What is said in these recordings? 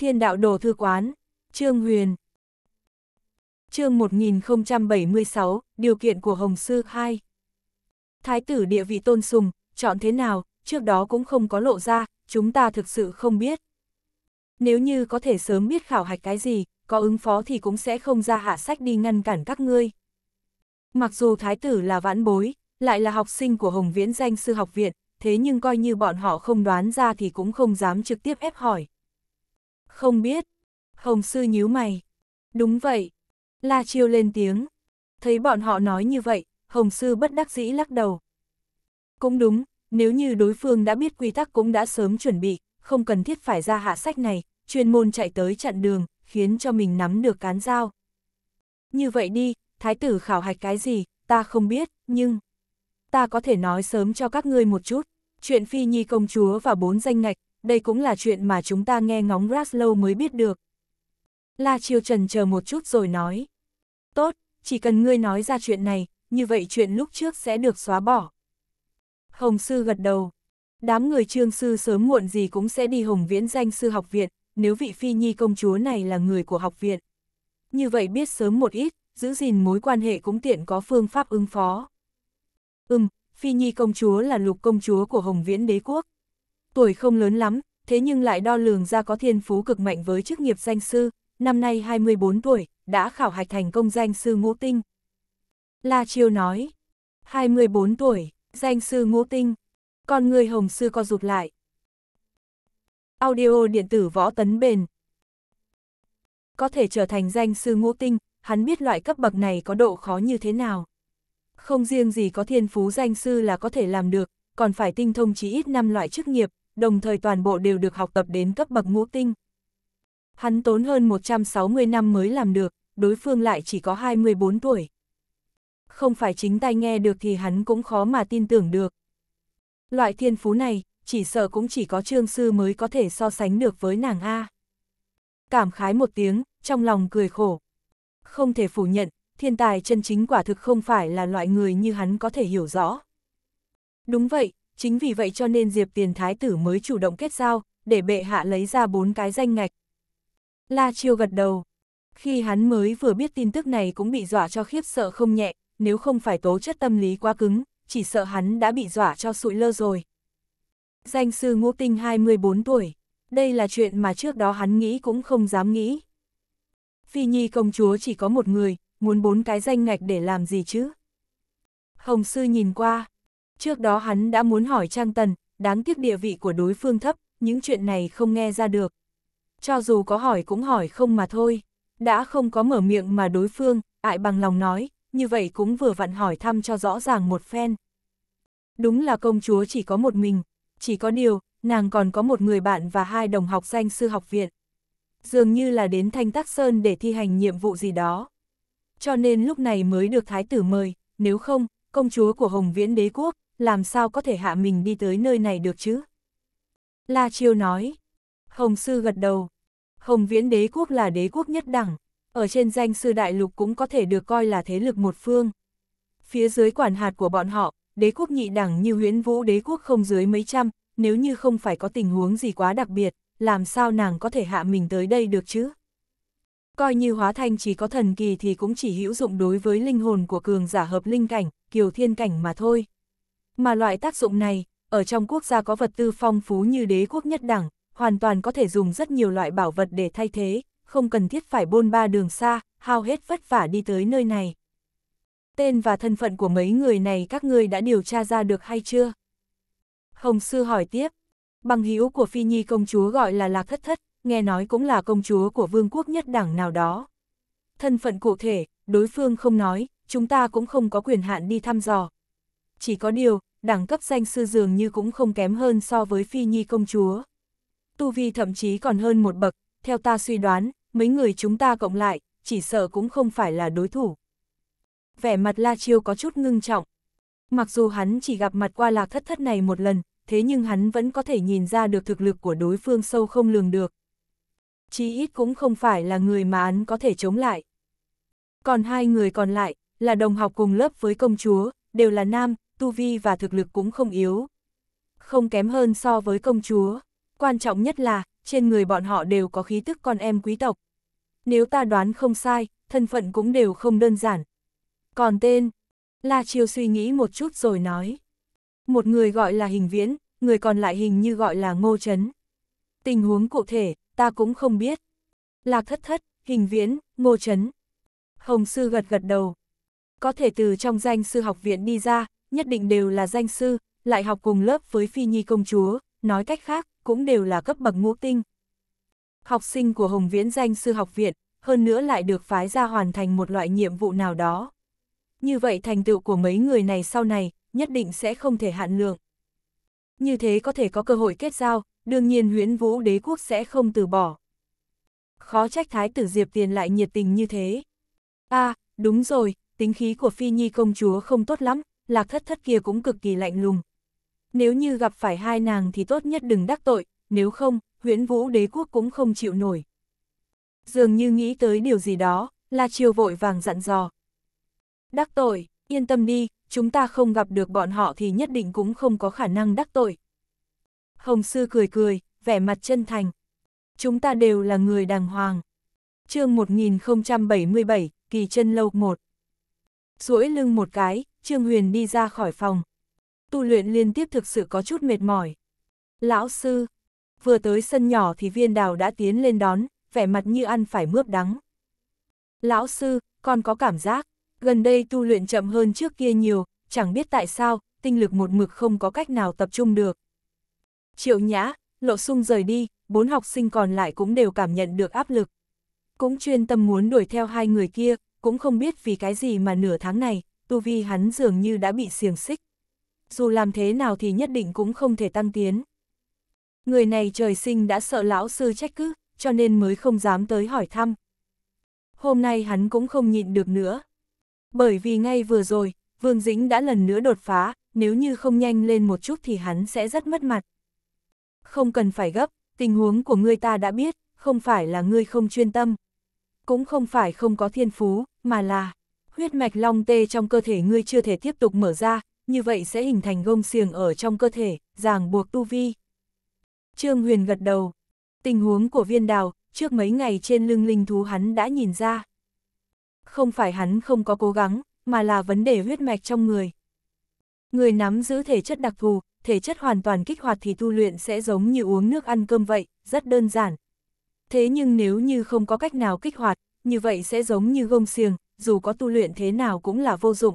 Thiên đạo đồ thư quán, Trương Huyền. Chương 1076, điều kiện của Hồng Sư 2. Thái tử địa vị tôn sùng, chọn thế nào, trước đó cũng không có lộ ra, chúng ta thực sự không biết. Nếu như có thể sớm biết khảo hạch cái gì, có ứng phó thì cũng sẽ không ra hạ sách đi ngăn cản các ngươi. Mặc dù thái tử là vãn bối, lại là học sinh của Hồng Viễn danh sư học viện, thế nhưng coi như bọn họ không đoán ra thì cũng không dám trực tiếp ép hỏi. Không biết. Hồng sư nhíu mày. Đúng vậy. La Chiêu lên tiếng. Thấy bọn họ nói như vậy, Hồng sư bất đắc dĩ lắc đầu. Cũng đúng, nếu như đối phương đã biết quy tắc cũng đã sớm chuẩn bị, không cần thiết phải ra hạ sách này, chuyên môn chạy tới chặn đường, khiến cho mình nắm được cán dao. Như vậy đi, thái tử khảo hạch cái gì, ta không biết, nhưng... Ta có thể nói sớm cho các ngươi một chút, chuyện phi nhi công chúa và bốn danh ngạch, đây cũng là chuyện mà chúng ta nghe ngóng Raslow mới biết được. La Chiêu Trần chờ một chút rồi nói. Tốt, chỉ cần ngươi nói ra chuyện này, như vậy chuyện lúc trước sẽ được xóa bỏ. Hồng Sư gật đầu. Đám người trương sư sớm muộn gì cũng sẽ đi Hồng Viễn danh sư học viện, nếu vị phi nhi công chúa này là người của học viện. Như vậy biết sớm một ít, giữ gìn mối quan hệ cũng tiện có phương pháp ứng phó. Ừm, phi nhi công chúa là lục công chúa của Hồng Viễn đế quốc, Tuổi không lớn lắm, thế nhưng lại đo lường ra có thiên phú cực mạnh với chức nghiệp danh sư, năm nay 24 tuổi, đã khảo hạch thành công danh sư ngũ tinh. La Chiêu nói, 24 tuổi, danh sư ngũ tinh, con người hồng sư co rụt lại. Audio điện tử võ tấn bền. Có thể trở thành danh sư ngũ tinh, hắn biết loại cấp bậc này có độ khó như thế nào. Không riêng gì có thiên phú danh sư là có thể làm được, còn phải tinh thông chỉ ít 5 loại chức nghiệp, đồng thời toàn bộ đều được học tập đến cấp bậc ngũ tinh. Hắn tốn hơn 160 năm mới làm được, đối phương lại chỉ có 24 tuổi. Không phải chính tay nghe được thì hắn cũng khó mà tin tưởng được. Loại thiên phú này, chỉ sợ cũng chỉ có trương sư mới có thể so sánh được với nàng A. Cảm khái một tiếng, trong lòng cười khổ. Không thể phủ nhận, thiên tài chân chính quả thực không phải là loại người như hắn có thể hiểu rõ. Đúng vậy, chính vì vậy cho nên Diệp Tiền Thái Tử mới chủ động kết giao, để bệ hạ lấy ra bốn cái danh ngạch. La Chiêu gật đầu. Khi hắn mới vừa biết tin tức này cũng bị dọa cho khiếp sợ không nhẹ, nếu không phải tố chất tâm lý quá cứng, chỉ sợ hắn đã bị dọa cho sụi lơ rồi. Danh sư ngô Tinh 24 tuổi, đây là chuyện mà trước đó hắn nghĩ cũng không dám nghĩ. Phi Nhi công chúa chỉ có một người, muốn bốn cái danh ngạch để làm gì chứ? Hồng sư nhìn qua, Trước đó hắn đã muốn hỏi Trang Tần, đáng tiếc địa vị của đối phương thấp, những chuyện này không nghe ra được. Cho dù có hỏi cũng hỏi không mà thôi, đã không có mở miệng mà đối phương, ại bằng lòng nói, như vậy cũng vừa vặn hỏi thăm cho rõ ràng một phen. Đúng là công chúa chỉ có một mình, chỉ có điều, nàng còn có một người bạn và hai đồng học danh sư học viện. Dường như là đến Thanh Tắc Sơn để thi hành nhiệm vụ gì đó. Cho nên lúc này mới được thái tử mời, nếu không, công chúa của Hồng Viễn Đế Quốc, làm sao có thể hạ mình đi tới nơi này được chứ? La Chiêu nói. Hồng Sư gật đầu. Hồng Viễn đế quốc là đế quốc nhất đẳng, ở trên danh sư đại lục cũng có thể được coi là thế lực một phương. Phía dưới quản hạt của bọn họ, đế quốc nhị đẳng như huyễn vũ đế quốc không dưới mấy trăm, nếu như không phải có tình huống gì quá đặc biệt, làm sao nàng có thể hạ mình tới đây được chứ? Coi như hóa thành chỉ có thần kỳ thì cũng chỉ hữu dụng đối với linh hồn của cường giả hợp linh cảnh, kiều thiên cảnh mà thôi. Mà loại tác dụng này, ở trong quốc gia có vật tư phong phú như đế quốc nhất đẳng, hoàn toàn có thể dùng rất nhiều loại bảo vật để thay thế, không cần thiết phải bôn ba đường xa, hao hết vất vả đi tới nơi này. Tên và thân phận của mấy người này các ngươi đã điều tra ra được hay chưa? Hồng Sư hỏi tiếp, bằng hữu của Phi Nhi công chúa gọi là Lạc Thất Thất, nghe nói cũng là công chúa của vương quốc nhất đẳng nào đó. Thân phận cụ thể, đối phương không nói, chúng ta cũng không có quyền hạn đi thăm dò. Chỉ có điều, đẳng cấp danh sư dường như cũng không kém hơn so với Phi Nhi công chúa. Tu vi thậm chí còn hơn một bậc, theo ta suy đoán, mấy người chúng ta cộng lại, chỉ sợ cũng không phải là đối thủ. Vẻ mặt La Chiêu có chút ngưng trọng. Mặc dù hắn chỉ gặp mặt qua lạc thất thất này một lần, thế nhưng hắn vẫn có thể nhìn ra được thực lực của đối phương sâu không lường được. Chí ít cũng không phải là người mà hắn có thể chống lại. Còn hai người còn lại, là đồng học cùng lớp với công chúa, đều là nam, tu vi và thực lực cũng không yếu. Không kém hơn so với công chúa. Quan trọng nhất là, trên người bọn họ đều có khí tức con em quý tộc. Nếu ta đoán không sai, thân phận cũng đều không đơn giản. Còn tên, La Chiêu suy nghĩ một chút rồi nói. Một người gọi là hình viễn, người còn lại hình như gọi là ngô chấn. Tình huống cụ thể, ta cũng không biết. Lạc thất thất, hình viễn, ngô chấn. Hồng sư gật gật đầu. Có thể từ trong danh sư học viện đi ra, nhất định đều là danh sư, lại học cùng lớp với Phi Nhi công chúa, nói cách khác, cũng đều là cấp bậc ngũ tinh. Học sinh của Hồng Viễn danh sư học viện, hơn nữa lại được phái ra hoàn thành một loại nhiệm vụ nào đó. Như vậy thành tựu của mấy người này sau này, nhất định sẽ không thể hạn lượng. Như thế có thể có cơ hội kết giao, đương nhiên huyễn vũ đế quốc sẽ không từ bỏ. Khó trách thái tử Diệp Tiền lại nhiệt tình như thế. a à, đúng rồi, tính khí của Phi Nhi công chúa không tốt lắm, lạc thất thất kia cũng cực kỳ lạnh lùng. Nếu như gặp phải hai nàng thì tốt nhất đừng đắc tội, nếu không, huyễn vũ đế quốc cũng không chịu nổi. Dường như nghĩ tới điều gì đó, La Chiêu vội vàng dặn dò. Đắc tội, yên tâm đi, chúng ta không gặp được bọn họ thì nhất định cũng không có khả năng đắc tội. Hồng Sư cười cười, vẻ mặt chân thành. Chúng ta đều là người đàng hoàng. chương 1077, kỳ chân lâu một. duỗi lưng một cái, Trương Huyền đi ra khỏi phòng. Tu luyện liên tiếp thực sự có chút mệt mỏi. Lão sư, vừa tới sân nhỏ thì viên đào đã tiến lên đón, vẻ mặt như ăn phải mướp đắng. Lão sư, con có cảm giác, gần đây tu luyện chậm hơn trước kia nhiều, chẳng biết tại sao, tinh lực một mực không có cách nào tập trung được. Triệu nhã, lộ sung rời đi, bốn học sinh còn lại cũng đều cảm nhận được áp lực. Cũng chuyên tâm muốn đuổi theo hai người kia, cũng không biết vì cái gì mà nửa tháng này, tu vi hắn dường như đã bị xiềng xích. Dù làm thế nào thì nhất định cũng không thể tăng tiến. Người này trời sinh đã sợ lão sư trách cứ, cho nên mới không dám tới hỏi thăm. Hôm nay hắn cũng không nhịn được nữa. Bởi vì ngay vừa rồi, Vương Dĩnh đã lần nữa đột phá, nếu như không nhanh lên một chút thì hắn sẽ rất mất mặt. Không cần phải gấp, tình huống của ngươi ta đã biết, không phải là ngươi không chuyên tâm. Cũng không phải không có thiên phú, mà là huyết mạch long tê trong cơ thể ngươi chưa thể tiếp tục mở ra, như vậy sẽ hình thành gông xiềng ở trong cơ thể, ràng buộc tu vi. Trương Huyền gật đầu. Tình huống của viên đào, trước mấy ngày trên lưng linh thú hắn đã nhìn ra. Không phải hắn không có cố gắng, mà là vấn đề huyết mạch trong người. Người nắm giữ thể chất đặc thù, thể chất hoàn toàn kích hoạt thì tu luyện sẽ giống như uống nước ăn cơm vậy, rất đơn giản. Thế nhưng nếu như không có cách nào kích hoạt, như vậy sẽ giống như gông xiềng, dù có tu luyện thế nào cũng là vô dụng.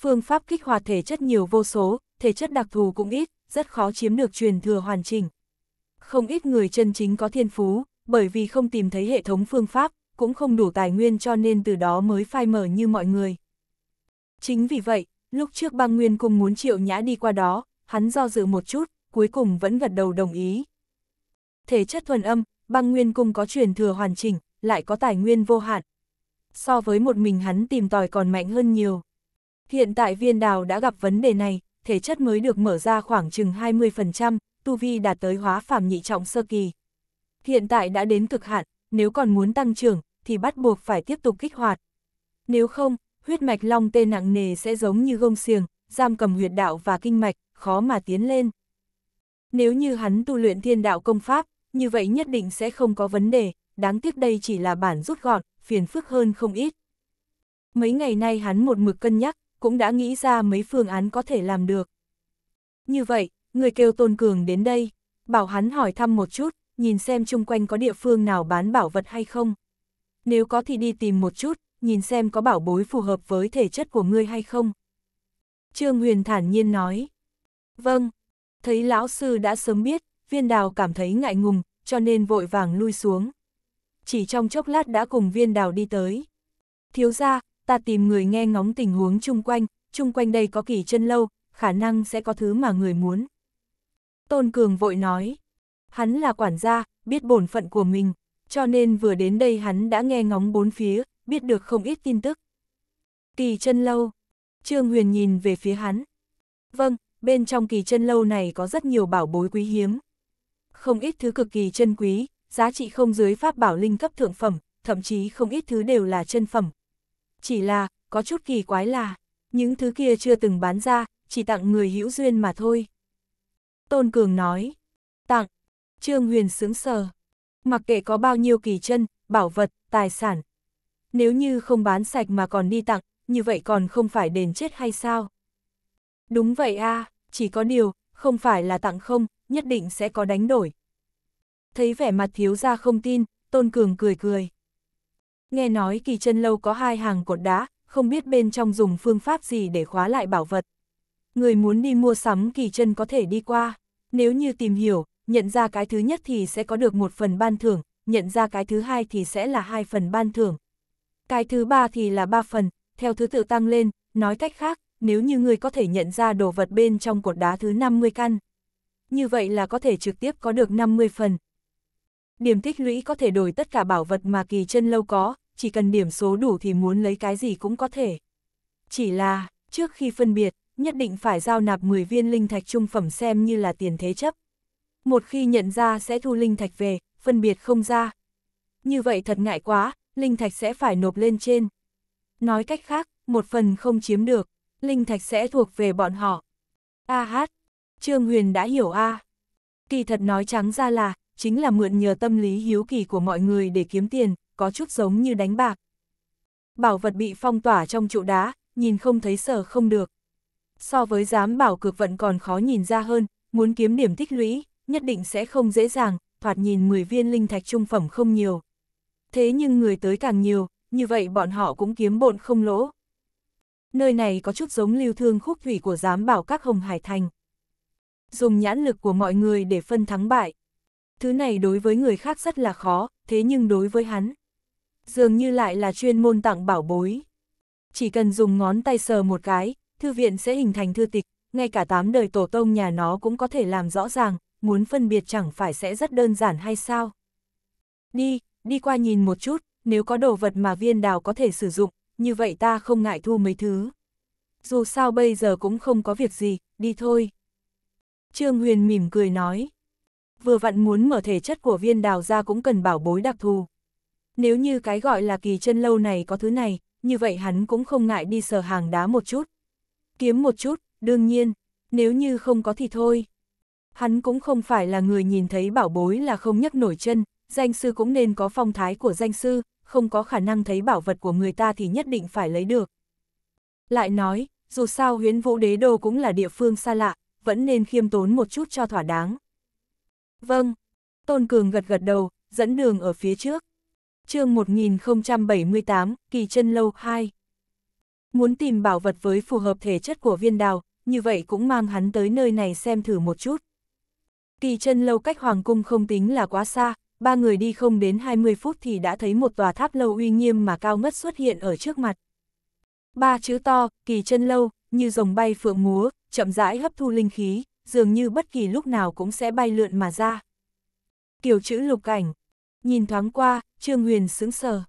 Phương pháp kích hoạt thể chất nhiều vô số, thể chất đặc thù cũng ít, rất khó chiếm được truyền thừa hoàn chỉnh. Không ít người chân chính có thiên phú, bởi vì không tìm thấy hệ thống phương pháp, cũng không đủ tài nguyên cho nên từ đó mới phai mở như mọi người. Chính vì vậy, lúc trước băng nguyên cung muốn triệu nhã đi qua đó, hắn do dự một chút, cuối cùng vẫn gật đầu đồng ý. Thể chất thuần âm, băng nguyên cung có truyền thừa hoàn chỉnh, lại có tài nguyên vô hạn, so với một mình hắn tìm tòi còn mạnh hơn nhiều. Hiện tại viên đào đã gặp vấn đề này, thể chất mới được mở ra khoảng chừng 20%, tu vi đạt tới hóa phàm nhị trọng sơ kỳ. Hiện tại đã đến cực hạn, nếu còn muốn tăng trưởng, thì bắt buộc phải tiếp tục kích hoạt. Nếu không, huyết mạch long tê nặng nề sẽ giống như gông xiềng, giam cầm huyệt đạo và kinh mạch, khó mà tiến lên. Nếu như hắn tu luyện thiên đạo công pháp, như vậy nhất định sẽ không có vấn đề, đáng tiếc đây chỉ là bản rút gọn, phiền phức hơn không ít. Mấy ngày nay hắn một mực cân nhắc, cũng đã nghĩ ra mấy phương án có thể làm được. Như vậy, người kêu Tôn Cường đến đây, bảo hắn hỏi thăm một chút, nhìn xem chung quanh có địa phương nào bán bảo vật hay không. Nếu có thì đi tìm một chút, nhìn xem có bảo bối phù hợp với thể chất của ngươi hay không. Trương Huyền thản nhiên nói. Vâng, thấy lão sư đã sớm biết, viên đào cảm thấy ngại ngùng, cho nên vội vàng lui xuống chỉ trong chốc lát đã cùng viên đào đi tới. Thiếu ra, ta tìm người nghe ngóng tình huống chung quanh, chung quanh đây có kỳ chân lâu, khả năng sẽ có thứ mà người muốn. Tôn Cường vội nói, hắn là quản gia, biết bổn phận của mình, cho nên vừa đến đây hắn đã nghe ngóng bốn phía, biết được không ít tin tức. Kỳ chân lâu, Trương Huyền nhìn về phía hắn. Vâng, bên trong kỳ chân lâu này có rất nhiều bảo bối quý hiếm. Không ít thứ cực kỳ chân quý, giá trị không dưới pháp bảo linh cấp thượng phẩm, thậm chí không ít thứ đều là chân phẩm. Chỉ là, có chút kỳ quái là, những thứ kia chưa từng bán ra, chỉ tặng người hữu duyên mà thôi. Tôn Cường nói, tặng, Trương Huyền sướng sờ, mặc kệ có bao nhiêu kỳ chân, bảo vật, tài sản. Nếu như không bán sạch mà còn đi tặng, như vậy còn không phải đền chết hay sao? Đúng vậy a à, chỉ có điều, không phải là tặng không, nhất định sẽ có đánh đổi thấy vẻ mặt thiếu gia không tin, Tôn Cường cười cười. Nghe nói kỳ chân lâu có hai hàng cột đá, không biết bên trong dùng phương pháp gì để khóa lại bảo vật. Người muốn đi mua sắm kỳ chân có thể đi qua, nếu như tìm hiểu, nhận ra cái thứ nhất thì sẽ có được một phần ban thưởng, nhận ra cái thứ hai thì sẽ là hai phần ban thưởng. Cái thứ ba thì là ba phần, theo thứ tự tăng lên, nói cách khác, nếu như người có thể nhận ra đồ vật bên trong cột đá thứ 50 căn. Như vậy là có thể trực tiếp có được 50 phần, điểm tích lũy có thể đổi tất cả bảo vật mà kỳ chân lâu có, chỉ cần điểm số đủ thì muốn lấy cái gì cũng có thể. Chỉ là, trước khi phân biệt, nhất định phải giao nạp 10 viên linh thạch trung phẩm xem như là tiền thế chấp. Một khi nhận ra sẽ thu linh thạch về, phân biệt không ra. Như vậy thật ngại quá, linh thạch sẽ phải nộp lên trên. Nói cách khác, một phần không chiếm được, linh thạch sẽ thuộc về bọn họ. A hát, Trương Huyền đã hiểu A. Kỳ thật nói trắng ra là, chính là mượn nhờ tâm lý hiếu kỳ của mọi người để kiếm tiền, có chút giống như đánh bạc. Bảo vật bị phong tỏa trong trụ đá, nhìn không thấy sở không được. So với dám bảo cược vận còn khó nhìn ra hơn, muốn kiếm điểm tích lũy, nhất định sẽ không dễ dàng, thoạt nhìn 10 viên linh thạch trung phẩm không nhiều. Thế nhưng người tới càng nhiều, như vậy bọn họ cũng kiếm bộn không lỗ. Nơi này có chút giống lưu thương khúc thủy của giám bảo các hồng hải thành. Dùng nhãn lực của mọi người để phân thắng bại. Thứ này đối với người khác rất là khó, thế nhưng đối với hắn, dường như lại là chuyên môn tặng bảo bối. Chỉ cần dùng ngón tay sờ một cái, thư viện sẽ hình thành thư tịch, ngay cả tám đời tổ tông nhà nó cũng có thể làm rõ ràng, muốn phân biệt chẳng phải sẽ rất đơn giản hay sao. Đi, đi qua nhìn một chút, nếu có đồ vật mà viên đào có thể sử dụng, như vậy ta không ngại thu mấy thứ. Dù sao bây giờ cũng không có việc gì, đi thôi. Trương Huyền mỉm cười nói vừa vặn muốn mở thể chất của viên đào ra cũng cần bảo bối đặc thù. Nếu như cái gọi là kỳ chân lâu này có thứ này, như vậy hắn cũng không ngại đi sờ hàng đá một chút. Kiếm một chút, đương nhiên, nếu như không có thì thôi. Hắn cũng không phải là người nhìn thấy bảo bối là không nhấc nổi chân, danh sư cũng nên có phong thái của danh sư, không có khả năng thấy bảo vật của người ta thì nhất định phải lấy được. Lại nói, dù sao huyến vũ đế đô cũng là địa phương xa lạ, vẫn nên khiêm tốn một chút cho thỏa đáng. Vâng. Tôn Cường gật gật đầu, dẫn đường ở phía trước. chương 1078, Kỳ chân Lâu 2. Muốn tìm bảo vật với phù hợp thể chất của viên đào, như vậy cũng mang hắn tới nơi này xem thử một chút. Kỳ chân Lâu cách Hoàng Cung không tính là quá xa, ba người đi không đến 20 phút thì đã thấy một tòa tháp lâu uy nghiêm mà cao ngất xuất hiện ở trước mặt. Ba chữ to, Kỳ chân Lâu, như rồng bay phượng múa, chậm rãi hấp thu linh khí, dường như bất kỳ lúc nào cũng sẽ bay lượn mà ra. Kiểu chữ lục cảnh, nhìn thoáng qua, Trương Huyền sững sờ.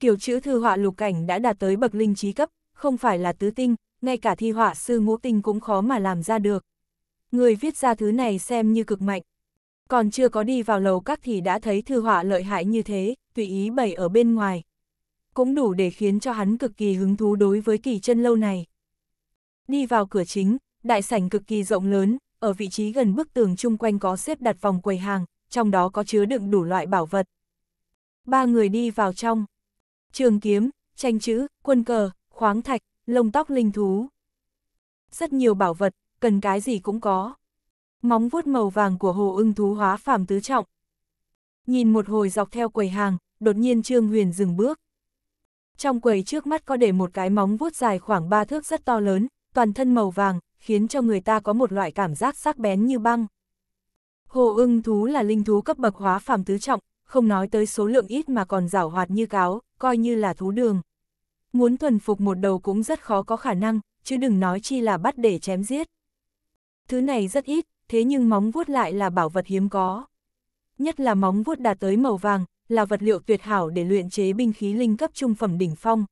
Kiểu chữ thư họa lục cảnh đã đạt tới bậc linh trí cấp, không phải là tứ tinh, ngay cả thi họa sư ngũ tinh cũng khó mà làm ra được. Người viết ra thứ này xem như cực mạnh. Còn chưa có đi vào lầu các thì đã thấy thư họa lợi hại như thế, tùy ý bày ở bên ngoài. Cũng đủ để khiến cho hắn cực kỳ hứng thú đối với kỳ chân lâu này. Đi vào cửa chính, Đại sảnh cực kỳ rộng lớn, ở vị trí gần bức tường chung quanh có xếp đặt vòng quầy hàng, trong đó có chứa đựng đủ loại bảo vật. Ba người đi vào trong. Trường kiếm, tranh chữ, quân cờ, khoáng thạch, lông tóc linh thú. Rất nhiều bảo vật, cần cái gì cũng có. Móng vuốt màu vàng của hồ ưng thú hóa phàm tứ trọng. Nhìn một hồi dọc theo quầy hàng, đột nhiên Trương Huyền dừng bước. Trong quầy trước mắt có để một cái móng vuốt dài khoảng ba thước rất to lớn, toàn thân màu vàng, khiến cho người ta có một loại cảm giác sắc bén như băng. Hồ ưng thú là linh thú cấp bậc hóa phàm tứ trọng, không nói tới số lượng ít mà còn rảo hoạt như cáo, coi như là thú đường. Muốn thuần phục một đầu cũng rất khó có khả năng, chứ đừng nói chi là bắt để chém giết. Thứ này rất ít, thế nhưng móng vuốt lại là bảo vật hiếm có. Nhất là móng vuốt đạt tới màu vàng, là vật liệu tuyệt hảo để luyện chế binh khí linh cấp trung phẩm đỉnh phong,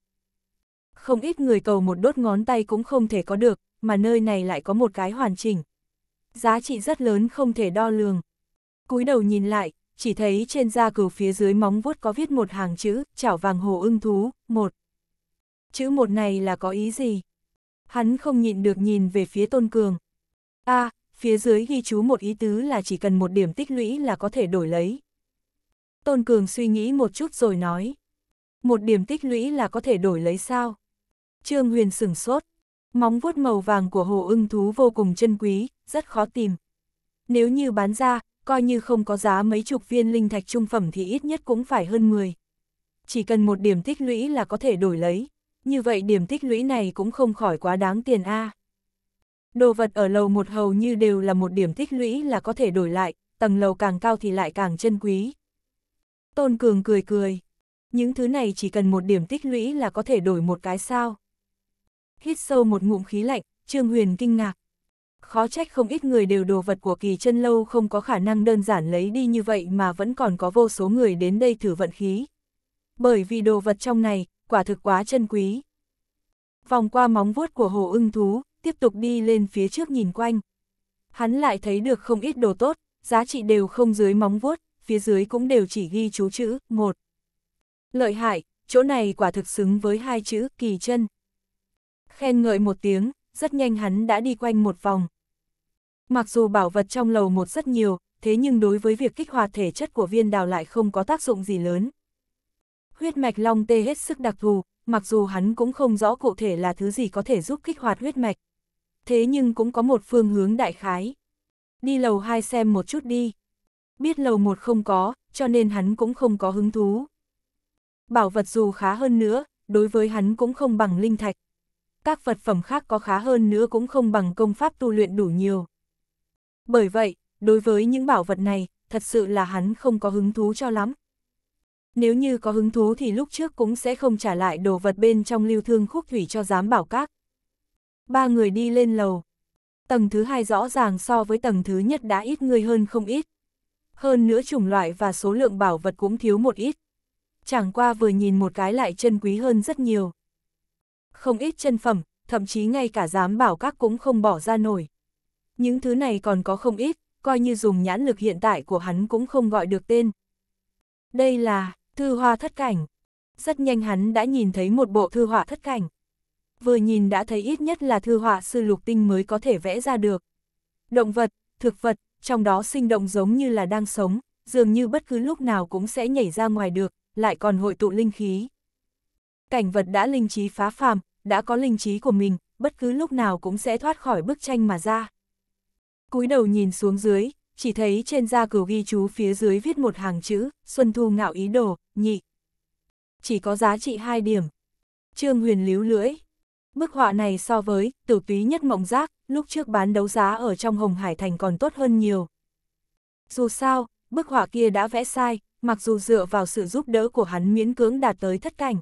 không ít người cầu một đốt ngón tay cũng không thể có được, mà nơi này lại có một cái hoàn chỉnh. Giá trị rất lớn không thể đo lường. cúi đầu nhìn lại, chỉ thấy trên da cừu phía dưới móng vuốt có viết một hàng chữ, chảo vàng hồ ưng thú, một. Chữ một này là có ý gì? Hắn không nhịn được nhìn về phía Tôn Cường. A, à, phía dưới ghi chú một ý tứ là chỉ cần một điểm tích lũy là có thể đổi lấy. Tôn Cường suy nghĩ một chút rồi nói. Một điểm tích lũy là có thể đổi lấy sao? Trương Huyền sửng sốt. Móng vuốt màu vàng của hồ ưng thú vô cùng chân quý, rất khó tìm. Nếu như bán ra, coi như không có giá mấy chục viên linh thạch trung phẩm thì ít nhất cũng phải hơn 10. Chỉ cần một điểm tích lũy là có thể đổi lấy, như vậy điểm tích lũy này cũng không khỏi quá đáng tiền a. Đồ vật ở lầu một hầu như đều là một điểm tích lũy là có thể đổi lại, tầng lầu càng cao thì lại càng chân quý. Tôn Cường cười cười, những thứ này chỉ cần một điểm tích lũy là có thể đổi một cái sao hít sâu một ngụm khí lạnh, Trương Huyền kinh ngạc. Khó trách không ít người đều đồ vật của kỳ chân lâu không có khả năng đơn giản lấy đi như vậy mà vẫn còn có vô số người đến đây thử vận khí. Bởi vì đồ vật trong này, quả thực quá chân quý. Vòng qua móng vuốt của hồ ưng thú, tiếp tục đi lên phía trước nhìn quanh. Hắn lại thấy được không ít đồ tốt, giá trị đều không dưới móng vuốt, phía dưới cũng đều chỉ ghi chú chữ, một. Lợi hại, chỗ này quả thực xứng với hai chữ, kỳ chân. Khen ngợi một tiếng, rất nhanh hắn đã đi quanh một vòng. Mặc dù bảo vật trong lầu một rất nhiều, thế nhưng đối với việc kích hoạt thể chất của viên đào lại không có tác dụng gì lớn. Huyết mạch long tê hết sức đặc thù, mặc dù hắn cũng không rõ cụ thể là thứ gì có thể giúp kích hoạt huyết mạch. Thế nhưng cũng có một phương hướng đại khái. Đi lầu 2 xem một chút đi. Biết lầu 1 không có, cho nên hắn cũng không có hứng thú. Bảo vật dù khá hơn nữa, đối với hắn cũng không bằng linh thạch các vật phẩm khác có khá hơn nữa cũng không bằng công pháp tu luyện đủ nhiều. Bởi vậy, đối với những bảo vật này, thật sự là hắn không có hứng thú cho lắm. Nếu như có hứng thú thì lúc trước cũng sẽ không trả lại đồ vật bên trong lưu thương khúc thủy cho giám bảo các. Ba người đi lên lầu. Tầng thứ hai rõ ràng so với tầng thứ nhất đã ít người hơn không ít. Hơn nữa chủng loại và số lượng bảo vật cũng thiếu một ít. Chẳng qua vừa nhìn một cái lại chân quý hơn rất nhiều không ít chân phẩm, thậm chí ngay cả dám bảo các cũng không bỏ ra nổi. Những thứ này còn có không ít, coi như dùng nhãn lực hiện tại của hắn cũng không gọi được tên. Đây là thư hoa thất cảnh. Rất nhanh hắn đã nhìn thấy một bộ thư họa thất cảnh. Vừa nhìn đã thấy ít nhất là thư họa sư lục tinh mới có thể vẽ ra được. Động vật, thực vật, trong đó sinh động giống như là đang sống, dường như bất cứ lúc nào cũng sẽ nhảy ra ngoài được, lại còn hội tụ linh khí. Cảnh vật đã linh trí phá phàm, đã có linh trí của mình, bất cứ lúc nào cũng sẽ thoát khỏi bức tranh mà ra. cúi đầu nhìn xuống dưới, chỉ thấy trên da cừu ghi chú phía dưới viết một hàng chữ, Xuân Thu ngạo ý đồ, nhị. Chỉ có giá trị 2 điểm. Trương Huyền líu lưỡi. Bức họa này so với tử túy nhất mộng giác, lúc trước bán đấu giá ở trong Hồng Hải Thành còn tốt hơn nhiều. Dù sao, bức họa kia đã vẽ sai, mặc dù dựa vào sự giúp đỡ của hắn miễn cưỡng đạt tới thất cảnh.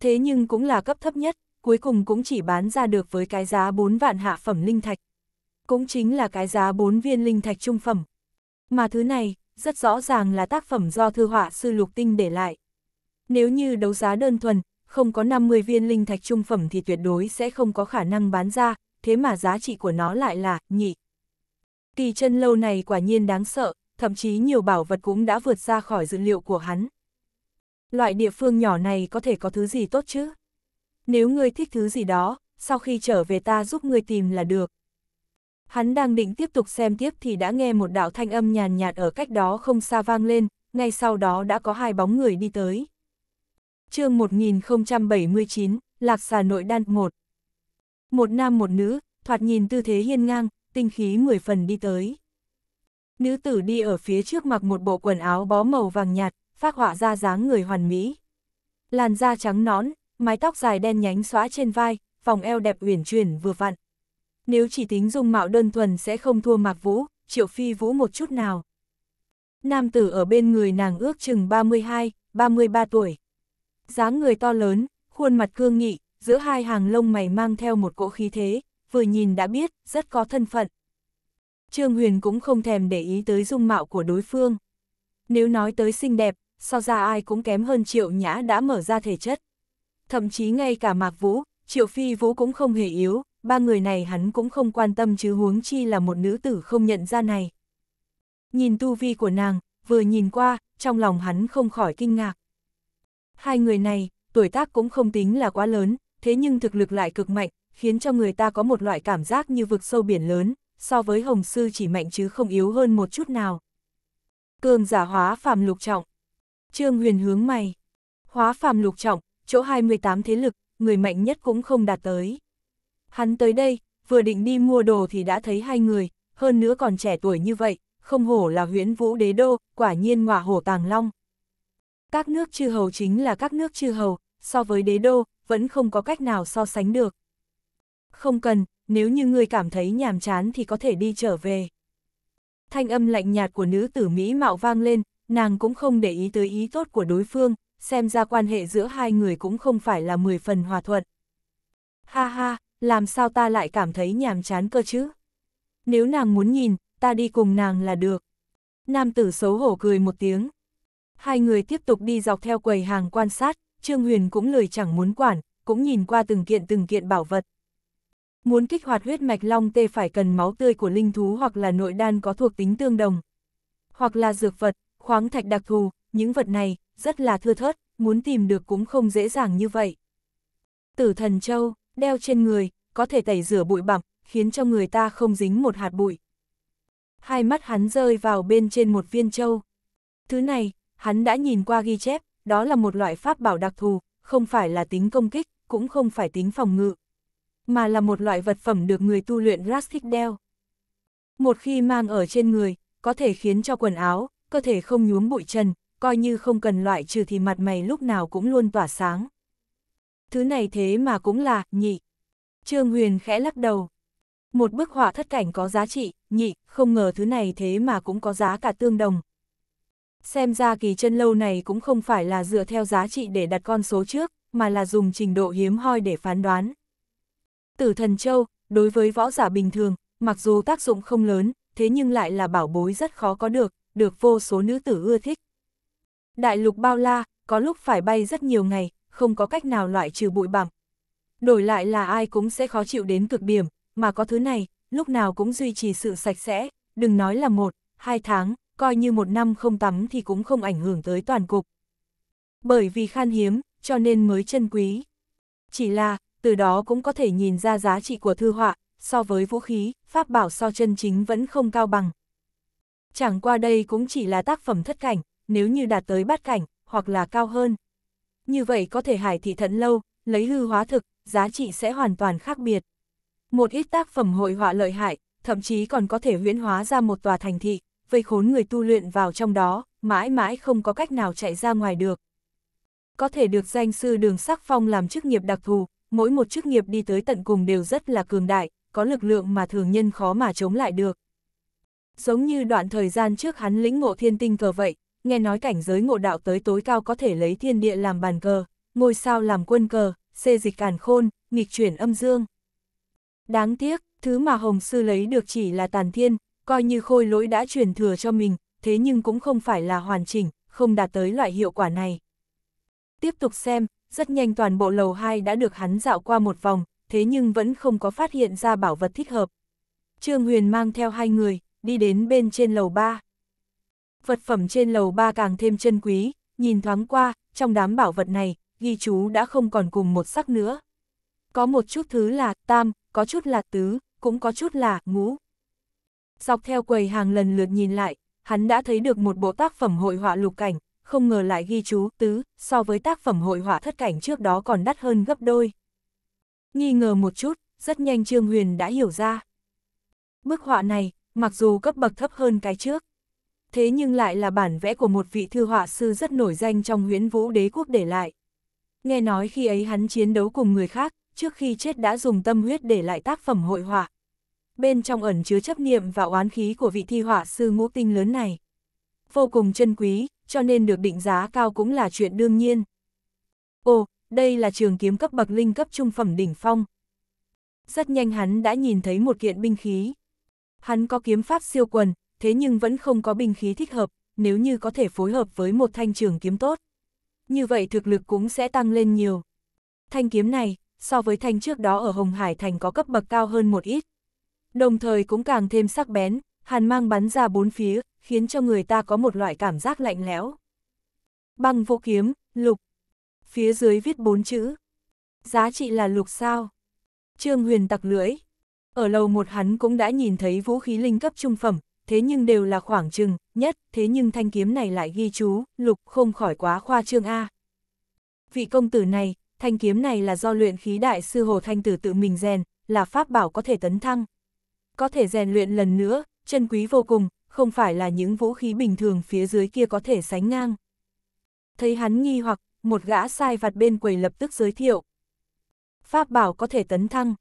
Thế nhưng cũng là cấp thấp nhất cuối cùng cũng chỉ bán ra được với cái giá 4 vạn hạ phẩm linh thạch. Cũng chính là cái giá 4 viên linh thạch trung phẩm. Mà thứ này, rất rõ ràng là tác phẩm do thư họa sư Lục Tinh để lại. Nếu như đấu giá đơn thuần, không có 50 viên linh thạch trung phẩm thì tuyệt đối sẽ không có khả năng bán ra, thế mà giá trị của nó lại là nhị. Kỳ chân lâu này quả nhiên đáng sợ, thậm chí nhiều bảo vật cũng đã vượt ra khỏi dữ liệu của hắn. Loại địa phương nhỏ này có thể có thứ gì tốt chứ? nếu ngươi thích thứ gì đó, sau khi trở về ta giúp ngươi tìm là được. Hắn đang định tiếp tục xem tiếp thì đã nghe một đạo thanh âm nhàn nhạt ở cách đó không xa vang lên, ngay sau đó đã có hai bóng người đi tới. chương 1079, Lạc xà nội đan 1 Một nam một nữ, thoạt nhìn tư thế hiên ngang, tinh khí mười phần đi tới. Nữ tử đi ở phía trước mặc một bộ quần áo bó màu vàng nhạt, phát họa ra dáng người hoàn mỹ. Làn da trắng nõn, mái tóc dài đen nhánh xóa trên vai, vòng eo đẹp uyển chuyển vừa vặn. Nếu chỉ tính dung mạo đơn thuần sẽ không thua Mạc Vũ, Triệu Phi Vũ một chút nào. Nam tử ở bên người nàng ước chừng 32, 33 tuổi. dáng người to lớn, khuôn mặt cương nghị, giữa hai hàng lông mày mang theo một cỗ khí thế, vừa nhìn đã biết, rất có thân phận. Trương Huyền cũng không thèm để ý tới dung mạo của đối phương. Nếu nói tới xinh đẹp, so ra ai cũng kém hơn Triệu Nhã đã mở ra thể chất thậm chí ngay cả Mạc Vũ, Triệu Phi Vũ cũng không hề yếu, ba người này hắn cũng không quan tâm chứ huống chi là một nữ tử không nhận ra này. Nhìn tu vi của nàng, vừa nhìn qua, trong lòng hắn không khỏi kinh ngạc. Hai người này, tuổi tác cũng không tính là quá lớn, thế nhưng thực lực lại cực mạnh, khiến cho người ta có một loại cảm giác như vực sâu biển lớn, so với hồng sư chỉ mạnh chứ không yếu hơn một chút nào. Cường giả hóa phàm lục trọng. Trương huyền hướng mày. Hóa phàm lục trọng, chỗ 28 thế lực, người mạnh nhất cũng không đạt tới. Hắn tới đây, vừa định đi mua đồ thì đã thấy hai người, hơn nữa còn trẻ tuổi như vậy, không hổ là huyễn vũ đế đô, quả nhiên ngọa hổ tàng long. Các nước chư hầu chính là các nước chư hầu, so với đế đô, vẫn không có cách nào so sánh được. Không cần, nếu như người cảm thấy nhàm chán thì có thể đi trở về. Thanh âm lạnh nhạt của nữ tử Mỹ mạo vang lên, nàng cũng không để ý tới ý tốt của đối phương, xem ra quan hệ giữa hai người cũng không phải là mười phần hòa thuận. Ha ha, làm sao ta lại cảm thấy nhàm chán cơ chứ? Nếu nàng muốn nhìn, ta đi cùng nàng là được. Nam tử xấu hổ cười một tiếng. Hai người tiếp tục đi dọc theo quầy hàng quan sát, Trương Huyền cũng lời chẳng muốn quản, cũng nhìn qua từng kiện từng kiện bảo vật. Muốn kích hoạt huyết mạch long tê phải cần máu tươi của linh thú hoặc là nội đan có thuộc tính tương đồng. Hoặc là dược vật, khoáng thạch đặc thù, những vật này, rất là thưa thớt, muốn tìm được cũng không dễ dàng như vậy. Tử thần châu, đeo trên người, có thể tẩy rửa bụi bặm, khiến cho người ta không dính một hạt bụi. Hai mắt hắn rơi vào bên trên một viên châu. Thứ này, hắn đã nhìn qua ghi chép, đó là một loại pháp bảo đặc thù, không phải là tính công kích, cũng không phải tính phòng ngự, mà là một loại vật phẩm được người tu luyện Rastic đeo. Một khi mang ở trên người, có thể khiến cho quần áo, cơ thể không nhuốm bụi trần, coi như không cần loại trừ thì mặt mày lúc nào cũng luôn tỏa sáng. Thứ này thế mà cũng là, nhị. Trương Huyền khẽ lắc đầu. Một bức họa thất cảnh có giá trị, nhị, không ngờ thứ này thế mà cũng có giá cả tương đồng. Xem ra kỳ chân lâu này cũng không phải là dựa theo giá trị để đặt con số trước, mà là dùng trình độ hiếm hoi để phán đoán. Tử thần châu, đối với võ giả bình thường, mặc dù tác dụng không lớn, thế nhưng lại là bảo bối rất khó có được, được vô số nữ tử ưa thích. Đại lục bao la, có lúc phải bay rất nhiều ngày, không có cách nào loại trừ bụi bặm. Đổi lại là ai cũng sẽ khó chịu đến cực điểm, mà có thứ này, lúc nào cũng duy trì sự sạch sẽ, đừng nói là một, hai tháng, coi như một năm không tắm thì cũng không ảnh hưởng tới toàn cục. Bởi vì khan hiếm, cho nên mới chân quý. Chỉ là, từ đó cũng có thể nhìn ra giá trị của thư họa, so với vũ khí, pháp bảo so chân chính vẫn không cao bằng. Chẳng qua đây cũng chỉ là tác phẩm thất cảnh, nếu như đạt tới bát cảnh, hoặc là cao hơn. Như vậy có thể hải thị thận lâu, lấy hư hóa thực, giá trị sẽ hoàn toàn khác biệt. Một ít tác phẩm hội họa lợi hại, thậm chí còn có thể huyễn hóa ra một tòa thành thị, vây khốn người tu luyện vào trong đó, mãi mãi không có cách nào chạy ra ngoài được. Có thể được danh sư đường sắc phong làm chức nghiệp đặc thù, mỗi một chức nghiệp đi tới tận cùng đều rất là cường đại, có lực lượng mà thường nhân khó mà chống lại được. Giống như đoạn thời gian trước hắn lĩnh ngộ thiên tinh cờ vậy, nghe nói cảnh giới ngộ đạo tới tối cao có thể lấy thiên địa làm bàn cờ, ngôi sao làm quân cờ, xê dịch càn khôn, nghịch chuyển âm dương. Đáng tiếc, thứ mà Hồng Sư lấy được chỉ là tàn thiên, coi như khôi lỗi đã truyền thừa cho mình, thế nhưng cũng không phải là hoàn chỉnh, không đạt tới loại hiệu quả này. Tiếp tục xem, rất nhanh toàn bộ lầu 2 đã được hắn dạo qua một vòng, thế nhưng vẫn không có phát hiện ra bảo vật thích hợp. Trương Huyền mang theo hai người, đi đến bên trên lầu 3 vật phẩm trên lầu ba càng thêm chân quý, nhìn thoáng qua, trong đám bảo vật này, ghi chú đã không còn cùng một sắc nữa. Có một chút thứ là tam, có chút là tứ, cũng có chút là ngũ. Dọc theo quầy hàng lần lượt nhìn lại, hắn đã thấy được một bộ tác phẩm hội họa lục cảnh, không ngờ lại ghi chú tứ, so với tác phẩm hội họa thất cảnh trước đó còn đắt hơn gấp đôi. Nghi ngờ một chút, rất nhanh Trương Huyền đã hiểu ra. Bức họa này, mặc dù cấp bậc thấp hơn cái trước, thế nhưng lại là bản vẽ của một vị thư họa sư rất nổi danh trong huyễn vũ đế quốc để lại. Nghe nói khi ấy hắn chiến đấu cùng người khác, trước khi chết đã dùng tâm huyết để lại tác phẩm hội họa. Bên trong ẩn chứa chấp niệm và oán khí của vị thi họa sư ngũ tinh lớn này. Vô cùng chân quý, cho nên được định giá cao cũng là chuyện đương nhiên. Ồ, đây là trường kiếm cấp bậc linh cấp trung phẩm đỉnh phong. Rất nhanh hắn đã nhìn thấy một kiện binh khí. Hắn có kiếm pháp siêu quần, thế nhưng vẫn không có binh khí thích hợp, nếu như có thể phối hợp với một thanh trường kiếm tốt. Như vậy thực lực cũng sẽ tăng lên nhiều. Thanh kiếm này, so với thanh trước đó ở Hồng Hải Thành có cấp bậc cao hơn một ít. Đồng thời cũng càng thêm sắc bén, hàn mang bắn ra bốn phía, khiến cho người ta có một loại cảm giác lạnh lẽo. Băng vô kiếm, lục. Phía dưới viết bốn chữ. Giá trị là lục sao. Trương Huyền tặc lưỡi. Ở lầu một hắn cũng đã nhìn thấy vũ khí linh cấp trung phẩm, thế nhưng đều là khoảng chừng, nhất, thế nhưng thanh kiếm này lại ghi chú, lục không khỏi quá khoa trương A. Vị công tử này, thanh kiếm này là do luyện khí đại sư Hồ Thanh Tử tự mình rèn, là pháp bảo có thể tấn thăng. Có thể rèn luyện lần nữa, chân quý vô cùng, không phải là những vũ khí bình thường phía dưới kia có thể sánh ngang. Thấy hắn nghi hoặc, một gã sai vặt bên quầy lập tức giới thiệu. Pháp bảo có thể tấn thăng.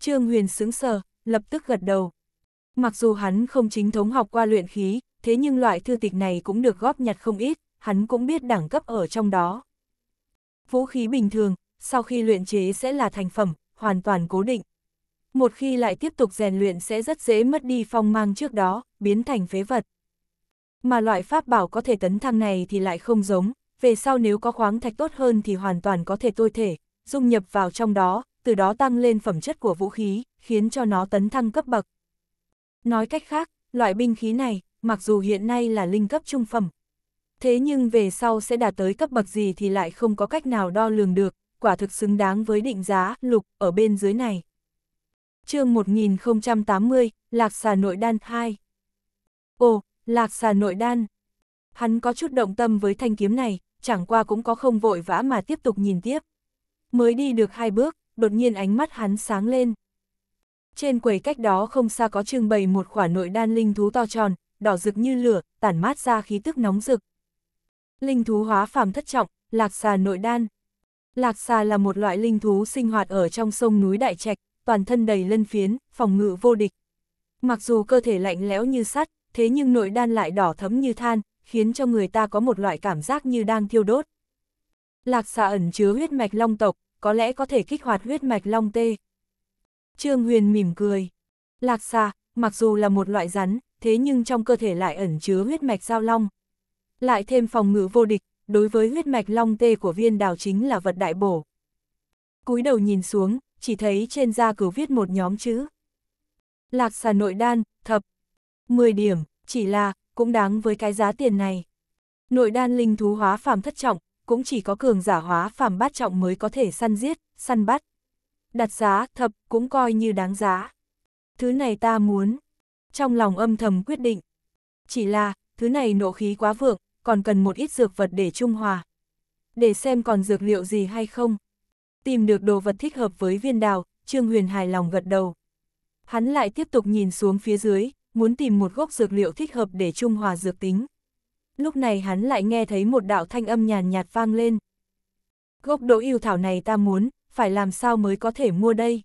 Trương Huyền sững sờ, lập tức gật đầu. Mặc dù hắn không chính thống học qua luyện khí, thế nhưng loại thư tịch này cũng được góp nhặt không ít, hắn cũng biết đẳng cấp ở trong đó. Vũ khí bình thường, sau khi luyện chế sẽ là thành phẩm, hoàn toàn cố định. Một khi lại tiếp tục rèn luyện sẽ rất dễ mất đi phong mang trước đó, biến thành phế vật. Mà loại pháp bảo có thể tấn thăng này thì lại không giống, về sau nếu có khoáng thạch tốt hơn thì hoàn toàn có thể tôi thể, dung nhập vào trong đó, từ đó tăng lên phẩm chất của vũ khí, khiến cho nó tấn thăng cấp bậc. Nói cách khác, loại binh khí này, mặc dù hiện nay là linh cấp trung phẩm, thế nhưng về sau sẽ đạt tới cấp bậc gì thì lại không có cách nào đo lường được, quả thực xứng đáng với định giá lục ở bên dưới này. chương 1080, Lạc xà nội đan 2 Ồ, Lạc xà nội đan! Hắn có chút động tâm với thanh kiếm này, chẳng qua cũng có không vội vã mà tiếp tục nhìn tiếp. Mới đi được hai bước, đột nhiên ánh mắt hắn sáng lên. Trên quầy cách đó không xa có trưng bày một khỏa nội đan linh thú to tròn, đỏ rực như lửa, tản mát ra khí tức nóng rực. Linh thú hóa phàm thất trọng, lạc xà nội đan. Lạc xà là một loại linh thú sinh hoạt ở trong sông núi Đại Trạch, toàn thân đầy lân phiến, phòng ngự vô địch. Mặc dù cơ thể lạnh lẽo như sắt, thế nhưng nội đan lại đỏ thấm như than, khiến cho người ta có một loại cảm giác như đang thiêu đốt. Lạc xà ẩn chứa huyết mạch long tộc, có lẽ có thể kích hoạt huyết mạch long tê, Trương Huyền mỉm cười. Lạc xà, mặc dù là một loại rắn, thế nhưng trong cơ thể lại ẩn chứa huyết mạch giao long. Lại thêm phòng ngự vô địch, đối với huyết mạch long tê của viên đào chính là vật đại bổ. cúi đầu nhìn xuống, chỉ thấy trên da cử viết một nhóm chữ. Lạc xà nội đan, thập. 10 điểm, chỉ là, cũng đáng với cái giá tiền này. Nội đan linh thú hóa phàm thất trọng, cũng chỉ có cường giả hóa phàm bát trọng mới có thể săn giết, săn bắt đặt giá thập cũng coi như đáng giá. Thứ này ta muốn. Trong lòng âm thầm quyết định. Chỉ là, thứ này nộ khí quá vượng, còn cần một ít dược vật để trung hòa. Để xem còn dược liệu gì hay không. Tìm được đồ vật thích hợp với viên đào, Trương Huyền hài lòng gật đầu. Hắn lại tiếp tục nhìn xuống phía dưới, muốn tìm một gốc dược liệu thích hợp để trung hòa dược tính. Lúc này hắn lại nghe thấy một đạo thanh âm nhàn nhạt vang lên. Gốc đỗ yêu thảo này ta muốn, phải làm sao mới có thể mua đây?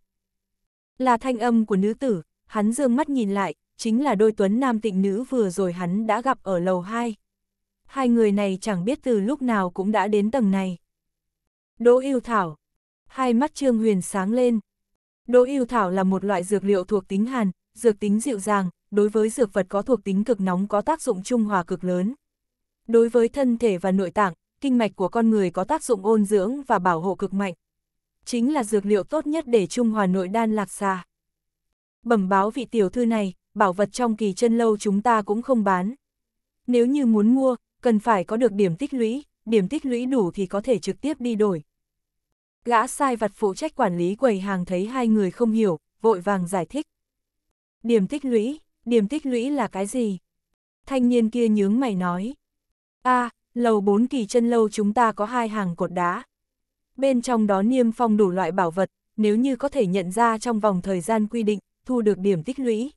Là thanh âm của nữ tử, hắn dương mắt nhìn lại, chính là đôi tuấn nam tịnh nữ vừa rồi hắn đã gặp ở lầu 2. Hai người này chẳng biết từ lúc nào cũng đã đến tầng này. Đỗ yêu thảo. Hai mắt Trương Huyền sáng lên. Đỗ yêu thảo là một loại dược liệu thuộc tính hàn, dược tính dịu dàng, đối với dược vật có thuộc tính cực nóng có tác dụng trung hòa cực lớn. Đối với thân thể và nội tạng, kinh mạch của con người có tác dụng ôn dưỡng và bảo hộ cực mạnh, chính là dược liệu tốt nhất để trung hòa nội đan lạc xà. Bẩm báo vị tiểu thư này, bảo vật trong kỳ chân lâu chúng ta cũng không bán. Nếu như muốn mua, cần phải có được điểm tích lũy, điểm tích lũy đủ thì có thể trực tiếp đi đổi. Gã sai vật phụ trách quản lý quầy hàng thấy hai người không hiểu, vội vàng giải thích. Điểm tích lũy, điểm tích lũy là cái gì? Thanh niên kia nhướng mày nói. a à, lầu bốn kỳ chân lâu chúng ta có hai hàng cột đá, bên trong đó niêm phong đủ loại bảo vật, nếu như có thể nhận ra trong vòng thời gian quy định, thu được điểm tích lũy.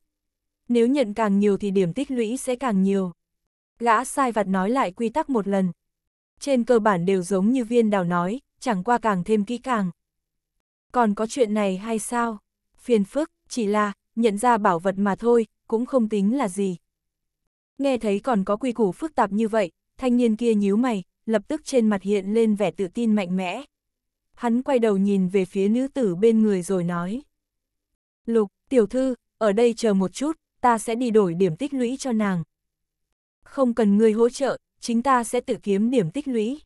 Nếu nhận càng nhiều thì điểm tích lũy sẽ càng nhiều. Gã sai vặt nói lại quy tắc một lần. Trên cơ bản đều giống như viên đào nói, chẳng qua càng thêm kỹ càng. Còn có chuyện này hay sao? Phiền phức, chỉ là, nhận ra bảo vật mà thôi, cũng không tính là gì. Nghe thấy còn có quy củ phức tạp như vậy, thanh niên kia nhíu mày, lập tức trên mặt hiện lên vẻ tự tin mạnh mẽ hắn quay đầu nhìn về phía nữ tử bên người rồi nói. Lục, tiểu thư, ở đây chờ một chút, ta sẽ đi đổi điểm tích lũy cho nàng. Không cần người hỗ trợ, chính ta sẽ tự kiếm điểm tích lũy.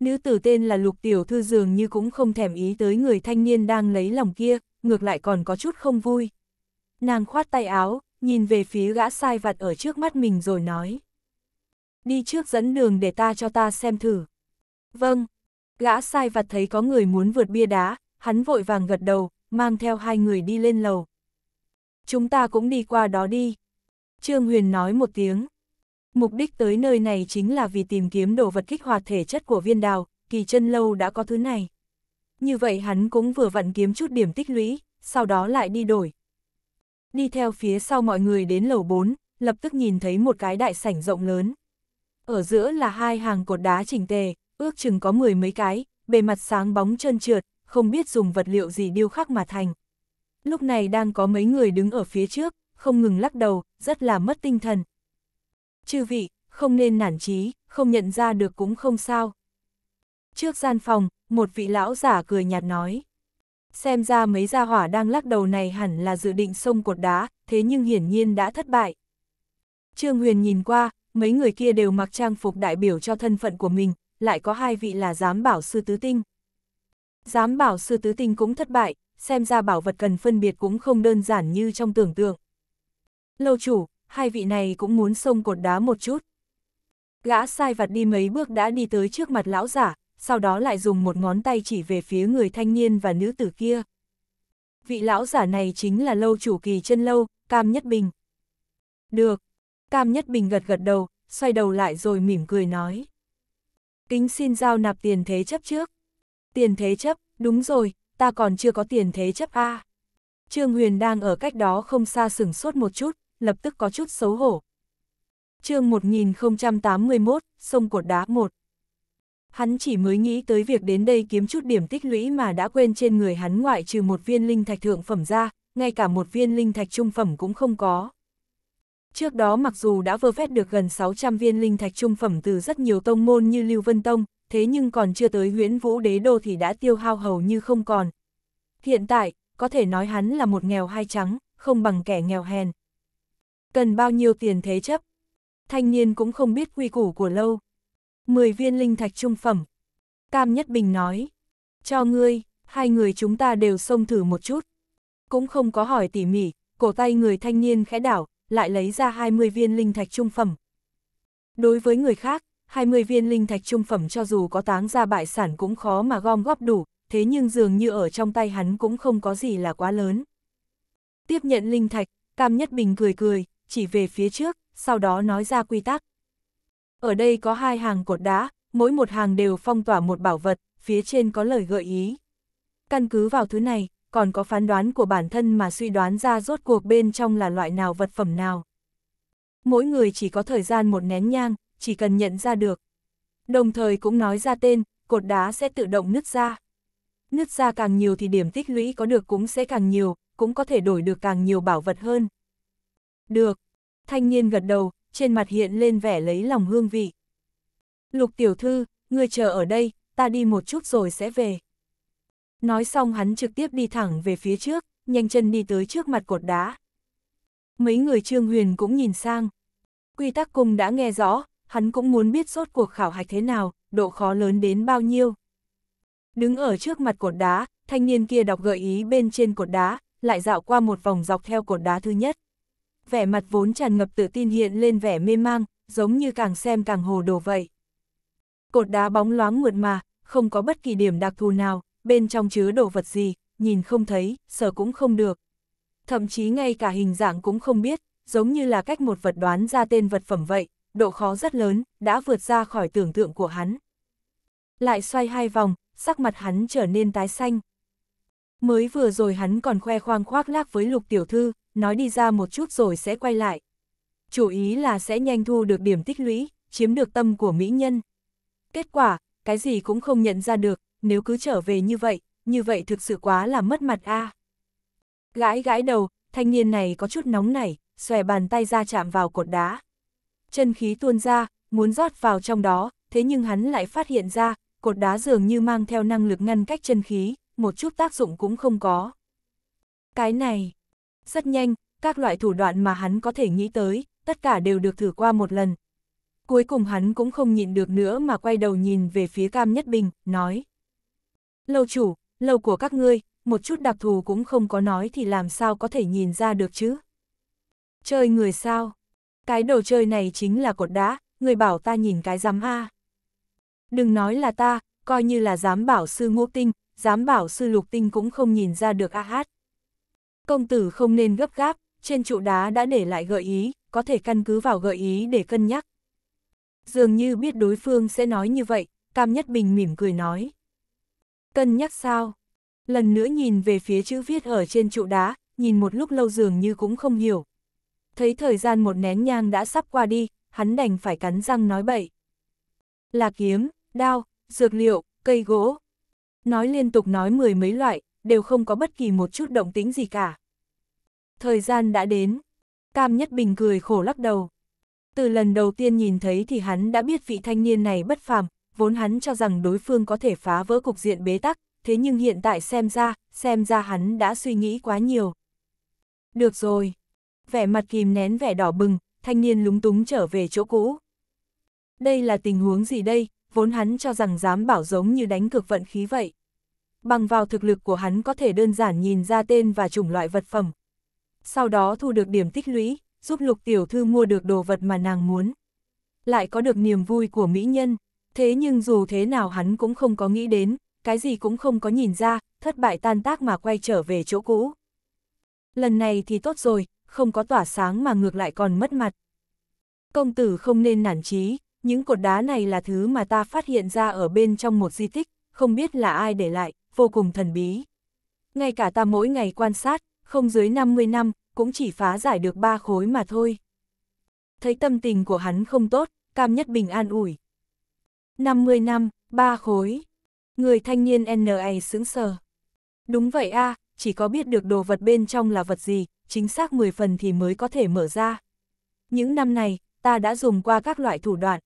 Nữ tử tên là Lục Tiểu Thư dường như cũng không thèm ý tới người thanh niên đang lấy lòng kia, ngược lại còn có chút không vui. Nàng khoát tay áo, nhìn về phía gã sai vặt ở trước mắt mình rồi nói. Đi trước dẫn đường để ta cho ta xem thử. Vâng, Gã sai vặt thấy có người muốn vượt bia đá, hắn vội vàng gật đầu, mang theo hai người đi lên lầu. Chúng ta cũng đi qua đó đi. Trương Huyền nói một tiếng. Mục đích tới nơi này chính là vì tìm kiếm đồ vật kích hoạt thể chất của viên đào, kỳ chân lâu đã có thứ này. Như vậy hắn cũng vừa vặn kiếm chút điểm tích lũy, sau đó lại đi đổi. Đi theo phía sau mọi người đến lầu 4, lập tức nhìn thấy một cái đại sảnh rộng lớn. Ở giữa là hai hàng cột đá chỉnh tề, ước chừng có mười mấy cái, bề mặt sáng bóng trơn trượt, không biết dùng vật liệu gì điêu khắc mà thành. Lúc này đang có mấy người đứng ở phía trước, không ngừng lắc đầu, rất là mất tinh thần. Chư vị, không nên nản chí, không nhận ra được cũng không sao. Trước gian phòng, một vị lão giả cười nhạt nói. Xem ra mấy gia hỏa đang lắc đầu này hẳn là dự định sông cột đá, thế nhưng hiển nhiên đã thất bại. Trương Huyền nhìn qua, mấy người kia đều mặc trang phục đại biểu cho thân phận của mình, lại có hai vị là giám bảo sư tứ tinh. Giám bảo sư tứ tinh cũng thất bại, xem ra bảo vật cần phân biệt cũng không đơn giản như trong tưởng tượng. Lâu chủ, hai vị này cũng muốn xông cột đá một chút. Gã sai vặt đi mấy bước đã đi tới trước mặt lão giả, sau đó lại dùng một ngón tay chỉ về phía người thanh niên và nữ tử kia. Vị lão giả này chính là lâu chủ kỳ chân lâu, Cam Nhất Bình. Được. Cam Nhất Bình gật gật đầu, xoay đầu lại rồi mỉm cười nói kính xin giao nạp tiền thế chấp trước. Tiền thế chấp, đúng rồi, ta còn chưa có tiền thế chấp a. À. Trương Huyền đang ở cách đó không xa sửng sốt một chút, lập tức có chút xấu hổ. Chương 1081, sông cột đá 1. Hắn chỉ mới nghĩ tới việc đến đây kiếm chút điểm tích lũy mà đã quên trên người hắn ngoại trừ một viên linh thạch thượng phẩm ra, ngay cả một viên linh thạch trung phẩm cũng không có. Trước đó mặc dù đã vơ vét được gần 600 viên linh thạch trung phẩm từ rất nhiều tông môn như Lưu Vân Tông, thế nhưng còn chưa tới huyễn vũ đế đô thì đã tiêu hao hầu như không còn. Hiện tại, có thể nói hắn là một nghèo hai trắng, không bằng kẻ nghèo hèn. Cần bao nhiêu tiền thế chấp? Thanh niên cũng không biết quy củ của lâu. 10 viên linh thạch trung phẩm. Cam Nhất Bình nói, cho ngươi, hai người chúng ta đều xông thử một chút. Cũng không có hỏi tỉ mỉ, cổ tay người thanh niên khẽ đảo, lại lấy ra 20 viên linh thạch trung phẩm. Đối với người khác, 20 viên linh thạch trung phẩm cho dù có táng ra bại sản cũng khó mà gom góp đủ, thế nhưng dường như ở trong tay hắn cũng không có gì là quá lớn. Tiếp nhận linh thạch, Cam Nhất Bình cười cười, chỉ về phía trước, sau đó nói ra quy tắc. Ở đây có hai hàng cột đá, mỗi một hàng đều phong tỏa một bảo vật, phía trên có lời gợi ý. Căn cứ vào thứ này, còn có phán đoán của bản thân mà suy đoán ra rốt cuộc bên trong là loại nào vật phẩm nào. Mỗi người chỉ có thời gian một nén nhang, chỉ cần nhận ra được. Đồng thời cũng nói ra tên, cột đá sẽ tự động nứt ra. Nứt ra càng nhiều thì điểm tích lũy có được cũng sẽ càng nhiều, cũng có thể đổi được càng nhiều bảo vật hơn. Được. Thanh niên gật đầu, trên mặt hiện lên vẻ lấy lòng hương vị. Lục tiểu thư, ngươi chờ ở đây, ta đi một chút rồi sẽ về. Nói xong hắn trực tiếp đi thẳng về phía trước, nhanh chân đi tới trước mặt cột đá. Mấy người Trương Huyền cũng nhìn sang. Quy tắc cung đã nghe rõ, hắn cũng muốn biết sốt cuộc khảo hạch thế nào, độ khó lớn đến bao nhiêu. Đứng ở trước mặt cột đá, thanh niên kia đọc gợi ý bên trên cột đá, lại dạo qua một vòng dọc theo cột đá thứ nhất. Vẻ mặt vốn tràn ngập tự tin hiện lên vẻ mê mang, giống như càng xem càng hồ đồ vậy. Cột đá bóng loáng mượt mà, không có bất kỳ điểm đặc thù nào, bên trong chứa đồ vật gì, nhìn không thấy, sờ cũng không được. Thậm chí ngay cả hình dạng cũng không biết, giống như là cách một vật đoán ra tên vật phẩm vậy, độ khó rất lớn, đã vượt ra khỏi tưởng tượng của hắn. Lại xoay hai vòng, sắc mặt hắn trở nên tái xanh. Mới vừa rồi hắn còn khoe khoang khoác lác với lục tiểu thư, nói đi ra một chút rồi sẽ quay lại. Chủ ý là sẽ nhanh thu được điểm tích lũy, chiếm được tâm của mỹ nhân. Kết quả, cái gì cũng không nhận ra được, nếu cứ trở về như vậy, như vậy thực sự quá là mất mặt a. À. Gãi gãi đầu, thanh niên này có chút nóng nảy, xòe bàn tay ra chạm vào cột đá. Chân khí tuôn ra, muốn rót vào trong đó, thế nhưng hắn lại phát hiện ra, cột đá dường như mang theo năng lực ngăn cách chân khí, một chút tác dụng cũng không có. Cái này, rất nhanh, các loại thủ đoạn mà hắn có thể nghĩ tới, tất cả đều được thử qua một lần. Cuối cùng hắn cũng không nhịn được nữa mà quay đầu nhìn về phía Cam Nhất Bình, nói lâu chủ, lâu của các ngươi, một chút đặc thù cũng không có nói thì làm sao có thể nhìn ra được chứ. Chơi người sao? Cái đồ chơi này chính là cột đá, người bảo ta nhìn cái giám a Đừng nói là ta, coi như là giám bảo sư ngũ tinh, giám bảo sư lục tinh cũng không nhìn ra được a hát. Công tử không nên gấp gáp, trên trụ đá đã để lại gợi ý, có thể căn cứ vào gợi ý để cân nhắc. Dường như biết đối phương sẽ nói như vậy, Cam Nhất Bình mỉm cười nói. Cân nhắc sao? Lần nữa nhìn về phía chữ viết ở trên trụ đá, nhìn một lúc lâu dường như cũng không hiểu. Thấy thời gian một nén nhang đã sắp qua đi, hắn đành phải cắn răng nói bậy. Là kiếm, đao, dược liệu, cây gỗ. Nói liên tục nói mười mấy loại, đều không có bất kỳ một chút động tính gì cả. Thời gian đã đến. Cam Nhất Bình cười khổ lắc đầu. Từ lần đầu tiên nhìn thấy thì hắn đã biết vị thanh niên này bất phàm, vốn hắn cho rằng đối phương có thể phá vỡ cục diện bế tắc, thế nhưng hiện tại xem ra, xem ra hắn đã suy nghĩ quá nhiều. Được rồi. Vẻ mặt kìm nén vẻ đỏ bừng, thanh niên lúng túng trở về chỗ cũ. Đây là tình huống gì đây, vốn hắn cho rằng dám bảo giống như đánh cực vận khí vậy. Bằng vào thực lực của hắn có thể đơn giản nhìn ra tên và chủng loại vật phẩm. Sau đó thu được điểm tích lũy, giúp lục tiểu thư mua được đồ vật mà nàng muốn. Lại có được niềm vui của mỹ nhân. Thế nhưng dù thế nào hắn cũng không có nghĩ đến, cái gì cũng không có nhìn ra, thất bại tan tác mà quay trở về chỗ cũ. Lần này thì tốt rồi, không có tỏa sáng mà ngược lại còn mất mặt. Công tử không nên nản chí, những cột đá này là thứ mà ta phát hiện ra ở bên trong một di tích, không biết là ai để lại, vô cùng thần bí. Ngay cả ta mỗi ngày quan sát, không dưới 50 năm, cũng chỉ phá giải được ba khối mà thôi. Thấy tâm tình của hắn không tốt, cam nhất bình an ủi. 50 năm, ba khối. Người thanh niên N.A. sững sờ. Đúng vậy a, à, chỉ có biết được đồ vật bên trong là vật gì, chính xác 10 phần thì mới có thể mở ra. Những năm này, ta đã dùng qua các loại thủ đoạn.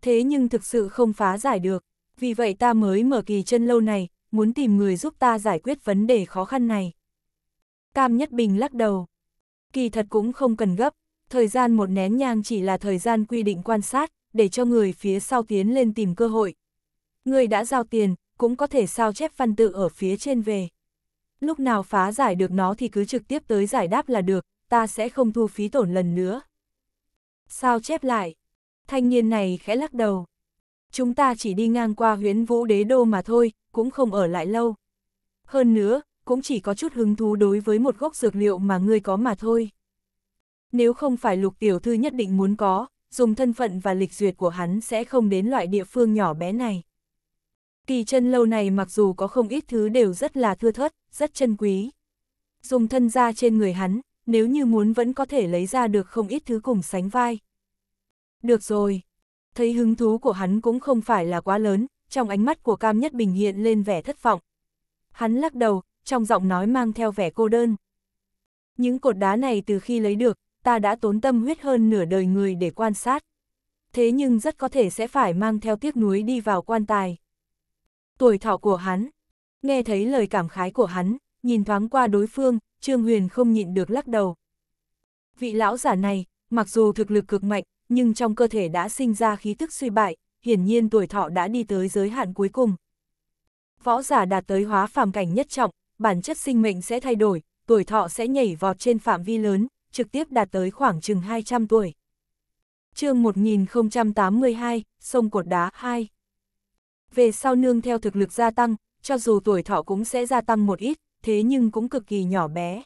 Thế nhưng thực sự không phá giải được, vì vậy ta mới mở kỳ chân lâu này, muốn tìm người giúp ta giải quyết vấn đề khó khăn này. Cam Nhất Bình lắc đầu. Kỳ thật cũng không cần gấp, thời gian một nén nhang chỉ là thời gian quy định quan sát, để cho người phía sau tiến lên tìm cơ hội. Người đã giao tiền, cũng có thể sao chép văn tự ở phía trên về. Lúc nào phá giải được nó thì cứ trực tiếp tới giải đáp là được, ta sẽ không thu phí tổn lần nữa. Sao chép lại? Thanh niên này khẽ lắc đầu. Chúng ta chỉ đi ngang qua huyến vũ đế đô mà thôi, cũng không ở lại lâu. Hơn nữa, cũng chỉ có chút hứng thú đối với một gốc dược liệu mà ngươi có mà thôi. Nếu không phải lục tiểu thư nhất định muốn có, dùng thân phận và lịch duyệt của hắn sẽ không đến loại địa phương nhỏ bé này. Kỳ chân lâu này mặc dù có không ít thứ đều rất là thưa thớt, rất chân quý. Dùng thân ra trên người hắn, nếu như muốn vẫn có thể lấy ra được không ít thứ cùng sánh vai. Được rồi, thấy hứng thú của hắn cũng không phải là quá lớn, trong ánh mắt của Cam Nhất Bình hiện lên vẻ thất vọng. Hắn lắc đầu, trong giọng nói mang theo vẻ cô đơn. Những cột đá này từ khi lấy được, ta đã tốn tâm huyết hơn nửa đời người để quan sát. Thế nhưng rất có thể sẽ phải mang theo tiếc nuối đi vào quan tài. Tuổi thọ của hắn, nghe thấy lời cảm khái của hắn, nhìn thoáng qua đối phương, Trương Huyền không nhịn được lắc đầu. Vị lão giả này, mặc dù thực lực cực mạnh, nhưng trong cơ thể đã sinh ra khí tức suy bại, hiển nhiên tuổi thọ đã đi tới giới hạn cuối cùng. Võ giả đạt tới hóa phàm cảnh nhất trọng, bản chất sinh mệnh sẽ thay đổi, tuổi thọ sẽ nhảy vọt trên phạm vi lớn, trực tiếp đạt tới khoảng chừng 200 tuổi. chương 1082, sông Cột Đá 2 Về sau nương theo thực lực gia tăng, cho dù tuổi thọ cũng sẽ gia tăng một ít, thế nhưng cũng cực kỳ nhỏ bé.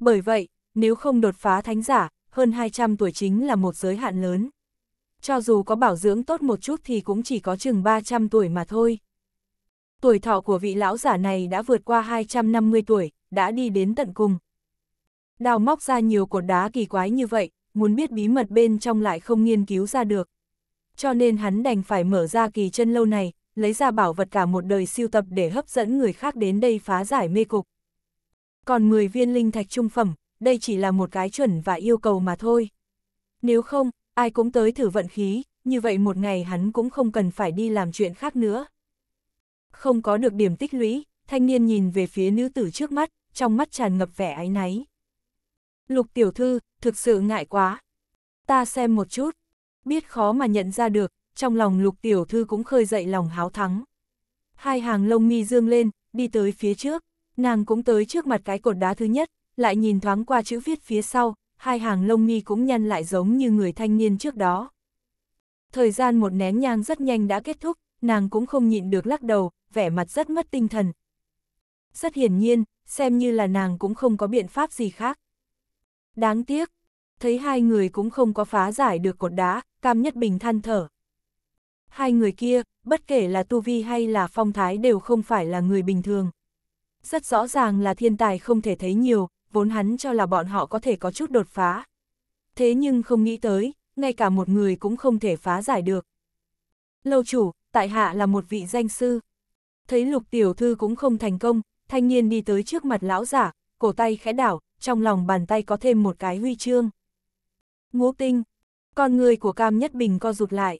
Bởi vậy, nếu không đột phá thánh giả, hơn 200 tuổi chính là một giới hạn lớn. Cho dù có bảo dưỡng tốt một chút thì cũng chỉ có chừng 300 tuổi mà thôi. Tuổi thọ của vị lão giả này đã vượt qua 250 tuổi, đã đi đến tận cùng đào móc ra nhiều cột đá kỳ quái như vậy, muốn biết bí mật bên trong lại không nghiên cứu ra được. Cho nên hắn đành phải mở ra kỳ chân lâu này, lấy ra bảo vật cả một đời siêu tập để hấp dẫn người khác đến đây phá giải mê cục. Còn 10 viên linh thạch trung phẩm, đây chỉ là một cái chuẩn và yêu cầu mà thôi. Nếu không, ai cũng tới thử vận khí, như vậy một ngày hắn cũng không cần phải đi làm chuyện khác nữa. Không có được điểm tích lũy, thanh niên nhìn về phía nữ tử trước mắt, trong mắt tràn ngập vẻ áy náy. Lục tiểu thư, thực sự ngại quá. Ta xem một chút. Biết khó mà nhận ra được, trong lòng lục tiểu thư cũng khơi dậy lòng háo thắng. Hai hàng lông mi dương lên, đi tới phía trước, nàng cũng tới trước mặt cái cột đá thứ nhất, lại nhìn thoáng qua chữ viết phía sau, hai hàng lông mi cũng nhăn lại giống như người thanh niên trước đó. Thời gian một nén nhang rất nhanh đã kết thúc, nàng cũng không nhịn được lắc đầu, vẻ mặt rất mất tinh thần. Rất hiển nhiên, xem như là nàng cũng không có biện pháp gì khác. Đáng tiếc, thấy hai người cũng không có phá giải được cột đá, Cam Nhất Bình than thở. Hai người kia, bất kể là tu vi hay là phong thái đều không phải là người bình thường. Rất rõ ràng là thiên tài không thể thấy nhiều, vốn hắn cho là bọn họ có thể có chút đột phá. Thế nhưng không nghĩ tới, ngay cả một người cũng không thể phá giải được. Lâu chủ, tại hạ là một vị danh sư. Thấy lục tiểu thư cũng không thành công, thanh niên đi tới trước mặt lão giả, cổ tay khẽ đảo, trong lòng bàn tay có thêm một cái huy chương. Ngũ tinh, con người của Cam Nhất Bình co rụt lại.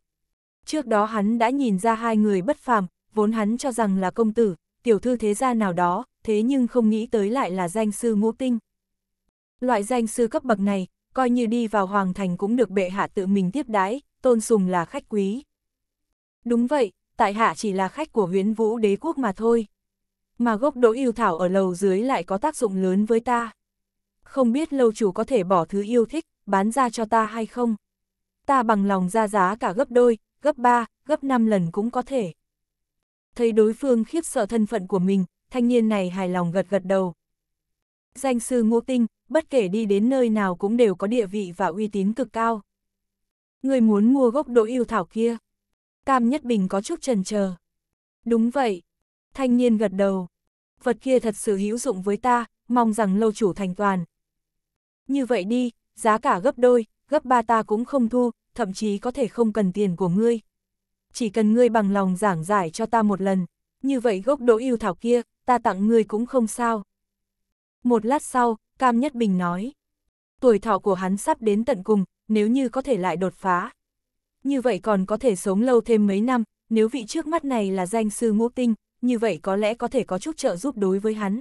Trước đó hắn đã nhìn ra hai người bất phàm, vốn hắn cho rằng là công tử, tiểu thư thế gia nào đó, thế nhưng không nghĩ tới lại là danh sư ngũ tinh. Loại danh sư cấp bậc này, coi như đi vào hoàng thành cũng được bệ hạ tự mình tiếp đái, tôn sùng là khách quý. Đúng vậy, tại hạ chỉ là khách của huyến vũ đế quốc mà thôi. Mà gốc đỗ yêu thảo ở lầu dưới lại có tác dụng lớn với ta không biết lâu chủ có thể bỏ thứ yêu thích, bán ra cho ta hay không? Ta bằng lòng ra giá cả gấp đôi, gấp ba, gấp năm lần cũng có thể. Thấy đối phương khiếp sợ thân phận của mình, thanh niên này hài lòng gật gật đầu. Danh sư ngô tinh, bất kể đi đến nơi nào cũng đều có địa vị và uy tín cực cao. Người muốn mua gốc đỗ yêu thảo kia. Cam Nhất Bình có chút trần chờ. Đúng vậy. Thanh niên gật đầu. Vật kia thật sự hữu dụng với ta, mong rằng lâu chủ thành toàn, như vậy đi, giá cả gấp đôi, gấp ba ta cũng không thu, thậm chí có thể không cần tiền của ngươi. Chỉ cần ngươi bằng lòng giảng giải cho ta một lần, như vậy gốc đỗ yêu thảo kia, ta tặng ngươi cũng không sao. Một lát sau, Cam Nhất Bình nói, tuổi thọ của hắn sắp đến tận cùng, nếu như có thể lại đột phá. Như vậy còn có thể sống lâu thêm mấy năm, nếu vị trước mắt này là danh sư ngũ tinh, như vậy có lẽ có thể có chút trợ giúp đối với hắn.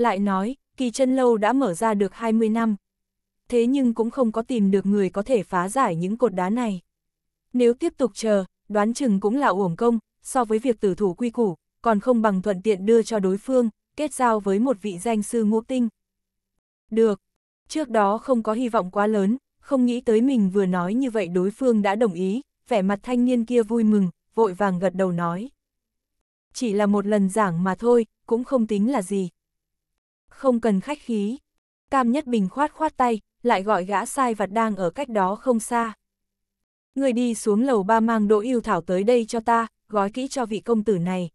Lại nói, kỳ chân lâu đã mở ra được 20 năm. Thế nhưng cũng không có tìm được người có thể phá giải những cột đá này. Nếu tiếp tục chờ, đoán chừng cũng là uổng công, so với việc tử thủ quy củ, còn không bằng thuận tiện đưa cho đối phương, kết giao với một vị danh sư ngũ tinh. Được, trước đó không có hy vọng quá lớn, không nghĩ tới mình vừa nói như vậy đối phương đã đồng ý, vẻ mặt thanh niên kia vui mừng, vội vàng gật đầu nói. Chỉ là một lần giảng mà thôi, cũng không tính là gì không cần khách khí. Cam Nhất Bình khoát khoát tay, lại gọi gã sai vặt đang ở cách đó không xa. Người đi xuống lầu ba mang đỗ yêu thảo tới đây cho ta, gói kỹ cho vị công tử này.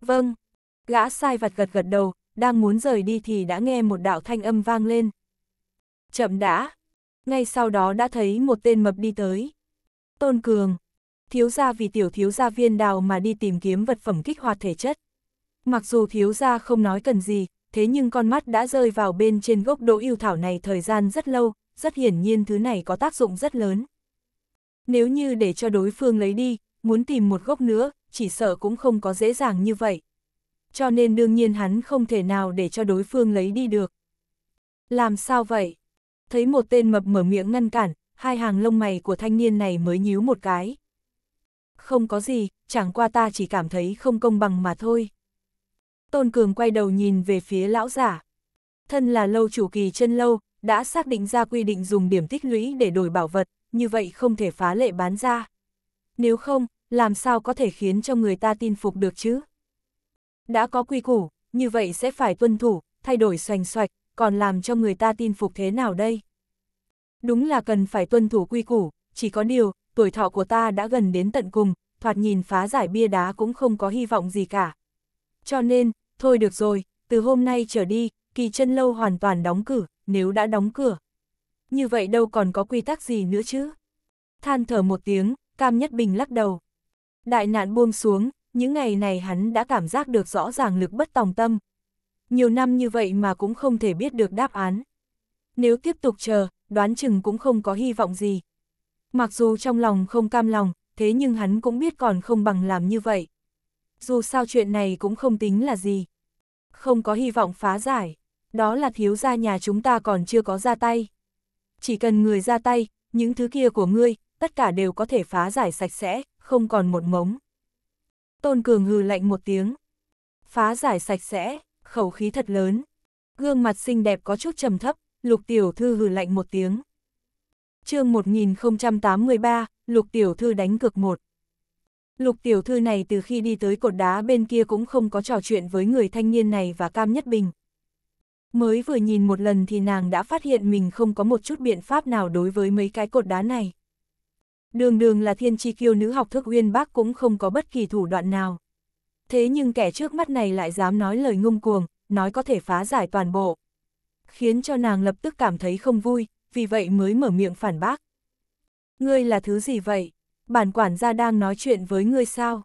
Vâng, gã sai vặt gật gật đầu, đang muốn rời đi thì đã nghe một đạo thanh âm vang lên. Chậm đã, ngay sau đó đã thấy một tên mập đi tới. Tôn Cường, thiếu gia vì tiểu thiếu gia viên đào mà đi tìm kiếm vật phẩm kích hoạt thể chất. Mặc dù thiếu gia không nói cần gì, thế nhưng con mắt đã rơi vào bên trên gốc đỗ yêu thảo này thời gian rất lâu, rất hiển nhiên thứ này có tác dụng rất lớn. Nếu như để cho đối phương lấy đi, muốn tìm một gốc nữa, chỉ sợ cũng không có dễ dàng như vậy. Cho nên đương nhiên hắn không thể nào để cho đối phương lấy đi được. Làm sao vậy? Thấy một tên mập mở miệng ngăn cản, hai hàng lông mày của thanh niên này mới nhíu một cái. Không có gì, chẳng qua ta chỉ cảm thấy không công bằng mà thôi. Tôn Cường quay đầu nhìn về phía lão giả. Thân là lâu chủ kỳ chân lâu, đã xác định ra quy định dùng điểm tích lũy để đổi bảo vật, như vậy không thể phá lệ bán ra. Nếu không, làm sao có thể khiến cho người ta tin phục được chứ? Đã có quy củ, như vậy sẽ phải tuân thủ, thay đổi xoành xoạch, còn làm cho người ta tin phục thế nào đây? Đúng là cần phải tuân thủ quy củ, chỉ có điều, tuổi thọ của ta đã gần đến tận cùng, thoạt nhìn phá giải bia đá cũng không có hy vọng gì cả. Cho nên, Thôi được rồi, từ hôm nay trở đi, kỳ chân lâu hoàn toàn đóng cửa, nếu đã đóng cửa. Như vậy đâu còn có quy tắc gì nữa chứ? Than thở một tiếng, Cam Nhất Bình lắc đầu. Đại nạn buông xuống, những ngày này hắn đã cảm giác được rõ ràng lực bất tòng tâm. Nhiều năm như vậy mà cũng không thể biết được đáp án. Nếu tiếp tục chờ, đoán chừng cũng không có hy vọng gì. Mặc dù trong lòng không cam lòng, thế nhưng hắn cũng biết còn không bằng làm như vậy dù sao chuyện này cũng không tính là gì. Không có hy vọng phá giải, đó là thiếu gia nhà chúng ta còn chưa có ra tay. Chỉ cần người ra tay, những thứ kia của ngươi, tất cả đều có thể phá giải sạch sẽ, không còn một mống. Tôn Cường hừ lạnh một tiếng. Phá giải sạch sẽ, khẩu khí thật lớn. Gương mặt xinh đẹp có chút trầm thấp, lục tiểu thư hừ lạnh một tiếng. chương 1083, lục tiểu thư đánh cực một. Lục tiểu thư này từ khi đi tới cột đá bên kia cũng không có trò chuyện với người thanh niên này và Cam Nhất Bình. Mới vừa nhìn một lần thì nàng đã phát hiện mình không có một chút biện pháp nào đối với mấy cái cột đá này. Đường đường là thiên tri kiêu nữ học thức uyên bác cũng không có bất kỳ thủ đoạn nào. Thế nhưng kẻ trước mắt này lại dám nói lời ngung cuồng, nói có thể phá giải toàn bộ. Khiến cho nàng lập tức cảm thấy không vui, vì vậy mới mở miệng phản bác. Ngươi là thứ gì vậy? bản quản gia đang nói chuyện với ngươi sao?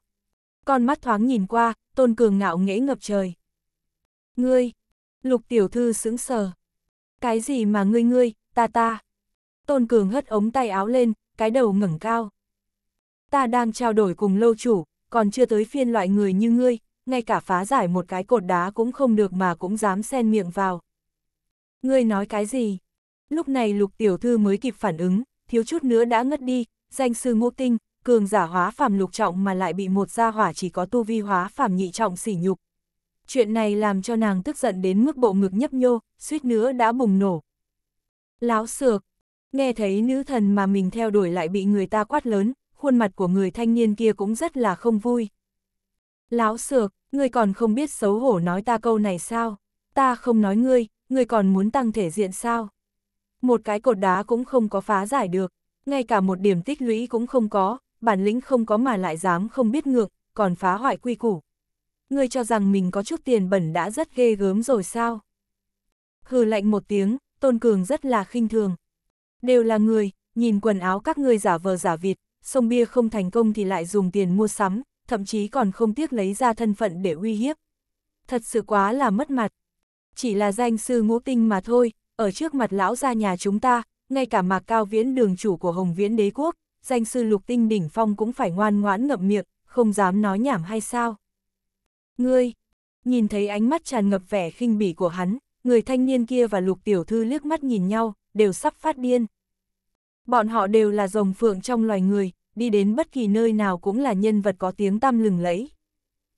Con mắt thoáng nhìn qua, tôn cường ngạo nghễ ngập trời. Ngươi, lục tiểu thư sững sờ. Cái gì mà ngươi ngươi, ta ta? Tôn cường hất ống tay áo lên, cái đầu ngẩng cao. Ta đang trao đổi cùng lâu chủ, còn chưa tới phiên loại người như ngươi, ngay cả phá giải một cái cột đá cũng không được mà cũng dám xen miệng vào. Ngươi nói cái gì? Lúc này lục tiểu thư mới kịp phản ứng, thiếu chút nữa đã ngất đi, danh sư ngũ tinh, cường giả hóa phàm lục trọng mà lại bị một gia hỏa chỉ có tu vi hóa phàm nhị trọng sỉ nhục. Chuyện này làm cho nàng tức giận đến mức bộ ngực nhấp nhô, suýt nữa đã bùng nổ. Láo sược, nghe thấy nữ thần mà mình theo đuổi lại bị người ta quát lớn, khuôn mặt của người thanh niên kia cũng rất là không vui. Láo sược, ngươi còn không biết xấu hổ nói ta câu này sao? Ta không nói ngươi, ngươi còn muốn tăng thể diện sao? Một cái cột đá cũng không có phá giải được, ngay cả một điểm tích lũy cũng không có, bản lĩnh không có mà lại dám không biết ngược, còn phá hoại quy củ. Ngươi cho rằng mình có chút tiền bẩn đã rất ghê gớm rồi sao? Hừ lạnh một tiếng, Tôn Cường rất là khinh thường. Đều là người, nhìn quần áo các ngươi giả vờ giả vịt, sông bia không thành công thì lại dùng tiền mua sắm, thậm chí còn không tiếc lấy ra thân phận để uy hiếp. Thật sự quá là mất mặt. Chỉ là danh sư ngũ tinh mà thôi, ở trước mặt lão gia nhà chúng ta, ngay cả mạc cao viễn đường chủ của Hồng Viễn đế quốc, danh sư lục tinh đỉnh phong cũng phải ngoan ngoãn ngậm miệng, không dám nói nhảm hay sao. Ngươi, nhìn thấy ánh mắt tràn ngập vẻ khinh bỉ của hắn, người thanh niên kia và lục tiểu thư liếc mắt nhìn nhau, đều sắp phát điên. Bọn họ đều là rồng phượng trong loài người, đi đến bất kỳ nơi nào cũng là nhân vật có tiếng tăm lừng lẫy.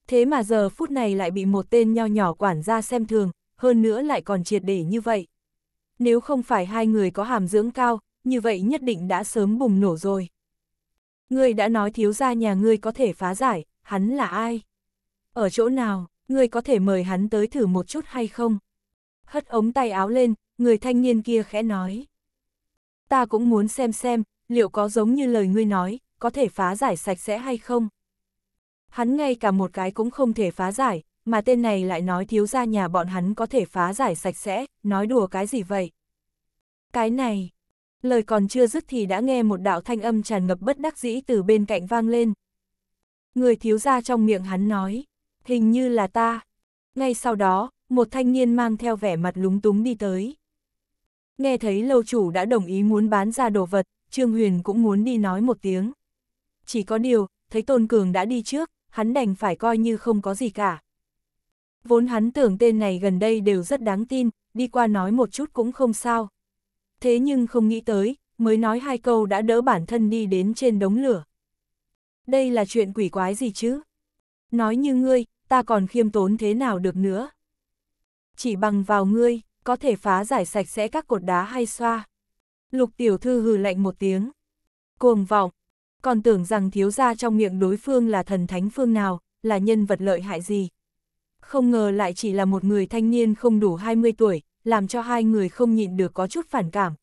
Thế mà giờ phút này lại bị một tên nho nhỏ quản gia xem thường, hơn nữa lại còn triệt để như vậy nếu không phải hai người có hàm dưỡng cao, như vậy nhất định đã sớm bùng nổ rồi. Ngươi đã nói thiếu gia nhà ngươi có thể phá giải, hắn là ai? Ở chỗ nào, ngươi có thể mời hắn tới thử một chút hay không? Hất ống tay áo lên, người thanh niên kia khẽ nói. Ta cũng muốn xem xem, liệu có giống như lời ngươi nói, có thể phá giải sạch sẽ hay không? Hắn ngay cả một cái cũng không thể phá giải, mà tên này lại nói thiếu gia nhà bọn hắn có thể phá giải sạch sẽ, nói đùa cái gì vậy? Cái này, lời còn chưa dứt thì đã nghe một đạo thanh âm tràn ngập bất đắc dĩ từ bên cạnh vang lên. Người thiếu gia trong miệng hắn nói, hình như là ta. Ngay sau đó, một thanh niên mang theo vẻ mặt lúng túng đi tới. Nghe thấy lâu chủ đã đồng ý muốn bán ra đồ vật, Trương Huyền cũng muốn đi nói một tiếng. Chỉ có điều, thấy Tôn Cường đã đi trước, hắn đành phải coi như không có gì cả vốn hắn tưởng tên này gần đây đều rất đáng tin, đi qua nói một chút cũng không sao. Thế nhưng không nghĩ tới, mới nói hai câu đã đỡ bản thân đi đến trên đống lửa. Đây là chuyện quỷ quái gì chứ? Nói như ngươi, ta còn khiêm tốn thế nào được nữa? Chỉ bằng vào ngươi, có thể phá giải sạch sẽ các cột đá hay xoa. Lục tiểu thư hừ lạnh một tiếng. Cuồng vọng, còn tưởng rằng thiếu gia trong miệng đối phương là thần thánh phương nào, là nhân vật lợi hại gì không ngờ lại chỉ là một người thanh niên không đủ 20 tuổi, làm cho hai người không nhịn được có chút phản cảm.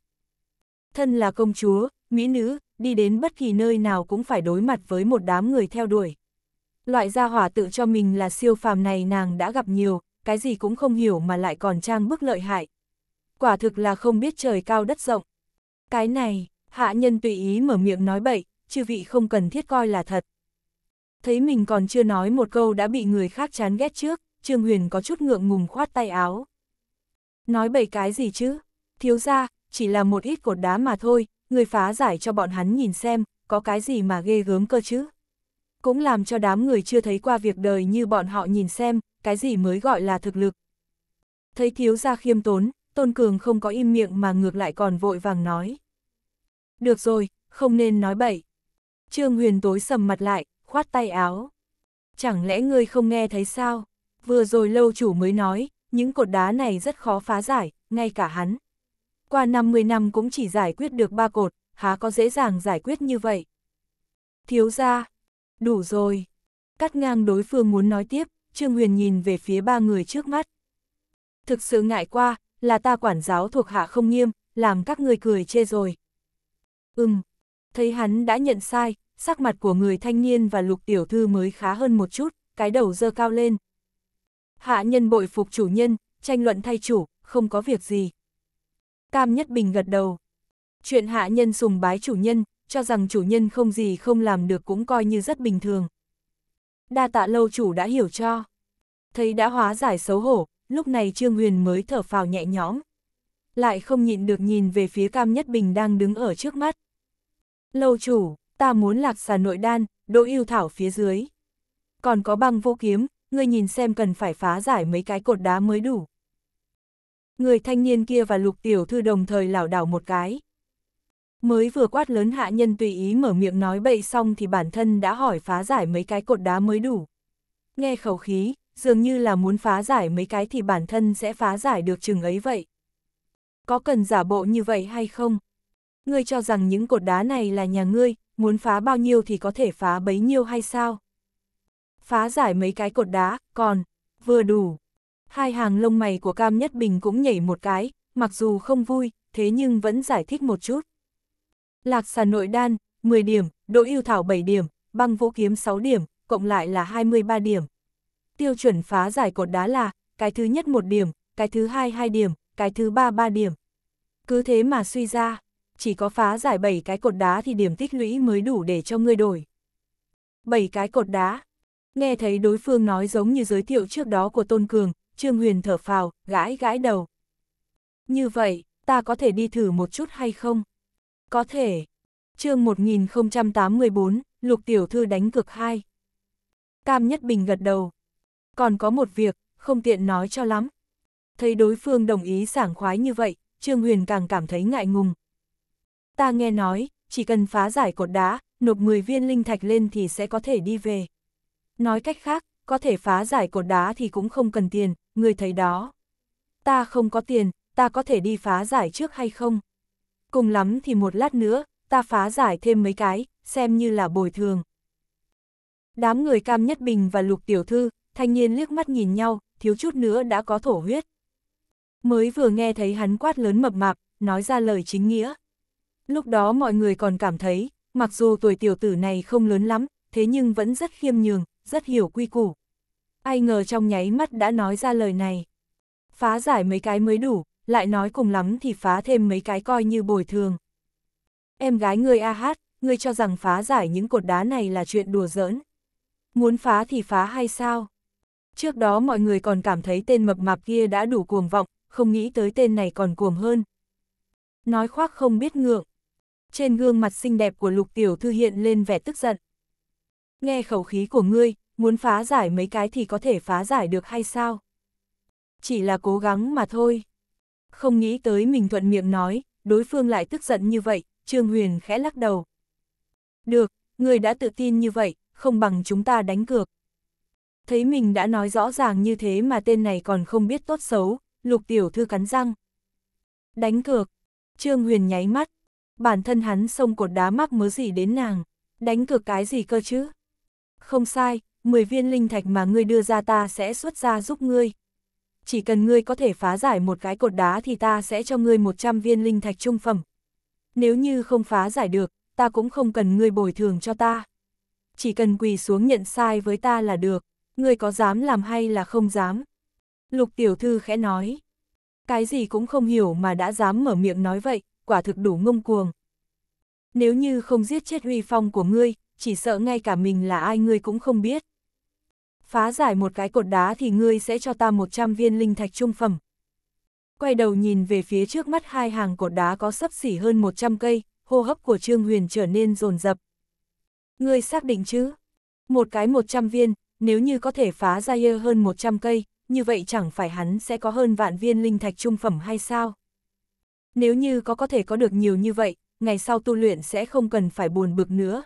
Thân là công chúa, mỹ nữ, đi đến bất kỳ nơi nào cũng phải đối mặt với một đám người theo đuổi. Loại gia hỏa tự cho mình là siêu phàm này nàng đã gặp nhiều, cái gì cũng không hiểu mà lại còn trang bức lợi hại. Quả thực là không biết trời cao đất rộng. Cái này, hạ nhân tùy ý mở miệng nói bậy, chư vị không cần thiết coi là thật. Thấy mình còn chưa nói một câu đã bị người khác chán ghét trước, Trương Huyền có chút ngượng ngùng khoát tay áo. Nói bậy cái gì chứ? Thiếu ra, chỉ là một ít cột đá mà thôi, người phá giải cho bọn hắn nhìn xem, có cái gì mà ghê gớm cơ chứ? Cũng làm cho đám người chưa thấy qua việc đời như bọn họ nhìn xem, cái gì mới gọi là thực lực. Thấy thiếu ra khiêm tốn, Tôn Cường không có im miệng mà ngược lại còn vội vàng nói. Được rồi, không nên nói bậy. Trương Huyền tối sầm mặt lại, khoát tay áo. Chẳng lẽ ngươi không nghe thấy sao? Vừa rồi lâu chủ mới nói, những cột đá này rất khó phá giải, ngay cả hắn. Qua 50 năm cũng chỉ giải quyết được ba cột, há có dễ dàng giải quyết như vậy. Thiếu ra, đủ rồi. Cắt ngang đối phương muốn nói tiếp, Trương Huyền nhìn về phía ba người trước mắt. Thực sự ngại qua, là ta quản giáo thuộc hạ không nghiêm, làm các người cười chê rồi. Ừm, thấy hắn đã nhận sai, sắc mặt của người thanh niên và lục tiểu thư mới khá hơn một chút, cái đầu dơ cao lên. Hạ nhân bội phục chủ nhân, tranh luận thay chủ, không có việc gì. Cam Nhất Bình gật đầu. Chuyện hạ nhân sùng bái chủ nhân, cho rằng chủ nhân không gì không làm được cũng coi như rất bình thường. Đa tạ lâu chủ đã hiểu cho. Thấy đã hóa giải xấu hổ, lúc này Trương Huyền mới thở phào nhẹ nhõm. Lại không nhịn được nhìn về phía Cam Nhất Bình đang đứng ở trước mắt. Lâu chủ, ta muốn lạc xà nội đan, đỗ yêu thảo phía dưới. Còn có băng vô kiếm, ngươi nhìn xem cần phải phá giải mấy cái cột đá mới đủ. Người thanh niên kia và lục tiểu thư đồng thời lảo đảo một cái. Mới vừa quát lớn hạ nhân tùy ý mở miệng nói bậy xong thì bản thân đã hỏi phá giải mấy cái cột đá mới đủ. Nghe khẩu khí, dường như là muốn phá giải mấy cái thì bản thân sẽ phá giải được chừng ấy vậy. Có cần giả bộ như vậy hay không? Ngươi cho rằng những cột đá này là nhà ngươi, muốn phá bao nhiêu thì có thể phá bấy nhiêu hay sao? phá giải mấy cái cột đá, còn, vừa đủ. Hai hàng lông mày của Cam Nhất Bình cũng nhảy một cái, mặc dù không vui, thế nhưng vẫn giải thích một chút. Lạc xà nội đan, 10 điểm, đỗ yêu thảo 7 điểm, băng vũ kiếm 6 điểm, cộng lại là 23 điểm. Tiêu chuẩn phá giải cột đá là, cái thứ nhất 1 điểm, cái thứ hai 2 điểm, cái thứ ba 3 điểm. Cứ thế mà suy ra, chỉ có phá giải 7 cái cột đá thì điểm tích lũy mới đủ để cho ngươi đổi. 7 cái cột đá, Nghe thấy đối phương nói giống như giới thiệu trước đó của Tôn Cường, Trương Huyền thở phào, gãi gãi đầu. Như vậy, ta có thể đi thử một chút hay không? Có thể. chương 1084, Lục Tiểu Thư đánh cực hai. Cam Nhất Bình gật đầu. Còn có một việc, không tiện nói cho lắm. Thấy đối phương đồng ý sảng khoái như vậy, Trương Huyền càng cảm thấy ngại ngùng. Ta nghe nói, chỉ cần phá giải cột đá, nộp 10 viên linh thạch lên thì sẽ có thể đi về. Nói cách khác, có thể phá giải cột đá thì cũng không cần tiền, người thấy đó. Ta không có tiền, ta có thể đi phá giải trước hay không? Cùng lắm thì một lát nữa, ta phá giải thêm mấy cái, xem như là bồi thường. Đám người Cam Nhất Bình và Lục Tiểu Thư, thanh niên liếc mắt nhìn nhau, thiếu chút nữa đã có thổ huyết. Mới vừa nghe thấy hắn quát lớn mập mạp, nói ra lời chính nghĩa. Lúc đó mọi người còn cảm thấy, mặc dù tuổi tiểu tử này không lớn lắm, thế nhưng vẫn rất khiêm nhường, rất hiểu quy củ. Ai ngờ trong nháy mắt đã nói ra lời này. Phá giải mấy cái mới đủ, lại nói cùng lắm thì phá thêm mấy cái coi như bồi thường. Em gái ngươi a hát, ngươi cho rằng phá giải những cột đá này là chuyện đùa giỡn. Muốn phá thì phá hay sao? Trước đó mọi người còn cảm thấy tên mập mạp kia đã đủ cuồng vọng, không nghĩ tới tên này còn cuồng hơn. Nói khoác không biết ngượng. Trên gương mặt xinh đẹp của lục tiểu thư hiện lên vẻ tức giận nghe khẩu khí của ngươi, muốn phá giải mấy cái thì có thể phá giải được hay sao? Chỉ là cố gắng mà thôi. Không nghĩ tới mình thuận miệng nói, đối phương lại tức giận như vậy, Trương Huyền khẽ lắc đầu. Được, người đã tự tin như vậy, không bằng chúng ta đánh cược. Thấy mình đã nói rõ ràng như thế mà tên này còn không biết tốt xấu, lục tiểu thư cắn răng. Đánh cược, Trương Huyền nháy mắt, bản thân hắn xông cột đá mắc mớ gì đến nàng, đánh cược cái gì cơ chứ? Không sai, 10 viên linh thạch mà ngươi đưa ra ta sẽ xuất ra giúp ngươi. Chỉ cần ngươi có thể phá giải một cái cột đá thì ta sẽ cho ngươi 100 viên linh thạch trung phẩm. Nếu như không phá giải được, ta cũng không cần ngươi bồi thường cho ta. Chỉ cần quỳ xuống nhận sai với ta là được, ngươi có dám làm hay là không dám. Lục tiểu thư khẽ nói. Cái gì cũng không hiểu mà đã dám mở miệng nói vậy, quả thực đủ ngông cuồng. Nếu như không giết chết uy phong của ngươi, chỉ sợ ngay cả mình là ai ngươi cũng không biết. Phá giải một cái cột đá thì ngươi sẽ cho ta 100 viên linh thạch trung phẩm. Quay đầu nhìn về phía trước mắt hai hàng cột đá có sấp xỉ hơn 100 cây, hô hấp của Trương Huyền trở nên rồn rập. Ngươi xác định chứ? Một cái 100 viên, nếu như có thể phá ra ơ hơn 100 cây, như vậy chẳng phải hắn sẽ có hơn vạn viên linh thạch trung phẩm hay sao? Nếu như có có thể có được nhiều như vậy, ngày sau tu luyện sẽ không cần phải buồn bực nữa,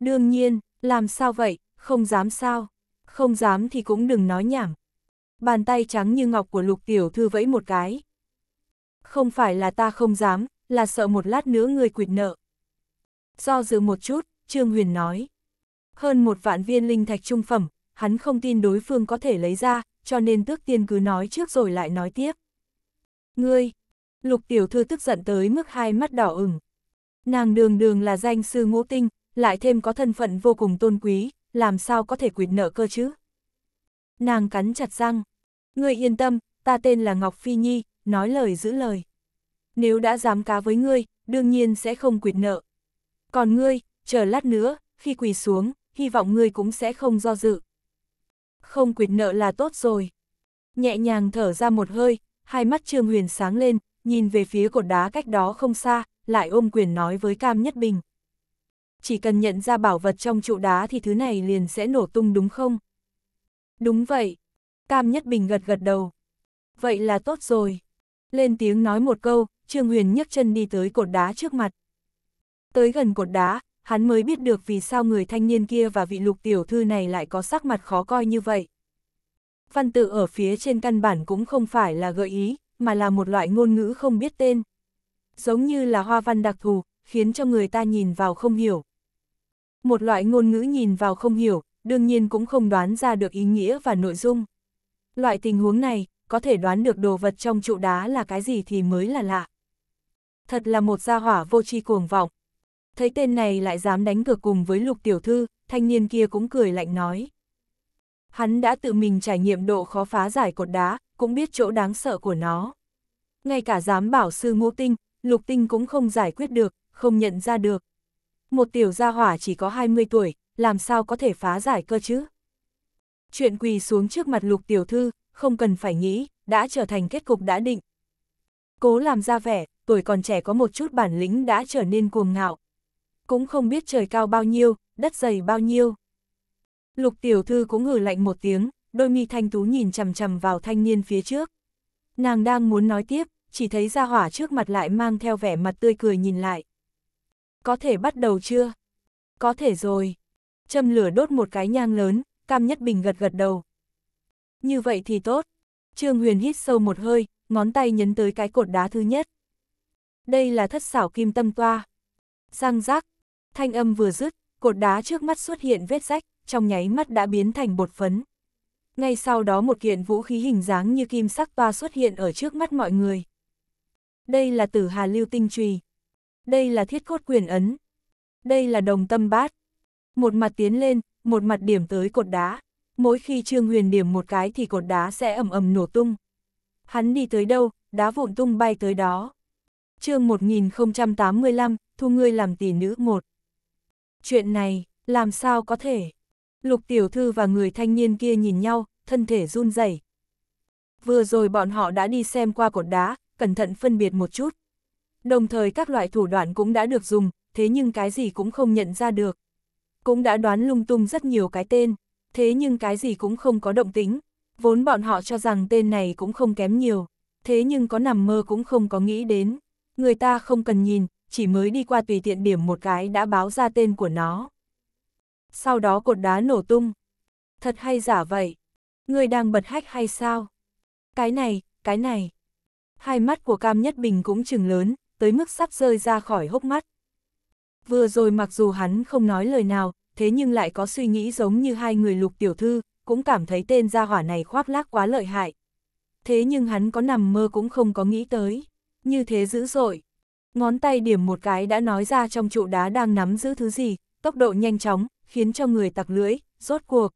Đương nhiên, làm sao vậy, không dám sao, không dám thì cũng đừng nói nhảm. Bàn tay trắng như ngọc của lục tiểu thư vẫy một cái. Không phải là ta không dám, là sợ một lát nữa người quỵt nợ. Do dự một chút, Trương Huyền nói. Hơn một vạn viên linh thạch trung phẩm, hắn không tin đối phương có thể lấy ra, cho nên tước tiên cứ nói trước rồi lại nói tiếp. Ngươi, lục tiểu thư tức giận tới mức hai mắt đỏ ửng. Nàng đường đường là danh sư ngũ tinh, lại thêm có thân phận vô cùng tôn quý, làm sao có thể quyệt nợ cơ chứ? Nàng cắn chặt răng, ngươi yên tâm, ta tên là Ngọc Phi Nhi, nói lời giữ lời. Nếu đã dám cá với ngươi, đương nhiên sẽ không quyệt nợ. Còn ngươi, chờ lát nữa, khi quỳ xuống, hy vọng ngươi cũng sẽ không do dự. Không quyệt nợ là tốt rồi. Nhẹ nhàng thở ra một hơi, hai mắt Trương Huyền sáng lên, nhìn về phía cột đá cách đó không xa, lại ôm quyền nói với Cam Nhất Bình chỉ cần nhận ra bảo vật trong trụ đá thì thứ này liền sẽ nổ tung đúng không? Đúng vậy. Cam Nhất Bình gật gật đầu. Vậy là tốt rồi. Lên tiếng nói một câu, Trương Huyền nhấc chân đi tới cột đá trước mặt. Tới gần cột đá, hắn mới biết được vì sao người thanh niên kia và vị lục tiểu thư này lại có sắc mặt khó coi như vậy. Văn tự ở phía trên căn bản cũng không phải là gợi ý, mà là một loại ngôn ngữ không biết tên. Giống như là hoa văn đặc thù, khiến cho người ta nhìn vào không hiểu, một loại ngôn ngữ nhìn vào không hiểu, đương nhiên cũng không đoán ra được ý nghĩa và nội dung. Loại tình huống này, có thể đoán được đồ vật trong trụ đá là cái gì thì mới là lạ. Thật là một gia hỏa vô tri cuồng vọng. Thấy tên này lại dám đánh cược cùng với lục tiểu thư, thanh niên kia cũng cười lạnh nói. Hắn đã tự mình trải nghiệm độ khó phá giải cột đá, cũng biết chỗ đáng sợ của nó. Ngay cả dám bảo sư ngô tinh, lục tinh cũng không giải quyết được, không nhận ra được một tiểu gia hỏa chỉ có 20 tuổi, làm sao có thể phá giải cơ chứ? Chuyện quỳ xuống trước mặt lục tiểu thư, không cần phải nghĩ, đã trở thành kết cục đã định. Cố làm ra vẻ, tuổi còn trẻ có một chút bản lĩnh đã trở nên cuồng ngạo. Cũng không biết trời cao bao nhiêu, đất dày bao nhiêu. Lục tiểu thư cũng ngử lạnh một tiếng, đôi mi thanh tú nhìn chầm chầm vào thanh niên phía trước. Nàng đang muốn nói tiếp, chỉ thấy ra hỏa trước mặt lại mang theo vẻ mặt tươi cười nhìn lại có thể bắt đầu chưa? Có thể rồi. Châm lửa đốt một cái nhang lớn, Cam Nhất Bình gật gật đầu. Như vậy thì tốt. Trương Huyền hít sâu một hơi, ngón tay nhấn tới cái cột đá thứ nhất. Đây là thất xảo kim tâm toa. Giang rác. thanh âm vừa dứt, cột đá trước mắt xuất hiện vết rách, trong nháy mắt đã biến thành bột phấn. Ngay sau đó một kiện vũ khí hình dáng như kim sắc toa xuất hiện ở trước mắt mọi người. Đây là tử hà lưu tinh trùy. Đây là thiết cốt quyền ấn. Đây là đồng tâm bát. Một mặt tiến lên, một mặt điểm tới cột đá. Mỗi khi Trương Huyền điểm một cái thì cột đá sẽ ầm ầm nổ tung. Hắn đi tới đâu, đá vụn tung bay tới đó. chương 1085, thu ngươi làm tỷ nữ một. Chuyện này, làm sao có thể? Lục tiểu thư và người thanh niên kia nhìn nhau, thân thể run rẩy. Vừa rồi bọn họ đã đi xem qua cột đá, cẩn thận phân biệt một chút đồng thời các loại thủ đoạn cũng đã được dùng, thế nhưng cái gì cũng không nhận ra được. Cũng đã đoán lung tung rất nhiều cái tên, thế nhưng cái gì cũng không có động tính, vốn bọn họ cho rằng tên này cũng không kém nhiều, thế nhưng có nằm mơ cũng không có nghĩ đến, người ta không cần nhìn, chỉ mới đi qua tùy tiện điểm một cái đã báo ra tên của nó. Sau đó cột đá nổ tung. Thật hay giả vậy? Người đang bật hách hay sao? Cái này, cái này. Hai mắt của Cam Nhất Bình cũng chừng lớn, tới mức sắp rơi ra khỏi hốc mắt. Vừa rồi mặc dù hắn không nói lời nào, thế nhưng lại có suy nghĩ giống như hai người lục tiểu thư, cũng cảm thấy tên gia hỏa này khoác lác quá lợi hại. Thế nhưng hắn có nằm mơ cũng không có nghĩ tới, như thế dữ dội. Ngón tay điểm một cái đã nói ra trong trụ đá đang nắm giữ thứ gì, tốc độ nhanh chóng, khiến cho người tặc lưỡi, rốt cuộc.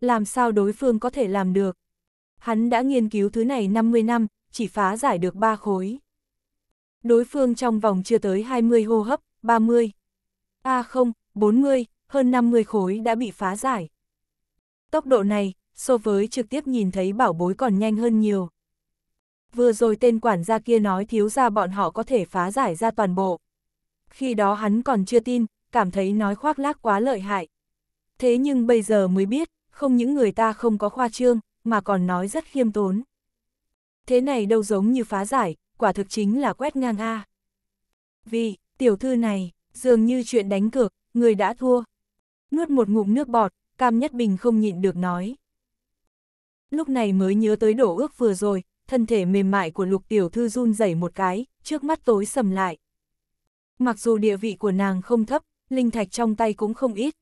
Làm sao đối phương có thể làm được? Hắn đã nghiên cứu thứ này 50 năm, chỉ phá giải được ba khối đối phương trong vòng chưa tới 20 hô hấp, 30, a à không, 40, hơn 50 khối đã bị phá giải. Tốc độ này, so với trực tiếp nhìn thấy bảo bối còn nhanh hơn nhiều. Vừa rồi tên quản gia kia nói thiếu ra bọn họ có thể phá giải ra toàn bộ. Khi đó hắn còn chưa tin, cảm thấy nói khoác lác quá lợi hại. Thế nhưng bây giờ mới biết, không những người ta không có khoa trương, mà còn nói rất khiêm tốn. Thế này đâu giống như phá giải, quả thực chính là quét ngang A. Vì, tiểu thư này, dường như chuyện đánh cược, người đã thua. Nuốt một ngụm nước bọt, Cam Nhất Bình không nhịn được nói. Lúc này mới nhớ tới đổ ước vừa rồi, thân thể mềm mại của lục tiểu thư run rẩy một cái, trước mắt tối sầm lại. Mặc dù địa vị của nàng không thấp, linh thạch trong tay cũng không ít.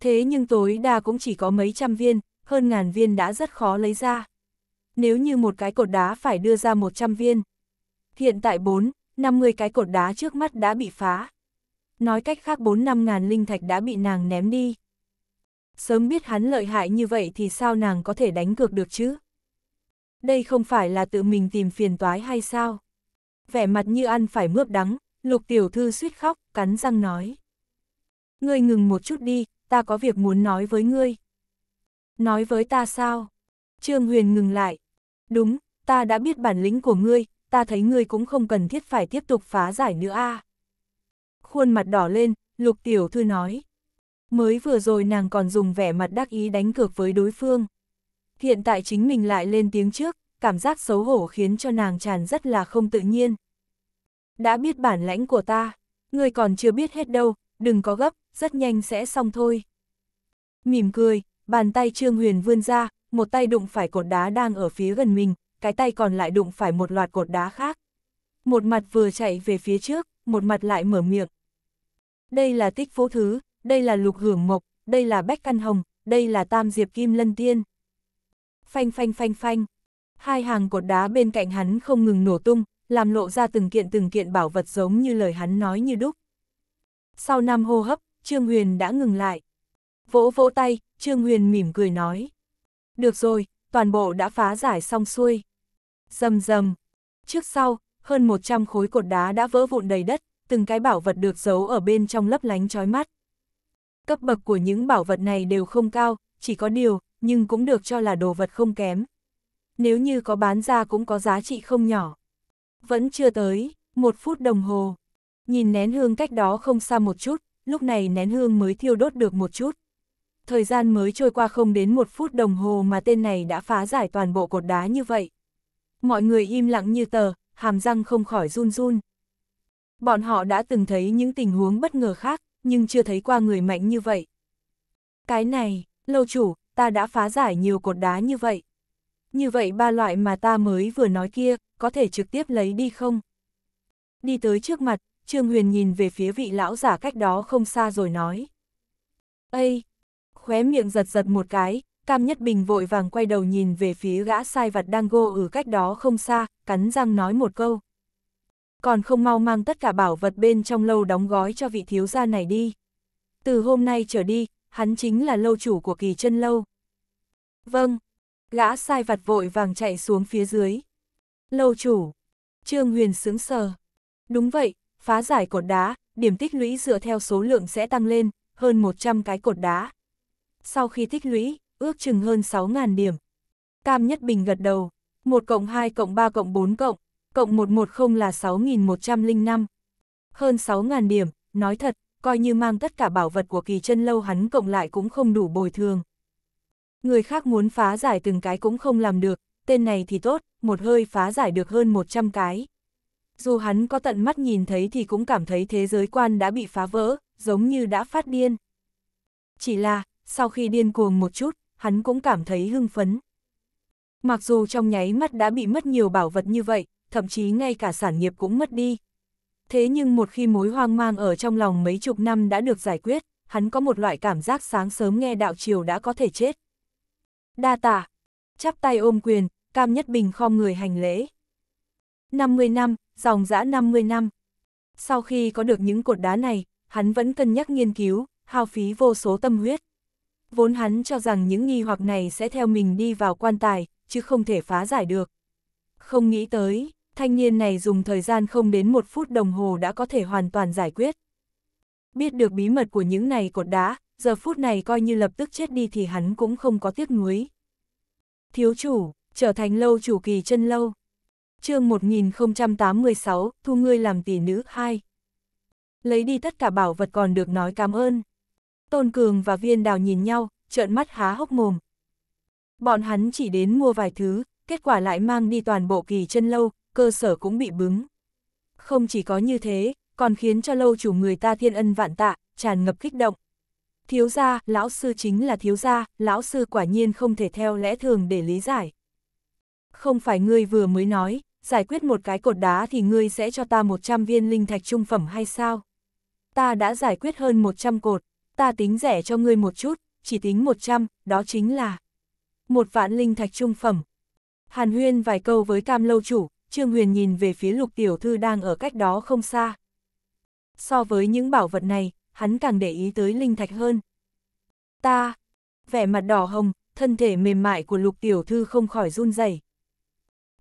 Thế nhưng tối đa cũng chỉ có mấy trăm viên, hơn ngàn viên đã rất khó lấy ra. Nếu như một cái cột đá phải đưa ra một trăm viên, Hiện tại 4, 50 cái cột đá trước mắt đã bị phá. Nói cách khác 4 năm ngàn linh thạch đã bị nàng ném đi. Sớm biết hắn lợi hại như vậy thì sao nàng có thể đánh cược được chứ? Đây không phải là tự mình tìm phiền toái hay sao? Vẻ mặt như ăn phải mướp đắng, lục tiểu thư suýt khóc, cắn răng nói. Ngươi ngừng một chút đi, ta có việc muốn nói với ngươi. Nói với ta sao? Trương Huyền ngừng lại. Đúng, ta đã biết bản lĩnh của ngươi, ta thấy ngươi cũng không cần thiết phải tiếp tục phá giải nữa a. Khuôn mặt đỏ lên, lục tiểu thư nói. Mới vừa rồi nàng còn dùng vẻ mặt đắc ý đánh cược với đối phương. Hiện tại chính mình lại lên tiếng trước, cảm giác xấu hổ khiến cho nàng tràn rất là không tự nhiên. Đã biết bản lãnh của ta, ngươi còn chưa biết hết đâu, đừng có gấp, rất nhanh sẽ xong thôi. Mỉm cười, bàn tay Trương Huyền vươn ra, một tay đụng phải cột đá đang ở phía gần mình, cái tay còn lại đụng phải một loạt cột đá khác. Một mặt vừa chạy về phía trước, một mặt lại mở miệng. Đây là tích phố thứ, đây là lục hưởng mộc, đây là bách căn hồng, đây là tam diệp kim lân tiên. Phanh phanh phanh phanh, hai hàng cột đá bên cạnh hắn không ngừng nổ tung, làm lộ ra từng kiện từng kiện bảo vật giống như lời hắn nói như đúc. Sau năm hô hấp, Trương Huyền đã ngừng lại. Vỗ vỗ tay, Trương Huyền mỉm cười nói. Được rồi, toàn bộ đã phá giải xong xuôi. Dầm dầm. Trước sau, hơn 100 khối cột đá đã vỡ vụn đầy đất, từng cái bảo vật được giấu ở bên trong lấp lánh chói mắt. Cấp bậc của những bảo vật này đều không cao, chỉ có điều, nhưng cũng được cho là đồ vật không kém. Nếu như có bán ra cũng có giá trị không nhỏ. Vẫn chưa tới, một phút đồng hồ. Nhìn nén hương cách đó không xa một chút, lúc này nén hương mới thiêu đốt được một chút. Thời gian mới trôi qua không đến một phút đồng hồ mà tên này đã phá giải toàn bộ cột đá như vậy. Mọi người im lặng như tờ, hàm răng không khỏi run run. Bọn họ đã từng thấy những tình huống bất ngờ khác, nhưng chưa thấy qua người mạnh như vậy. Cái này, lâu chủ, ta đã phá giải nhiều cột đá như vậy. Như vậy ba loại mà ta mới vừa nói kia, có thể trực tiếp lấy đi không? Đi tới trước mặt, Trương Huyền nhìn về phía vị lão giả cách đó không xa rồi nói. Ây! Khóe miệng giật giật một cái, Cam Nhất Bình vội vàng quay đầu nhìn về phía gã sai Vật đang gô ở cách đó không xa, cắn răng nói một câu. Còn không mau mang tất cả bảo vật bên trong lâu đóng gói cho vị thiếu gia này đi. Từ hôm nay trở đi, hắn chính là lâu chủ của kỳ chân lâu. Vâng, gã sai vặt vội vàng chạy xuống phía dưới. Lâu chủ, Trương Huyền sướng sờ. Đúng vậy, phá giải cột đá, điểm tích lũy dựa theo số lượng sẽ tăng lên, hơn 100 cái cột đá. Sau khi tích lũy, ước chừng hơn 6.000 điểm. Cam Nhất Bình gật đầu, 1 cộng 2 cộng 3 cộng 4 cộng, cộng 110 là 6.105. Hơn 6.000 điểm, nói thật, coi như mang tất cả bảo vật của kỳ chân lâu hắn cộng lại cũng không đủ bồi thường. Người khác muốn phá giải từng cái cũng không làm được, tên này thì tốt, một hơi phá giải được hơn 100 cái. Dù hắn có tận mắt nhìn thấy thì cũng cảm thấy thế giới quan đã bị phá vỡ, giống như đã phát điên. Chỉ là, sau khi điên cuồng một chút, hắn cũng cảm thấy hưng phấn. Mặc dù trong nháy mắt đã bị mất nhiều bảo vật như vậy, thậm chí ngay cả sản nghiệp cũng mất đi. Thế nhưng một khi mối hoang mang ở trong lòng mấy chục năm đã được giải quyết, hắn có một loại cảm giác sáng sớm nghe đạo triều đã có thể chết. Đa tạ, chắp tay ôm quyền, Cam Nhất Bình khom người hành lễ. 50 năm, dòng dã 50 năm. Sau khi có được những cột đá này, hắn vẫn cân nhắc nghiên cứu, hao phí vô số tâm huyết vốn hắn cho rằng những nghi hoặc này sẽ theo mình đi vào quan tài, chứ không thể phá giải được. Không nghĩ tới, thanh niên này dùng thời gian không đến một phút đồng hồ đã có thể hoàn toàn giải quyết. Biết được bí mật của những này cột đá, giờ phút này coi như lập tức chết đi thì hắn cũng không có tiếc nuối. Thiếu chủ, trở thành lâu chủ kỳ chân lâu. chương 1086, thu ngươi làm tỷ nữ 2. Lấy đi tất cả bảo vật còn được nói cảm ơn. Tôn Cường và Viên Đào nhìn nhau, trợn mắt há hốc mồm. Bọn hắn chỉ đến mua vài thứ, kết quả lại mang đi toàn bộ kỳ chân lâu, cơ sở cũng bị bứng. Không chỉ có như thế, còn khiến cho lâu chủ người ta thiên ân vạn tạ, tràn ngập kích động. Thiếu gia, lão sư chính là thiếu gia, lão sư quả nhiên không thể theo lẽ thường để lý giải. Không phải ngươi vừa mới nói, giải quyết một cái cột đá thì ngươi sẽ cho ta 100 viên linh thạch trung phẩm hay sao? Ta đã giải quyết hơn 100 cột ta tính rẻ cho ngươi một chút, chỉ tính 100, đó chính là một vạn linh thạch trung phẩm. Hàn huyên vài câu với cam lâu chủ, Trương Huyền nhìn về phía lục tiểu thư đang ở cách đó không xa. So với những bảo vật này, hắn càng để ý tới linh thạch hơn. Ta, vẻ mặt đỏ hồng, thân thể mềm mại của lục tiểu thư không khỏi run rẩy.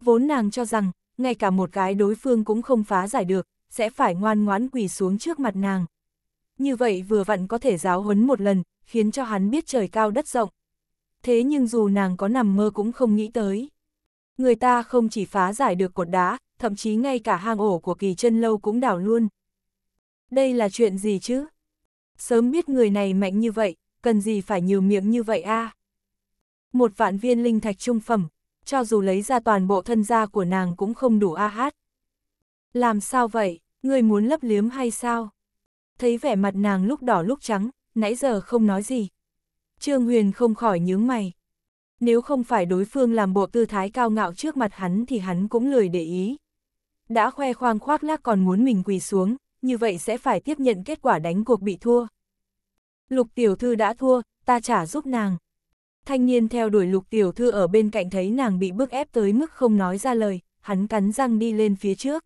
Vốn nàng cho rằng, ngay cả một cái đối phương cũng không phá giải được, sẽ phải ngoan ngoãn quỳ xuống trước mặt nàng, như vậy vừa vặn có thể giáo huấn một lần, khiến cho hắn biết trời cao đất rộng. Thế nhưng dù nàng có nằm mơ cũng không nghĩ tới. Người ta không chỉ phá giải được cột đá, thậm chí ngay cả hang ổ của kỳ chân lâu cũng đảo luôn. Đây là chuyện gì chứ? Sớm biết người này mạnh như vậy, cần gì phải nhiều miệng như vậy a? À? Một vạn viên linh thạch trung phẩm, cho dù lấy ra toàn bộ thân gia của nàng cũng không đủ a hát. Làm sao vậy, người muốn lấp liếm hay sao? thấy vẻ mặt nàng lúc đỏ lúc trắng, nãy giờ không nói gì. Trương Huyền không khỏi nhướng mày. Nếu không phải đối phương làm bộ tư thái cao ngạo trước mặt hắn thì hắn cũng lười để ý. Đã khoe khoang khoác lác còn muốn mình quỳ xuống, như vậy sẽ phải tiếp nhận kết quả đánh cuộc bị thua. Lục tiểu thư đã thua, ta trả giúp nàng. Thanh niên theo đuổi lục tiểu thư ở bên cạnh thấy nàng bị bức ép tới mức không nói ra lời, hắn cắn răng đi lên phía trước.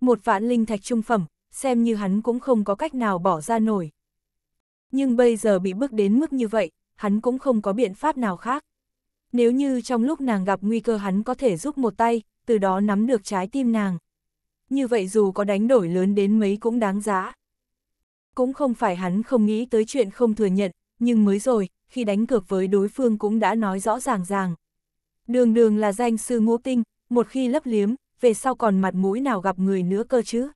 Một vạn linh thạch trung phẩm, xem như hắn cũng không có cách nào bỏ ra nổi. Nhưng bây giờ bị bước đến mức như vậy, hắn cũng không có biện pháp nào khác. Nếu như trong lúc nàng gặp nguy cơ hắn có thể giúp một tay, từ đó nắm được trái tim nàng. Như vậy dù có đánh đổi lớn đến mấy cũng đáng giá. Cũng không phải hắn không nghĩ tới chuyện không thừa nhận, nhưng mới rồi, khi đánh cược với đối phương cũng đã nói rõ ràng ràng. Đường đường là danh sư ngũ tinh, một khi lấp liếm, về sau còn mặt mũi nào gặp người nữa cơ chứ.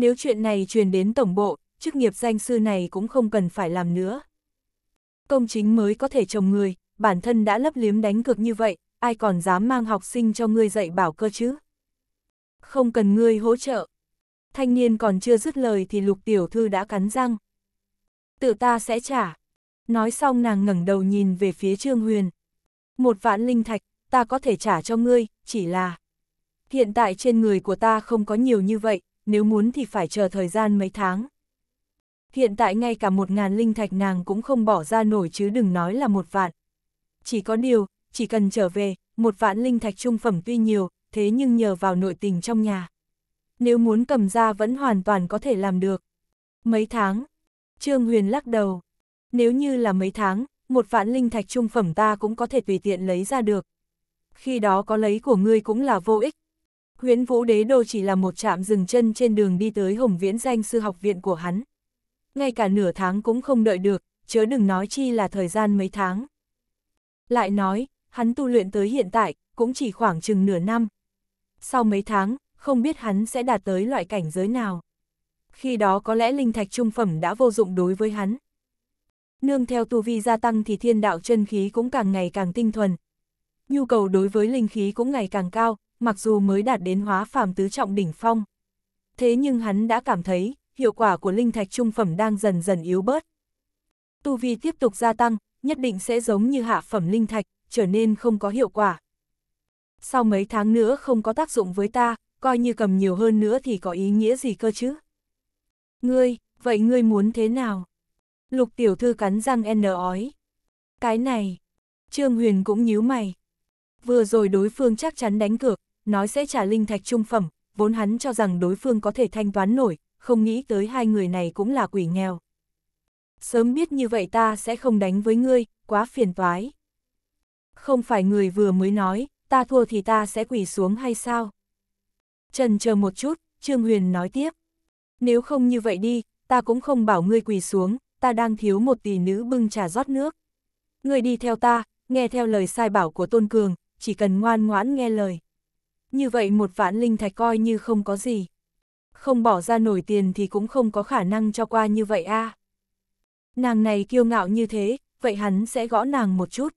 Nếu chuyện này truyền đến tổng bộ, chức nghiệp danh sư này cũng không cần phải làm nữa. Công chính mới có thể trồng người, bản thân đã lấp liếm đánh cược như vậy, ai còn dám mang học sinh cho ngươi dạy bảo cơ chứ? Không cần ngươi hỗ trợ. Thanh niên còn chưa dứt lời thì lục tiểu thư đã cắn răng. Tự ta sẽ trả. Nói xong nàng ngẩng đầu nhìn về phía Trương Huyền. Một vạn linh thạch, ta có thể trả cho ngươi, chỉ là... Hiện tại trên người của ta không có nhiều như vậy, nếu muốn thì phải chờ thời gian mấy tháng. Hiện tại ngay cả một ngàn linh thạch nàng cũng không bỏ ra nổi chứ đừng nói là một vạn. Chỉ có điều, chỉ cần trở về, một vạn linh thạch trung phẩm tuy nhiều, thế nhưng nhờ vào nội tình trong nhà. Nếu muốn cầm ra vẫn hoàn toàn có thể làm được. Mấy tháng? Trương Huyền lắc đầu. Nếu như là mấy tháng, một vạn linh thạch trung phẩm ta cũng có thể tùy tiện lấy ra được. Khi đó có lấy của ngươi cũng là vô ích, Huyễn Vũ Đế Đô chỉ là một trạm dừng chân trên đường đi tới Hồng Viễn Danh sư học viện của hắn. Ngay cả nửa tháng cũng không đợi được, chớ đừng nói chi là thời gian mấy tháng. Lại nói, hắn tu luyện tới hiện tại, cũng chỉ khoảng chừng nửa năm. Sau mấy tháng, không biết hắn sẽ đạt tới loại cảnh giới nào. Khi đó có lẽ linh thạch trung phẩm đã vô dụng đối với hắn. Nương theo tu vi gia tăng thì thiên đạo chân khí cũng càng ngày càng tinh thuần. Nhu cầu đối với linh khí cũng ngày càng cao, mặc dù mới đạt đến hóa phàm tứ trọng đỉnh phong. Thế nhưng hắn đã cảm thấy, hiệu quả của linh thạch trung phẩm đang dần dần yếu bớt. Tu vi tiếp tục gia tăng, nhất định sẽ giống như hạ phẩm linh thạch, trở nên không có hiệu quả. Sau mấy tháng nữa không có tác dụng với ta, coi như cầm nhiều hơn nữa thì có ý nghĩa gì cơ chứ? Ngươi, vậy ngươi muốn thế nào? Lục tiểu thư cắn răng n ói. Cái này, Trương Huyền cũng nhíu mày. Vừa rồi đối phương chắc chắn đánh cược, nói sẽ trả linh thạch trung phẩm, vốn hắn cho rằng đối phương có thể thanh toán nổi, không nghĩ tới hai người này cũng là quỷ nghèo. Sớm biết như vậy ta sẽ không đánh với ngươi, quá phiền toái. Không phải người vừa mới nói, ta thua thì ta sẽ quỷ xuống hay sao? Trần chờ một chút, Trương Huyền nói tiếp. Nếu không như vậy đi, ta cũng không bảo ngươi quỳ xuống, ta đang thiếu một tỷ nữ bưng trà rót nước. Ngươi đi theo ta, nghe theo lời sai bảo của Tôn Cường, chỉ cần ngoan ngoãn nghe lời như vậy một vạn linh thạch coi như không có gì. Không bỏ ra nổi tiền thì cũng không có khả năng cho qua như vậy a. À. Nàng này kiêu ngạo như thế, vậy hắn sẽ gõ nàng một chút.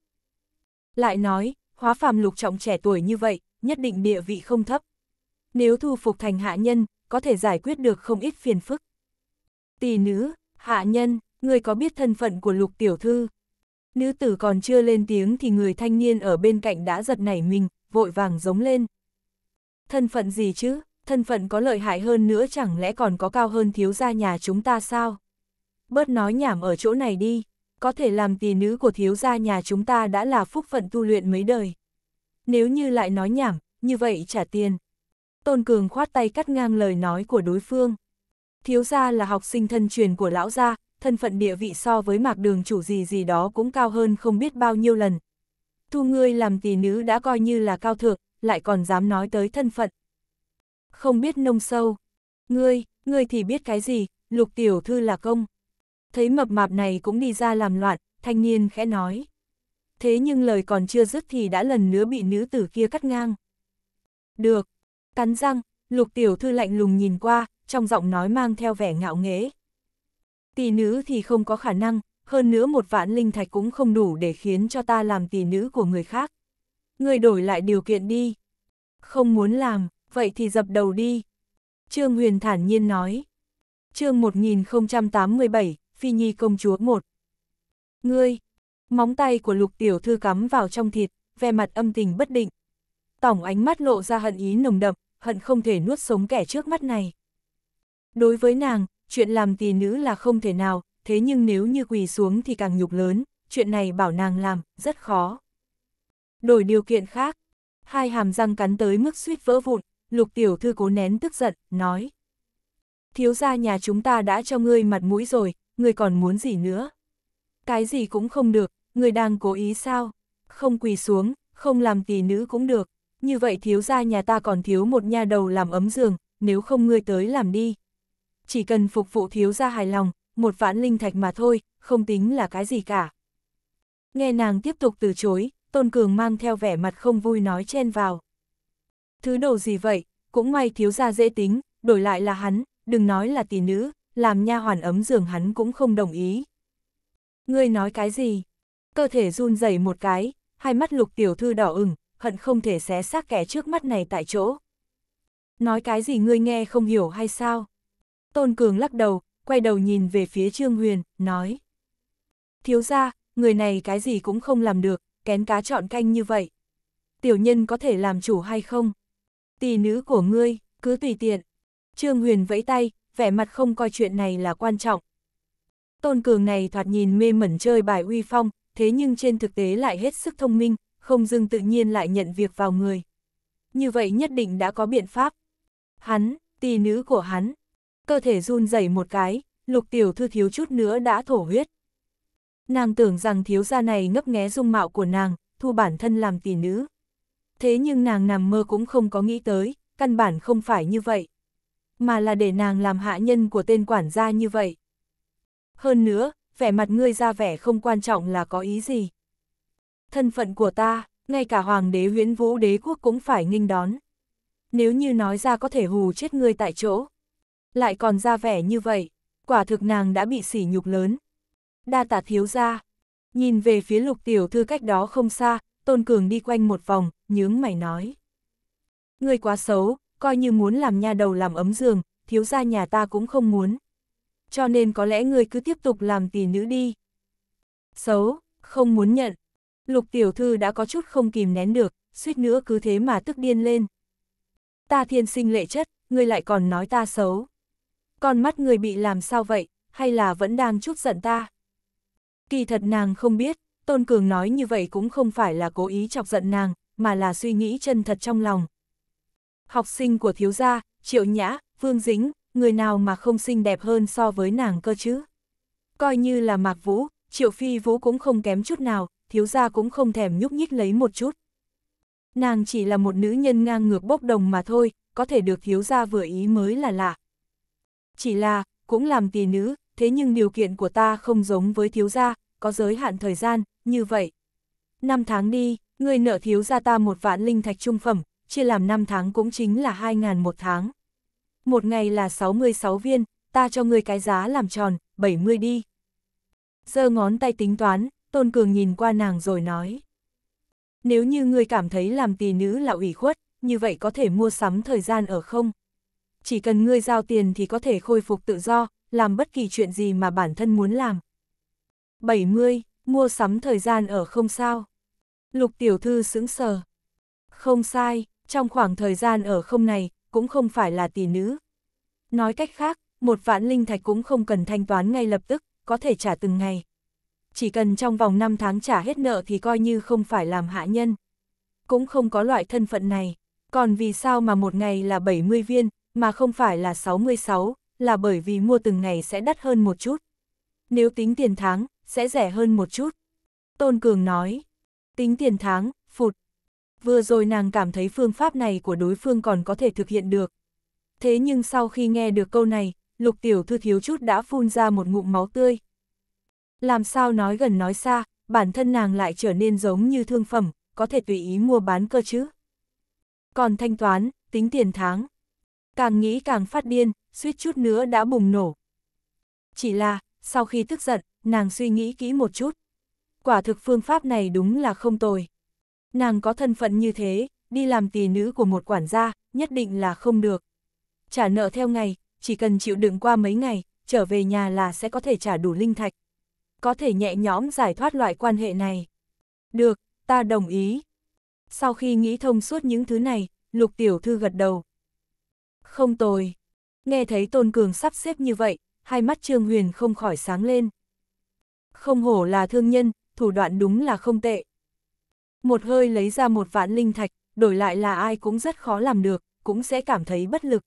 Lại nói, hóa phàm lục trọng trẻ tuổi như vậy, nhất định địa vị không thấp. Nếu thu phục thành hạ nhân, có thể giải quyết được không ít phiền phức. Tỷ nữ, hạ nhân, người có biết thân phận của lục tiểu thư? Nữ tử còn chưa lên tiếng thì người thanh niên ở bên cạnh đã giật nảy mình, vội vàng giống lên. Thân phận gì chứ, thân phận có lợi hại hơn nữa chẳng lẽ còn có cao hơn thiếu gia nhà chúng ta sao? Bớt nói nhảm ở chỗ này đi, có thể làm tỷ nữ của thiếu gia nhà chúng ta đã là phúc phận tu luyện mấy đời. Nếu như lại nói nhảm, như vậy trả tiền. Tôn Cường khoát tay cắt ngang lời nói của đối phương. Thiếu gia là học sinh thân truyền của lão gia, thân phận địa vị so với mạc đường chủ gì gì đó cũng cao hơn không biết bao nhiêu lần. Thu ngươi làm tỷ nữ đã coi như là cao thượng, lại còn dám nói tới thân phận. Không biết nông sâu. Ngươi, ngươi thì biết cái gì, lục tiểu thư là công. Thấy mập mạp này cũng đi ra làm loạn, thanh niên khẽ nói. Thế nhưng lời còn chưa dứt thì đã lần nữa bị nữ tử kia cắt ngang. Được. Cắn răng, lục tiểu thư lạnh lùng nhìn qua, trong giọng nói mang theo vẻ ngạo nghễ. Tỷ nữ thì không có khả năng, hơn nữa một vạn linh thạch cũng không đủ để khiến cho ta làm tỷ nữ của người khác. Người đổi lại điều kiện đi. Không muốn làm, vậy thì dập đầu đi. Trương Huyền thản nhiên nói. chương 1087, Phi Nhi Công Chúa 1. Ngươi, móng tay của lục tiểu thư cắm vào trong thịt, ve mặt âm tình bất định. Tỏng ánh mắt lộ ra hận ý nồng đậm, hận không thể nuốt sống kẻ trước mắt này. Đối với nàng, chuyện làm tỳ nữ là không thể nào, thế nhưng nếu như quỳ xuống thì càng nhục lớn, chuyện này bảo nàng làm, rất khó đổi điều kiện khác. Hai hàm răng cắn tới mức suýt vỡ vụn, lục tiểu thư cố nén tức giận, nói. Thiếu gia nhà chúng ta đã cho ngươi mặt mũi rồi, ngươi còn muốn gì nữa? Cái gì cũng không được, ngươi đang cố ý sao? Không quỳ xuống, không làm tỷ nữ cũng được. Như vậy thiếu gia nhà ta còn thiếu một nha đầu làm ấm giường, nếu không ngươi tới làm đi. Chỉ cần phục vụ thiếu gia hài lòng, một vạn linh thạch mà thôi, không tính là cái gì cả. Nghe nàng tiếp tục từ chối, Tôn Cường mang theo vẻ mặt không vui nói chen vào. Thứ đồ gì vậy, cũng may thiếu gia dễ tính, đổi lại là hắn, đừng nói là tỷ nữ, làm nha hoàn ấm giường hắn cũng không đồng ý. Ngươi nói cái gì? Cơ thể run rẩy một cái, hai mắt lục tiểu thư đỏ ửng, hận không thể xé xác kẻ trước mắt này tại chỗ. Nói cái gì ngươi nghe không hiểu hay sao? Tôn Cường lắc đầu, quay đầu nhìn về phía Trương Huyền, nói. Thiếu ra, người này cái gì cũng không làm được, kén cá chọn canh như vậy. Tiểu nhân có thể làm chủ hay không? Tỷ nữ của ngươi, cứ tùy tiện. Trương Huyền vẫy tay, vẻ mặt không coi chuyện này là quan trọng. Tôn Cường này thoạt nhìn mê mẩn chơi bài uy phong, thế nhưng trên thực tế lại hết sức thông minh, không dưng tự nhiên lại nhận việc vào người. Như vậy nhất định đã có biện pháp. Hắn, tỷ nữ của hắn. Cơ thể run rẩy một cái, lục tiểu thư thiếu chút nữa đã thổ huyết. Nàng tưởng rằng thiếu gia này ngấp nghé dung mạo của nàng, thu bản thân làm tỷ nữ. Thế nhưng nàng nằm mơ cũng không có nghĩ tới, căn bản không phải như vậy. Mà là để nàng làm hạ nhân của tên quản gia như vậy. Hơn nữa, vẻ mặt ngươi ra vẻ không quan trọng là có ý gì. Thân phận của ta, ngay cả hoàng đế huyễn vũ đế quốc cũng phải nghinh đón. Nếu như nói ra có thể hù chết ngươi tại chỗ. Lại còn ra vẻ như vậy, quả thực nàng đã bị sỉ nhục lớn, đa tạ thiếu ra. Nhìn về phía lục tiểu thư cách đó không xa, Tôn Cường đi quanh một vòng, nhướng mày nói. Người quá xấu, coi như muốn làm nha đầu làm ấm giường, thiếu ra nhà ta cũng không muốn. Cho nên có lẽ người cứ tiếp tục làm tỷ nữ đi. Xấu, không muốn nhận. Lục tiểu thư đã có chút không kìm nén được, suýt nữa cứ thế mà tức điên lên. Ta thiên sinh lệ chất, ngươi lại còn nói ta xấu. Con mắt người bị làm sao vậy, hay là vẫn đang chút giận ta? Kỳ thật nàng không biết, Tôn Cường nói như vậy cũng không phải là cố ý chọc giận nàng, mà là suy nghĩ chân thật trong lòng. Học sinh của thiếu gia, Triệu Nhã, Vương Dính, người nào mà không xinh đẹp hơn so với nàng cơ chứ? Coi như là Mạc Vũ, Triệu Phi Vũ cũng không kém chút nào, thiếu gia cũng không thèm nhúc nhích lấy một chút. Nàng chỉ là một nữ nhân ngang ngược bốc đồng mà thôi, có thể được thiếu gia vừa ý mới là lạ. Chỉ là, cũng làm tỳ nữ, thế nhưng điều kiện của ta không giống với thiếu gia, có giới hạn thời gian, như vậy. Năm tháng đi, người nợ thiếu ra ta một vạn linh thạch trung phẩm, chia làm năm tháng cũng chính là hai ngàn một tháng. Một ngày là 66 viên, ta cho người cái giá làm tròn, 70 đi. Giơ ngón tay tính toán, Tôn Cường nhìn qua nàng rồi nói. Nếu như người cảm thấy làm tỷ nữ là ủy khuất, như vậy có thể mua sắm thời gian ở không? Chỉ cần ngươi giao tiền thì có thể khôi phục tự do, làm bất kỳ chuyện gì mà bản thân muốn làm. 70, mua sắm thời gian ở không sao. Lục tiểu thư sững sờ. Không sai, trong khoảng thời gian ở không này, cũng không phải là tỷ nữ. Nói cách khác, một vạn linh thạch cũng không cần thanh toán ngay lập tức, có thể trả từng ngày. Chỉ cần trong vòng 5 tháng trả hết nợ thì coi như không phải làm hạ nhân. Cũng không có loại thân phận này. Còn vì sao mà một ngày là 70 viên, mà không phải là 66, là bởi vì mua từng ngày sẽ đắt hơn một chút. Nếu tính tiền tháng, sẽ rẻ hơn một chút. Tôn Cường nói, tính tiền tháng, phụt. Vừa rồi nàng cảm thấy phương pháp này của đối phương còn có thể thực hiện được. Thế nhưng sau khi nghe được câu này, lục tiểu thư thiếu chút đã phun ra một ngụm máu tươi. Làm sao nói gần nói xa, bản thân nàng lại trở nên giống như thương phẩm, có thể tùy ý mua bán cơ chứ. Còn thanh toán, tính tiền tháng. Càng nghĩ càng phát điên, suýt chút nữa đã bùng nổ. Chỉ là, sau khi tức giận, nàng suy nghĩ kỹ một chút. Quả thực phương pháp này đúng là không tồi. Nàng có thân phận như thế, đi làm tỳ nữ của một quản gia, nhất định là không được. Trả nợ theo ngày, chỉ cần chịu đựng qua mấy ngày, trở về nhà là sẽ có thể trả đủ linh thạch. Có thể nhẹ nhõm giải thoát loại quan hệ này. Được, ta đồng ý. Sau khi nghĩ thông suốt những thứ này, lục tiểu thư gật đầu. Không tồi. Nghe thấy Tôn Cường sắp xếp như vậy, hai mắt Trương Huyền không khỏi sáng lên. Không hổ là thương nhân, thủ đoạn đúng là không tệ. Một hơi lấy ra một vạn linh thạch, đổi lại là ai cũng rất khó làm được, cũng sẽ cảm thấy bất lực.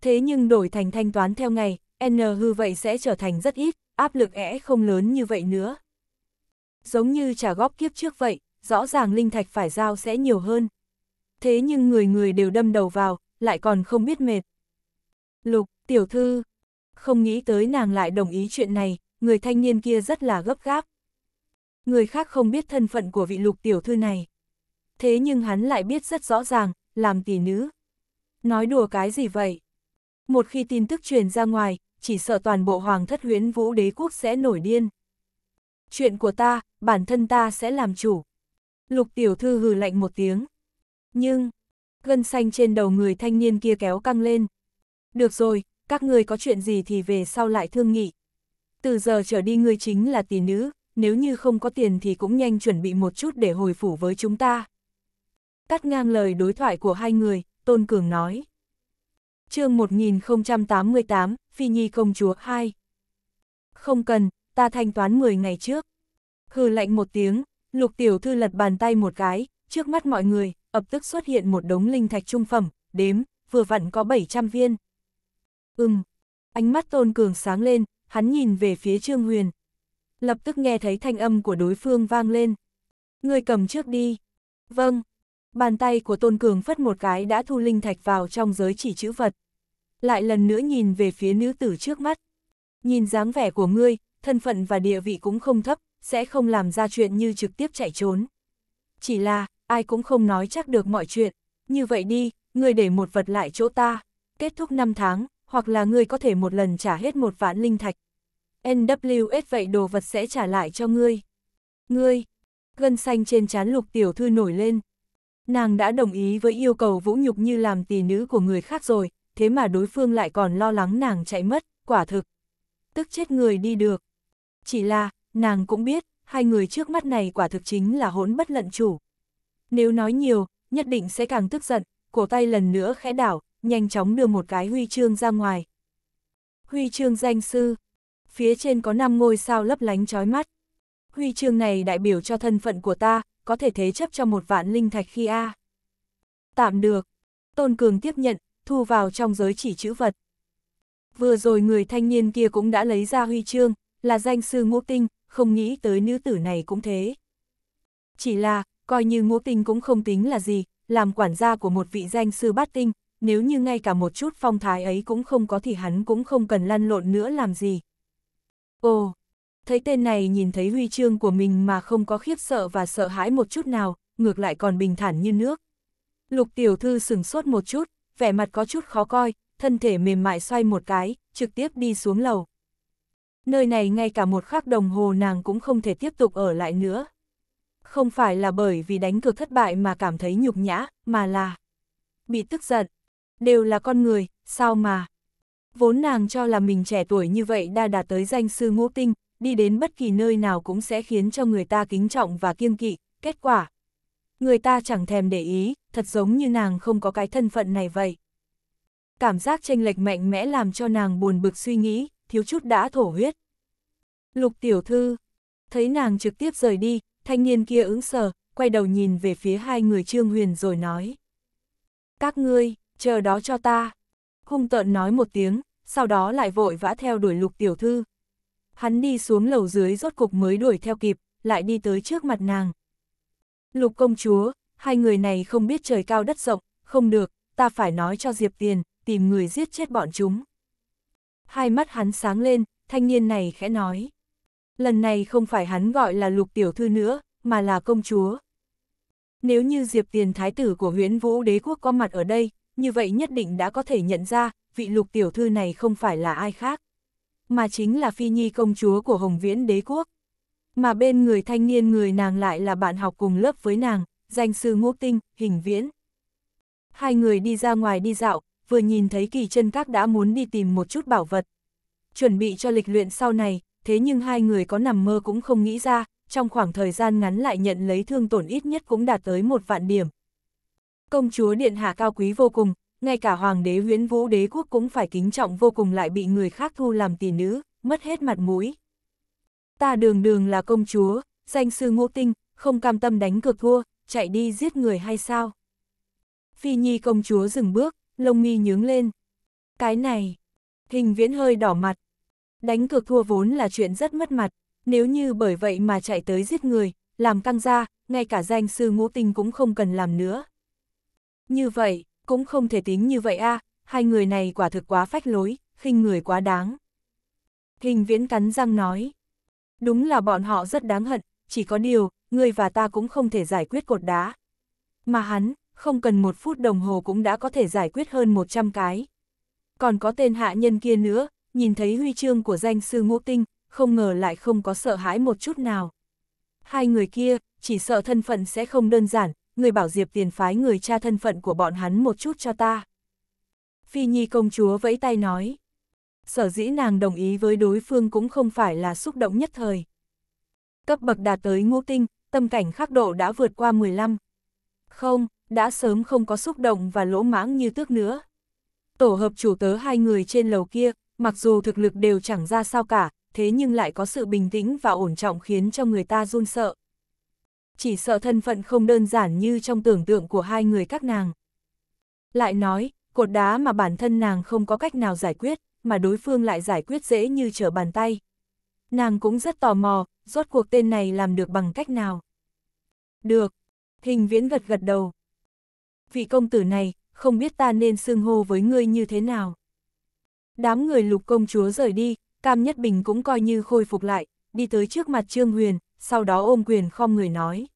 Thế nhưng đổi thành thanh toán theo ngày, N hư vậy sẽ trở thành rất ít, áp lực ẽ không lớn như vậy nữa. Giống như trả góp kiếp trước vậy, rõ ràng linh thạch phải giao sẽ nhiều hơn. Thế nhưng người người đều đâm đầu vào, lại còn không biết mệt. Lục, tiểu thư, không nghĩ tới nàng lại đồng ý chuyện này, người thanh niên kia rất là gấp gáp. Người khác không biết thân phận của vị lục tiểu thư này. Thế nhưng hắn lại biết rất rõ ràng, làm tỷ nữ. Nói đùa cái gì vậy? Một khi tin tức truyền ra ngoài, chỉ sợ toàn bộ hoàng thất huyến vũ đế quốc sẽ nổi điên. Chuyện của ta, bản thân ta sẽ làm chủ. Lục tiểu thư hừ lạnh một tiếng. Nhưng, gân xanh trên đầu người thanh niên kia kéo căng lên. Được rồi, các người có chuyện gì thì về sau lại thương nghị từ giờ trở đi ngươi chính là tỷ nữ, nếu như không có tiền thì cũng nhanh chuẩn bị một chút để hồi phủ với chúng ta. Cắt ngang lời đối thoại của hai người, Tôn Cường nói. chương 1088, Phi Nhi Công Chúa 2 Không cần, ta thanh toán 10 ngày trước. Hừ lạnh một tiếng, lục tiểu thư lật bàn tay một cái, trước mắt mọi người, ập tức xuất hiện một đống linh thạch trung phẩm, đếm, vừa vặn có 700 viên. Ừm, ánh mắt Tôn Cường sáng lên, hắn nhìn về phía Trương Huyền. Lập tức nghe thấy thanh âm của đối phương vang lên. Người cầm trước đi. Vâng. Bàn tay của Tôn Cường phất một cái đã thu linh thạch vào trong giới chỉ chữ vật. Lại lần nữa nhìn về phía nữ tử trước mắt. Nhìn dáng vẻ của ngươi, thân phận và địa vị cũng không thấp, sẽ không làm ra chuyện như trực tiếp chạy trốn. Chỉ là, ai cũng không nói chắc được mọi chuyện. Như vậy đi, ngươi để một vật lại chỗ ta. Kết thúc năm tháng, hoặc là ngươi có thể một lần trả hết một vạn linh thạch. NWS vậy đồ vật sẽ trả lại cho ngươi. Ngươi, gân xanh trên trán lục tiểu thư nổi lên. Nàng đã đồng ý với yêu cầu Vũ Nhục như làm tỷ nữ của người khác rồi, thế mà đối phương lại còn lo lắng nàng chạy mất, quả thực. Tức chết người đi được. Chỉ là, nàng cũng biết, hai người trước mắt này quả thực chính là hỗn bất lận chủ. Nếu nói nhiều, nhất định sẽ càng tức giận, cổ tay lần nữa khẽ đảo, nhanh chóng đưa một cái huy chương ra ngoài. Huy chương danh sư, phía trên có 5 ngôi sao lấp lánh chói mắt. Huy chương này đại biểu cho thân phận của ta, có thể thế chấp cho một vạn linh thạch khi A. Tạm được. Tôn Cường tiếp nhận, thu vào trong giới chỉ chữ vật. Vừa rồi người thanh niên kia cũng đã lấy ra huy chương, là danh sư ngũ tinh, không nghĩ tới nữ tử này cũng thế. Chỉ là, coi như ngũ tinh cũng không tính là gì, làm quản gia của một vị danh sư bát tinh, nếu như ngay cả một chút phong thái ấy cũng không có thì hắn cũng không cần lăn lộn nữa làm gì. Ồ, thấy tên này nhìn thấy huy chương của mình mà không có khiếp sợ và sợ hãi một chút nào, ngược lại còn bình thản như nước. Lục tiểu thư sừng sốt một chút, vẻ mặt có chút khó coi, thân thể mềm mại xoay một cái, trực tiếp đi xuống lầu. Nơi này ngay cả một khắc đồng hồ nàng cũng không thể tiếp tục ở lại nữa. Không phải là bởi vì đánh cược thất bại mà cảm thấy nhục nhã, mà là bị tức giận, đều là con người, sao mà. Vốn nàng cho là mình trẻ tuổi như vậy đã đạt tới danh sư ngũ tinh, đi đến bất kỳ nơi nào cũng sẽ khiến cho người ta kính trọng và kiêng kỵ, kết quả. Người ta chẳng thèm để ý, thật giống như nàng không có cái thân phận này vậy. Cảm giác tranh lệch mạnh mẽ làm cho nàng buồn bực suy nghĩ, thiếu chút đã thổ huyết. Lục tiểu thư, thấy nàng trực tiếp rời đi, thanh niên kia ứng sờ, quay đầu nhìn về phía hai người trương huyền rồi nói. Các ngươi, chờ đó cho ta. Hung tợn nói một tiếng, sau đó lại vội vã theo đuổi lục tiểu thư. Hắn đi xuống lầu dưới rốt cục mới đuổi theo kịp, lại đi tới trước mặt nàng. Lục công chúa, hai người này không biết trời cao đất rộng, không được, ta phải nói cho Diệp Tiền, tìm người giết chết bọn chúng. Hai mắt hắn sáng lên, thanh niên này khẽ nói. Lần này không phải hắn gọi là lục tiểu thư nữa, mà là công chúa. Nếu như Diệp Tiền thái tử của huyễn vũ đế quốc có mặt ở đây, như vậy nhất định đã có thể nhận ra, vị lục tiểu thư này không phải là ai khác, mà chính là phi nhi công chúa của Hồng Viễn đế quốc. Mà bên người thanh niên người nàng lại là bạn học cùng lớp với nàng, danh sư ngô tinh, hình viễn. Hai người đi ra ngoài đi dạo, vừa nhìn thấy kỳ chân các đã muốn đi tìm một chút bảo vật. Chuẩn bị cho lịch luyện sau này, thế nhưng hai người có nằm mơ cũng không nghĩ ra, trong khoảng thời gian ngắn lại nhận lấy thương tổn ít nhất cũng đạt tới một vạn điểm, Công chúa Điện Hạ cao quý vô cùng, ngay cả Hoàng đế huyến vũ đế quốc cũng phải kính trọng vô cùng lại bị người khác thu làm tỷ nữ, mất hết mặt mũi. Ta đường đường là công chúa, danh sư ngũ tinh, không cam tâm đánh cược thua, chạy đi giết người hay sao? Phi Nhi công chúa dừng bước, lông mi nhướng lên. Cái này, hình viễn hơi đỏ mặt. Đánh cược thua vốn là chuyện rất mất mặt, nếu như bởi vậy mà chạy tới giết người, làm căng ra, ngay cả danh sư ngũ tinh cũng không cần làm nữa. Như vậy, cũng không thể tính như vậy a à, hai người này quả thực quá phách lối, khinh người quá đáng. Hình viễn cắn răng nói. Đúng là bọn họ rất đáng hận, chỉ có điều, người và ta cũng không thể giải quyết cột đá. Mà hắn, không cần một phút đồng hồ cũng đã có thể giải quyết hơn 100 cái. Còn có tên hạ nhân kia nữa, nhìn thấy huy chương của danh sư ngũ tinh, không ngờ lại không có sợ hãi một chút nào. Hai người kia, chỉ sợ thân phận sẽ không đơn giản, người bảo Diệp Tiền phái người cha thân phận của bọn hắn một chút cho ta. Phi Nhi công chúa vẫy tay nói. Sở dĩ nàng đồng ý với đối phương cũng không phải là xúc động nhất thời. Cấp bậc đạt tới ngũ tinh, tâm cảnh khắc độ đã vượt qua 15. Không, đã sớm không có xúc động và lỗ mãng như tước nữa. Tổ hợp chủ tớ hai người trên lầu kia, mặc dù thực lực đều chẳng ra sao cả, thế nhưng lại có sự bình tĩnh và ổn trọng khiến cho người ta run sợ chỉ sợ thân phận không đơn giản như trong tưởng tượng của hai người các nàng. Lại nói, cột đá mà bản thân nàng không có cách nào giải quyết, mà đối phương lại giải quyết dễ như trở bàn tay. Nàng cũng rất tò mò, rốt cuộc tên này làm được bằng cách nào. Được, hình viễn gật gật đầu. Vị công tử này, không biết ta nên xưng hô với ngươi như thế nào. Đám người lục công chúa rời đi, Cam Nhất Bình cũng coi như khôi phục lại, đi tới trước mặt Trương Huyền, sau đó ôm quyền khom người nói.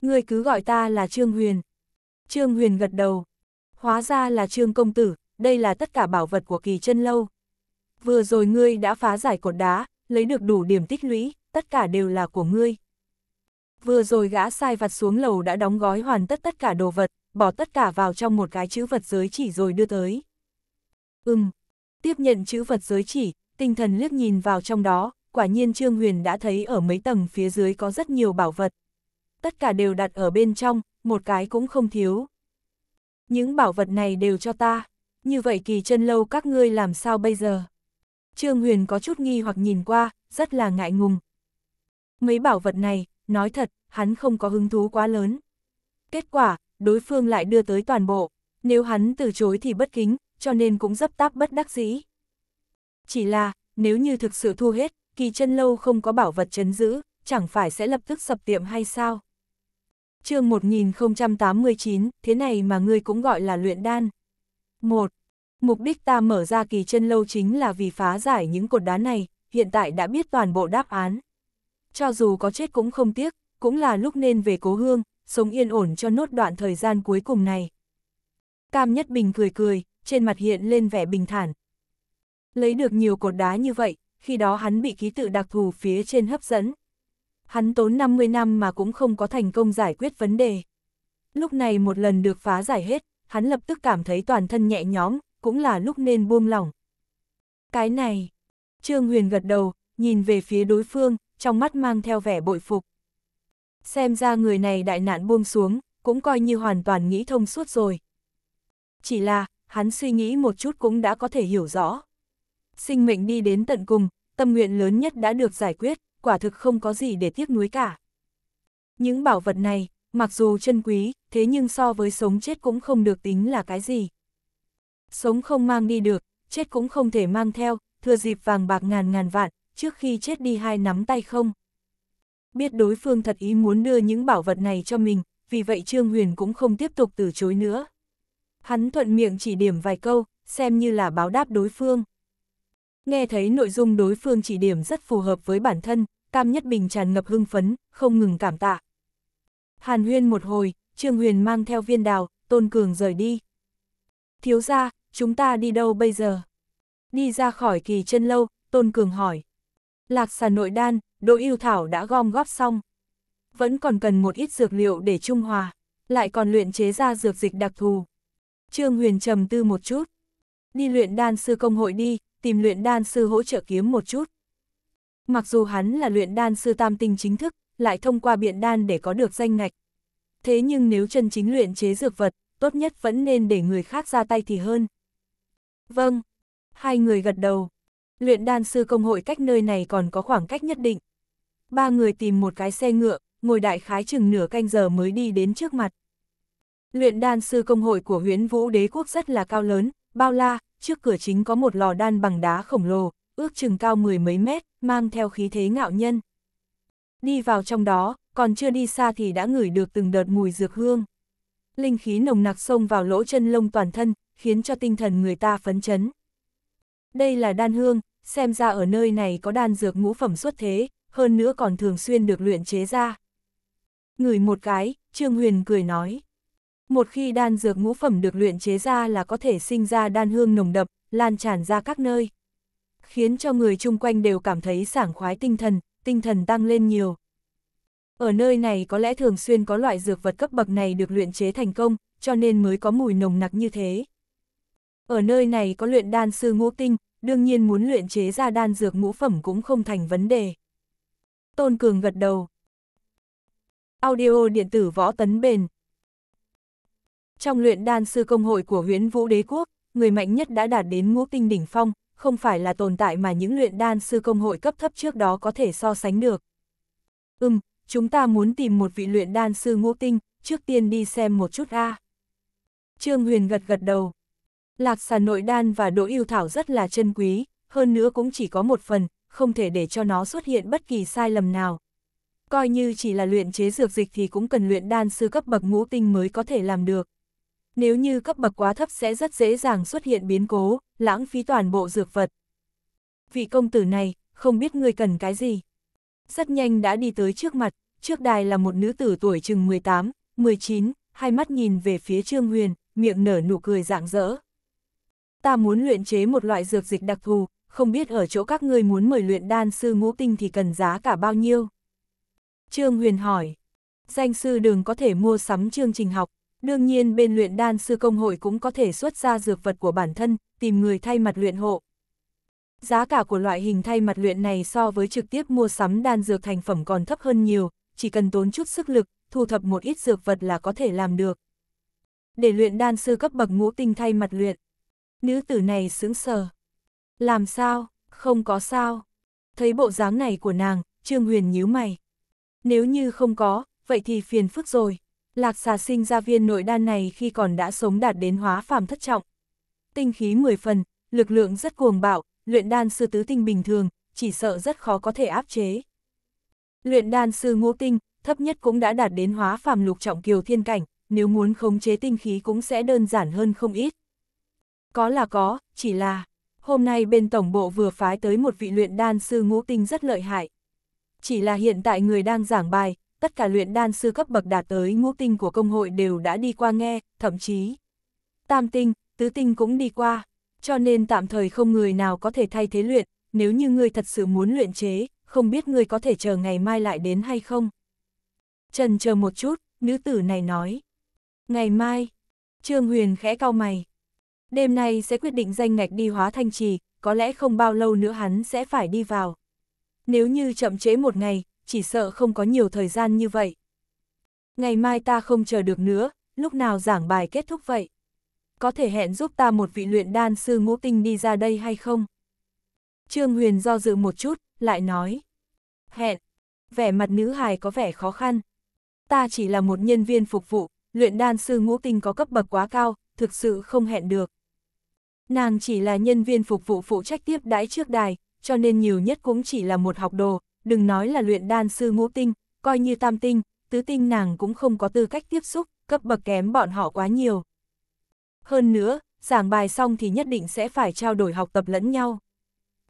Ngươi cứ gọi ta là Trương Huyền. Trương Huyền gật đầu. Hóa ra là Trương Công Tử, đây là tất cả bảo vật của kỳ chân lâu. Vừa rồi ngươi đã phá giải cột đá, lấy được đủ điểm tích lũy, tất cả đều là của ngươi. Vừa rồi gã sai vặt xuống lầu đã đóng gói hoàn tất tất cả đồ vật, bỏ tất cả vào trong một cái chữ vật giới chỉ rồi đưa tới. Ừm, tiếp nhận chữ vật giới chỉ, tinh thần liếc nhìn vào trong đó, quả nhiên Trương Huyền đã thấy ở mấy tầng phía dưới có rất nhiều bảo vật. Tất cả đều đặt ở bên trong, một cái cũng không thiếu. Những bảo vật này đều cho ta, như vậy kỳ chân lâu các ngươi làm sao bây giờ? Trương Huyền có chút nghi hoặc nhìn qua, rất là ngại ngùng. Mấy bảo vật này, nói thật, hắn không có hứng thú quá lớn. Kết quả, đối phương lại đưa tới toàn bộ, nếu hắn từ chối thì bất kính, cho nên cũng dấp táp bất đắc dĩ. Chỉ là, nếu như thực sự thu hết, kỳ chân lâu không có bảo vật chấn giữ, chẳng phải sẽ lập tức sập tiệm hay sao? chương 1089, thế này mà ngươi cũng gọi là luyện đan. 1. Mục đích ta mở ra kỳ chân lâu chính là vì phá giải những cột đá này, hiện tại đã biết toàn bộ đáp án. Cho dù có chết cũng không tiếc, cũng là lúc nên về cố hương, sống yên ổn cho nốt đoạn thời gian cuối cùng này. Cam Nhất Bình cười cười, trên mặt hiện lên vẻ bình thản. Lấy được nhiều cột đá như vậy, khi đó hắn bị ký tự đặc thù phía trên hấp dẫn. Hắn tốn 50 năm mà cũng không có thành công giải quyết vấn đề. Lúc này một lần được phá giải hết, hắn lập tức cảm thấy toàn thân nhẹ nhõm, cũng là lúc nên buông lỏng. Cái này, Trương Huyền gật đầu, nhìn về phía đối phương, trong mắt mang theo vẻ bội phục. Xem ra người này đại nạn buông xuống, cũng coi như hoàn toàn nghĩ thông suốt rồi. Chỉ là, hắn suy nghĩ một chút cũng đã có thể hiểu rõ sinh mệnh đi đến tận cùng, tâm nguyện lớn nhất đã được giải quyết, quả thực không có gì để tiếc nuối cả. Những bảo vật này, mặc dù chân quý, thế nhưng so với sống chết cũng không được tính là cái gì. Sống không mang đi được, chết cũng không thể mang theo, thừa dịp vàng bạc ngàn ngàn vạn, trước khi chết đi hai nắm tay không. Biết đối phương thật ý muốn đưa những bảo vật này cho mình, vì vậy Trương Huyền cũng không tiếp tục từ chối nữa. Hắn thuận miệng chỉ điểm vài câu, xem như là báo đáp đối phương. Nghe thấy nội dung đối phương chỉ điểm rất phù hợp với bản thân, Cam Nhất Bình tràn ngập hưng phấn, không ngừng cảm tạ. Hàn huyên một hồi, Trương Huyền mang theo viên đào, Tôn Cường rời đi. Thiếu ra, chúng ta đi đâu bây giờ? Đi ra khỏi kỳ chân lâu, Tôn Cường hỏi. Lạc xà nội đan, đội yêu thảo đã gom góp xong. Vẫn còn cần một ít dược liệu để trung hòa, lại còn luyện chế ra dược dịch đặc thù. Trương Huyền trầm tư một chút. Đi luyện đan sư công hội đi, tìm luyện đan sư hỗ trợ kiếm một chút. Mặc dù hắn là luyện đan sư tam tinh chính thức, lại thông qua biện đan để có được danh ngạch. Thế nhưng nếu chân chính luyện chế dược vật, tốt nhất vẫn nên để người khác ra tay thì hơn. Vâng, hai người gật đầu. Luyện đan sư công hội cách nơi này còn có khoảng cách nhất định. Ba người tìm một cái xe ngựa, ngồi đại khái chừng nửa canh giờ mới đi đến trước mặt. Luyện đan sư công hội của huyến vũ đế quốc rất là cao lớn, bao la, trước cửa chính có một lò đan bằng đá khổng lồ, ước chừng cao mười mấy mét, mang theo khí thế ngạo nhân. Đi vào trong đó, còn chưa đi xa thì đã ngửi được từng đợt mùi dược hương. Linh khí nồng nặc xông vào lỗ chân lông toàn thân, khiến cho tinh thần người ta phấn chấn. Đây là đan hương, xem ra ở nơi này có đan dược ngũ phẩm xuất thế, hơn nữa còn thường xuyên được luyện chế ra. Ngửi một cái, Trương Huyền cười nói. Một khi đan dược ngũ phẩm được luyện chế ra là có thể sinh ra đan hương nồng đậm, lan tràn ra các nơi. Khiến cho người chung quanh đều cảm thấy sảng khoái tinh thần, tinh thần tăng lên nhiều. Ở nơi này có lẽ thường xuyên có loại dược vật cấp bậc này được luyện chế thành công, cho nên mới có mùi nồng nặc như thế. Ở nơi này có luyện đan sư ngũ tinh, đương nhiên muốn luyện chế ra đan dược ngũ phẩm cũng không thành vấn đề. Tôn Cường gật đầu. Audio điện tử võ tấn bền, trong luyện đan sư công hội của huyến vũ đế quốc, người mạnh nhất đã đạt đến ngũ tinh đỉnh phong, không phải là tồn tại mà những luyện đan sư công hội cấp thấp trước đó có thể so sánh được. Ừm, chúng ta muốn tìm một vị luyện đan sư ngũ tinh, trước tiên đi xem một chút a. Trương Huyền gật gật đầu. Lạc xà nội đan và đỗ yêu thảo rất là chân quý, hơn nữa cũng chỉ có một phần, không thể để cho nó xuất hiện bất kỳ sai lầm nào. Coi như chỉ là luyện chế dược dịch thì cũng cần luyện đan sư cấp bậc ngũ tinh mới có thể làm được. Nếu như cấp bậc quá thấp sẽ rất dễ dàng xuất hiện biến cố, lãng phí toàn bộ dược vật. Vị công tử này, không biết người cần cái gì. Rất nhanh đã đi tới trước mặt, trước đài là một nữ tử tuổi chừng 18, 19, hai mắt nhìn về phía Trương Huyền, miệng nở nụ cười rạng rỡ. Ta muốn luyện chế một loại dược dịch đặc thù, không biết ở chỗ các ngươi muốn mời luyện đan sư ngũ tinh thì cần giá cả bao nhiêu? Trương Huyền hỏi, danh sư đường có thể mua sắm chương trình học, Đương nhiên bên luyện đan sư công hội cũng có thể xuất ra dược vật của bản thân, tìm người thay mặt luyện hộ. Giá cả của loại hình thay mặt luyện này so với trực tiếp mua sắm đan dược thành phẩm còn thấp hơn nhiều, chỉ cần tốn chút sức lực, thu thập một ít dược vật là có thể làm được. Để luyện đan sư cấp bậc ngũ tinh thay mặt luyện. Nữ tử này sững sờ. Làm sao, không có sao. Thấy bộ dáng này của nàng, Trương Huyền nhíu mày. Nếu như không có, vậy thì phiền phức rồi. Lạc xà sinh ra viên nội đan này khi còn đã sống đạt đến hóa phàm thất trọng. Tinh khí 10 phần, lực lượng rất cuồng bạo, luyện đan sư tứ tinh bình thường, chỉ sợ rất khó có thể áp chế. Luyện đan sư ngũ tinh, thấp nhất cũng đã đạt đến hóa phàm lục trọng kiều thiên cảnh, nếu muốn khống chế tinh khí cũng sẽ đơn giản hơn không ít. Có là có, chỉ là, hôm nay bên tổng bộ vừa phái tới một vị luyện đan sư ngũ tinh rất lợi hại. Chỉ là hiện tại người đang giảng bài, tất cả luyện đan sư cấp bậc đạt tới ngũ tinh của công hội đều đã đi qua nghe, thậm chí tam tinh, tứ tinh cũng đi qua, cho nên tạm thời không người nào có thể thay thế luyện, nếu như ngươi thật sự muốn luyện chế, không biết ngươi có thể chờ ngày mai lại đến hay không. Trần chờ một chút, nữ tử này nói. Ngày mai, Trương Huyền khẽ cao mày. Đêm nay sẽ quyết định danh ngạch đi hóa thanh trì, có lẽ không bao lâu nữa hắn sẽ phải đi vào. Nếu như chậm chế một ngày, chỉ sợ không có nhiều thời gian như vậy. Ngày mai ta không chờ được nữa, lúc nào giảng bài kết thúc vậy? Có thể hẹn giúp ta một vị luyện đan sư ngũ tinh đi ra đây hay không? Trương Huyền do dự một chút, lại nói. Hẹn. Vẻ mặt nữ hài có vẻ khó khăn. Ta chỉ là một nhân viên phục vụ, luyện đan sư ngũ tinh có cấp bậc quá cao, thực sự không hẹn được. Nàng chỉ là nhân viên phục vụ phụ trách tiếp đãi trước đài, cho nên nhiều nhất cũng chỉ là một học đồ, đừng nói là luyện đan sư ngũ tinh, coi như tam tinh, tứ tinh nàng cũng không có tư cách tiếp xúc, cấp bậc kém bọn họ quá nhiều. Hơn nữa, giảng bài xong thì nhất định sẽ phải trao đổi học tập lẫn nhau.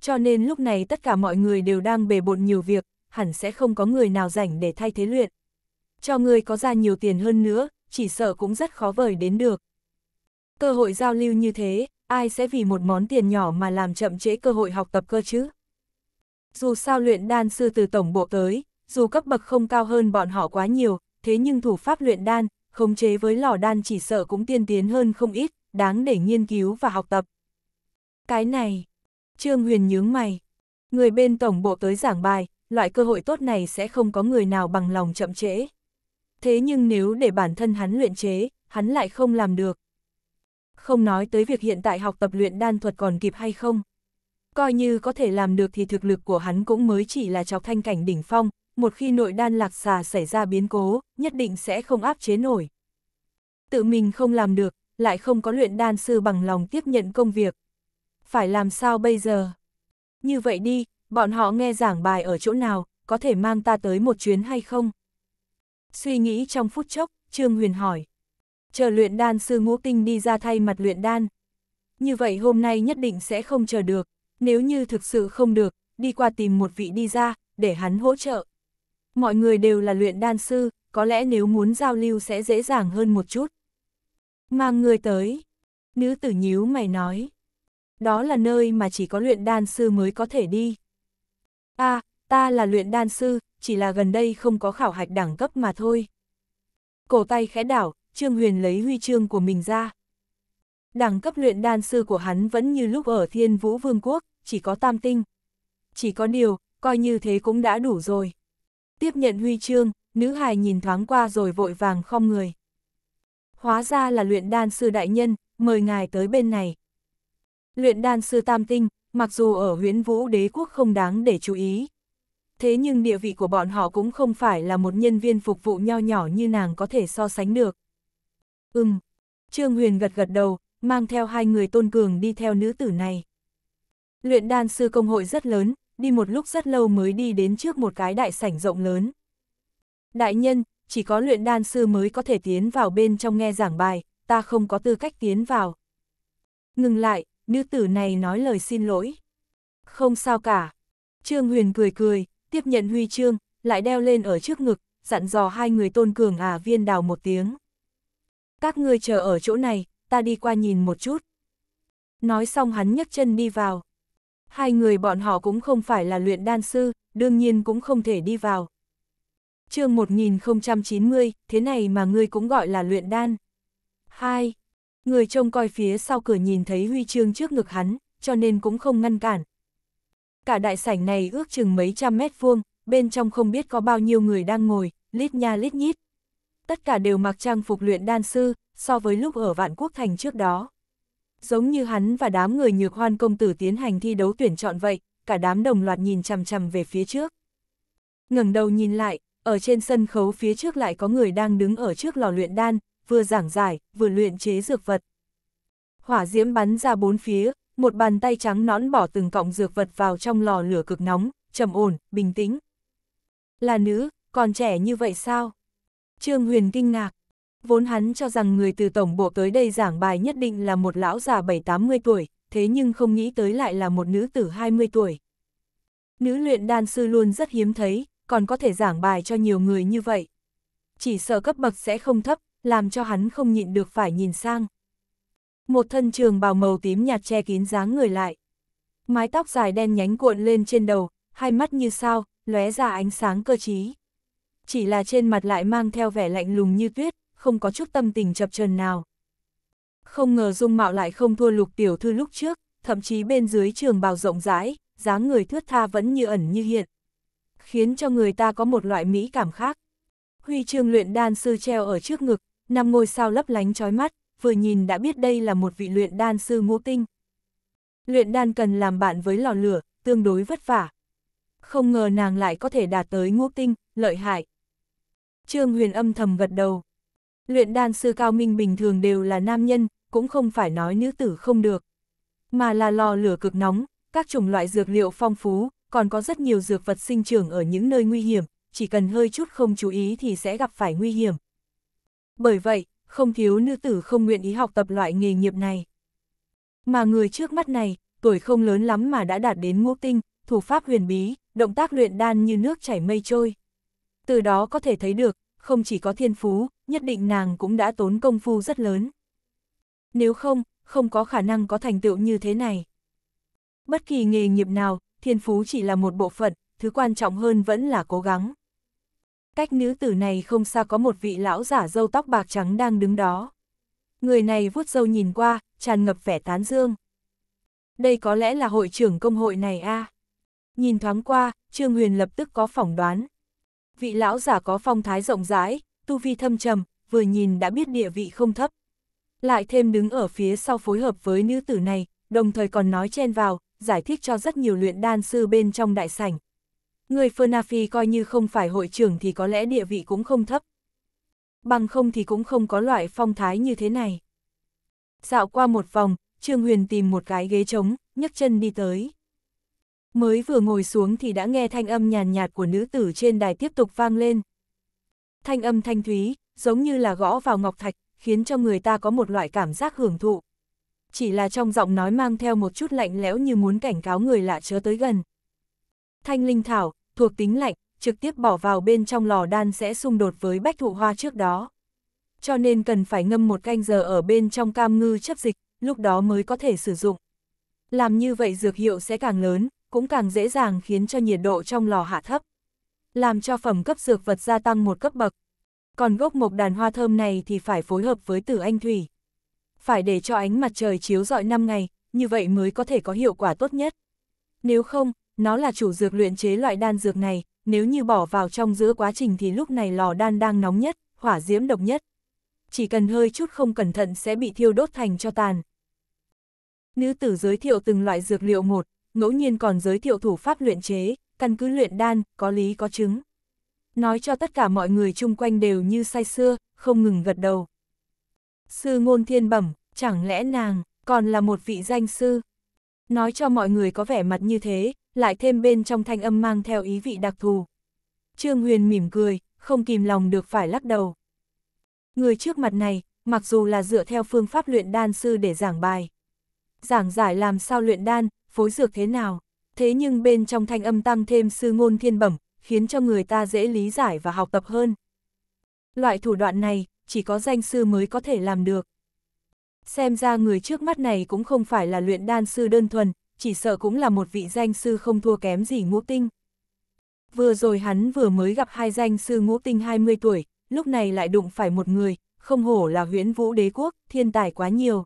Cho nên lúc này tất cả mọi người đều đang bề bộn nhiều việc, hẳn sẽ không có người nào rảnh để thay thế luyện. Cho người có ra nhiều tiền hơn nữa, chỉ sợ cũng rất khó vời đến được. Cơ hội giao lưu như thế, ai sẽ vì một món tiền nhỏ mà làm chậm trễ cơ hội học tập cơ chứ? dù sao luyện đan sư từ tổng bộ tới, dù cấp bậc không cao hơn bọn họ quá nhiều, thế nhưng thủ pháp luyện đan, khống chế với lò đan chỉ sợ cũng tiên tiến hơn không ít, đáng để nghiên cứu và học tập. Cái này, Trương Huyền nhướng mày, người bên tổng bộ tới giảng bài, loại cơ hội tốt này sẽ không có người nào bằng lòng chậm trễ. Thế nhưng nếu để bản thân hắn luyện chế, hắn lại không làm được. Không nói tới việc hiện tại học tập luyện đan thuật còn kịp hay không. Coi như có thể làm được thì thực lực của hắn cũng mới chỉ là chọc thanh cảnh đỉnh phong, một khi nội đan lạc xà xảy ra biến cố, nhất định sẽ không áp chế nổi. Tự mình không làm được, lại không có luyện đan sư bằng lòng tiếp nhận công việc. Phải làm sao bây giờ? Như vậy đi, bọn họ nghe giảng bài ở chỗ nào, có thể mang ta tới một chuyến hay không? Suy nghĩ trong phút chốc, Trương Huyền hỏi. Chờ luyện đan sư ngũ tinh đi ra thay mặt luyện đan. Như vậy hôm nay nhất định sẽ không chờ được, nếu như thực sự không được, đi qua tìm một vị đi ra, để hắn hỗ trợ. Mọi người đều là luyện đan sư, có lẽ nếu muốn giao lưu sẽ dễ dàng hơn một chút. Mang người tới, nữ tử nhíu mày nói. Đó là nơi mà chỉ có luyện đan sư mới có thể đi. a à, ta là luyện đan sư, chỉ là gần đây không có khảo hạch đẳng cấp mà thôi. Cổ tay khẽ đảo, Trương Huyền lấy huy chương của mình ra. Đẳng cấp luyện đan sư của hắn vẫn như lúc ở Thiên Vũ Vương Quốc, chỉ có tam tinh. Chỉ có điều, coi như thế cũng đã đủ rồi. Tiếp nhận huy chương, nữ hài nhìn thoáng qua rồi vội vàng không người. Hóa ra là luyện đan sư đại nhân, mời ngài tới bên này. Luyện đan sư tam tinh, mặc dù ở huyễn vũ đế quốc không đáng để chú ý. Thế nhưng địa vị của bọn họ cũng không phải là một nhân viên phục vụ nho nhỏ như nàng có thể so sánh được. Ừm, Trương Huyền gật gật đầu, mang theo hai người tôn cường đi theo nữ tử này. Luyện đan sư công hội rất lớn, đi một lúc rất lâu mới đi đến trước một cái đại sảnh rộng lớn. Đại nhân, chỉ có luyện đan sư mới có thể tiến vào bên trong nghe giảng bài, ta không có tư cách tiến vào. Ngừng lại, nữ tử này nói lời xin lỗi. Không sao cả. Trương Huyền cười cười, tiếp nhận huy chương, lại đeo lên ở trước ngực, dặn dò hai người tôn cường à viên đào một tiếng. Các ngươi chờ ở chỗ này, ta đi qua nhìn một chút. Nói xong hắn nhấc chân đi vào hai người bọn họ cũng không phải là luyện đan sư, đương nhiên cũng không thể đi vào. chương 1090, thế này mà ngươi cũng gọi là luyện đan. 2. Người trông coi phía sau cửa nhìn thấy huy chương trước ngực hắn, cho nên cũng không ngăn cản. Cả đại sảnh này ước chừng mấy trăm mét vuông, bên trong không biết có bao nhiêu người đang ngồi, lít nha lít nhít. Tất cả đều mặc trang phục luyện đan sư, so với lúc ở Vạn Quốc Thành trước đó, giống như hắn và đám người nhược hoan công tử tiến hành thi đấu tuyển chọn vậy, cả đám đồng loạt nhìn chằm chằm về phía trước. ngẩng đầu nhìn lại, ở trên sân khấu phía trước lại có người đang đứng ở trước lò luyện đan, vừa giảng giải, vừa luyện chế dược vật. Hỏa diễm bắn ra bốn phía, một bàn tay trắng nõn bỏ từng cọng dược vật vào trong lò lửa cực nóng, trầm ổn, bình tĩnh. Là nữ, còn trẻ như vậy sao? Trương Huyền kinh ngạc, Vốn hắn cho rằng người từ tổng bộ tới đây giảng bài nhất định là một lão già 7-80 tuổi, thế nhưng không nghĩ tới lại là một nữ tử 20 tuổi. Nữ luyện đan sư luôn rất hiếm thấy, còn có thể giảng bài cho nhiều người như vậy. Chỉ sợ cấp bậc sẽ không thấp, làm cho hắn không nhịn được phải nhìn sang. Một thân trường bào màu tím nhạt che kín dáng người lại. Mái tóc dài đen nhánh cuộn lên trên đầu, hai mắt như sao, lóe ra ánh sáng cơ trí. Chỉ là trên mặt lại mang theo vẻ lạnh lùng như tuyết, không có chút tâm tình chập chờn nào. Không ngờ dung mạo lại không thua lục tiểu thư lúc trước, thậm chí bên dưới trường bào rộng rãi, dáng người thướt tha vẫn như ẩn như hiện. Khiến cho người ta có một loại mỹ cảm khác. Huy chương luyện đan sư treo ở trước ngực, năm ngôi sao lấp lánh trói mắt, vừa nhìn đã biết đây là một vị luyện đan sư ngô tinh. Luyện đan cần làm bạn với lò lửa, tương đối vất vả. Không ngờ nàng lại có thể đạt tới ngô tinh, lợi hại. Trương Huyền âm thầm gật đầu. Luyện đan sư cao minh bình thường đều là nam nhân, cũng không phải nói nữ tử không được. Mà là lò lửa cực nóng, các chủng loại dược liệu phong phú, còn có rất nhiều dược vật sinh trưởng ở những nơi nguy hiểm, chỉ cần hơi chút không chú ý thì sẽ gặp phải nguy hiểm. Bởi vậy, không thiếu nữ tử không nguyện ý học tập loại nghề nghiệp này. Mà người trước mắt này, tuổi không lớn lắm mà đã đạt đến ngũ tinh, thủ pháp huyền bí, động tác luyện đan như nước chảy mây trôi. Từ đó có thể thấy được, không chỉ có thiên phú, nhất định nàng cũng đã tốn công phu rất lớn. Nếu không, không có khả năng có thành tựu như thế này. Bất kỳ nghề nghiệp nào, thiên phú chỉ là một bộ phận, thứ quan trọng hơn vẫn là cố gắng. Cách nữ tử này không xa có một vị lão giả dâu tóc bạc trắng đang đứng đó. Người này vuốt dâu nhìn qua, tràn ngập vẻ tán dương. Đây có lẽ là hội trưởng công hội này a. À? Nhìn thoáng qua, Trương Huyền lập tức có phỏng đoán. Vị lão giả có phong thái rộng rãi, tu vi thâm trầm, vừa nhìn đã biết địa vị không thấp. Lại thêm đứng ở phía sau phối hợp với nữ tử này, đồng thời còn nói chen vào, giải thích cho rất nhiều luyện đan sư bên trong đại sảnh. Người Phi coi như không phải hội trưởng thì có lẽ địa vị cũng không thấp. Bằng không thì cũng không có loại phong thái như thế này. Dạo qua một vòng, Trương Huyền tìm một cái ghế trống, nhấc chân đi tới. Mới vừa ngồi xuống thì đã nghe thanh âm nhàn nhạt của nữ tử trên đài tiếp tục vang lên thanh âm thanh thúy, giống như là gõ vào ngọc thạch, khiến cho người ta có một loại cảm giác hưởng thụ. Chỉ là trong giọng nói mang theo một chút lạnh lẽo như muốn cảnh cáo người lạ chớ tới gần. Thanh linh thảo, thuộc tính lạnh, trực tiếp bỏ vào bên trong lò đan sẽ xung đột với bách thụ hoa trước đó. Cho nên cần phải ngâm một canh giờ ở bên trong cam ngư chấp dịch, lúc đó mới có thể sử dụng. Làm như vậy dược hiệu sẽ càng lớn, cũng càng dễ dàng khiến cho nhiệt độ trong lò hạ thấp làm cho phẩm cấp dược vật gia tăng một cấp bậc. Còn gốc mộc đàn hoa thơm này thì phải phối hợp với tử anh thủy. Phải để cho ánh mặt trời chiếu rọi 5 ngày, như vậy mới có thể có hiệu quả tốt nhất. Nếu không, nó là chủ dược luyện chế loại đan dược này, nếu như bỏ vào trong giữa quá trình thì lúc này lò đan đang nóng nhất, hỏa diễm độc nhất. Chỉ cần hơi chút không cẩn thận sẽ bị thiêu đốt thành cho tàn. Nữ tử giới thiệu từng loại dược liệu một, ngẫu nhiên còn giới thiệu thủ pháp luyện chế, căn cứ luyện đan, có lý có chứng. Nói cho tất cả mọi người chung quanh đều như say xưa, không ngừng gật đầu. Sư ngôn thiên bẩm, chẳng lẽ nàng, còn là một vị danh sư. Nói cho mọi người có vẻ mặt như thế, lại thêm bên trong thanh âm mang theo ý vị đặc thù. Trương Huyền mỉm cười, không kìm lòng được phải lắc đầu. Người trước mặt này, mặc dù là dựa theo phương pháp luyện đan sư để giảng bài. Giảng giải làm sao luyện đan, phối dược thế nào, thế nhưng bên trong thanh âm tăng thêm sư ngôn thiên bẩm, khiến cho người ta dễ lý giải và học tập hơn. Loại thủ đoạn này, chỉ có danh sư mới có thể làm được. Xem ra người trước mắt này cũng không phải là luyện đan sư đơn thuần, chỉ sợ cũng là một vị danh sư không thua kém gì ngũ tinh. Vừa rồi hắn vừa mới gặp hai danh sư ngũ tinh 20 tuổi, lúc này lại đụng phải một người, không hổ là huyễn vũ đế quốc, thiên tài quá nhiều.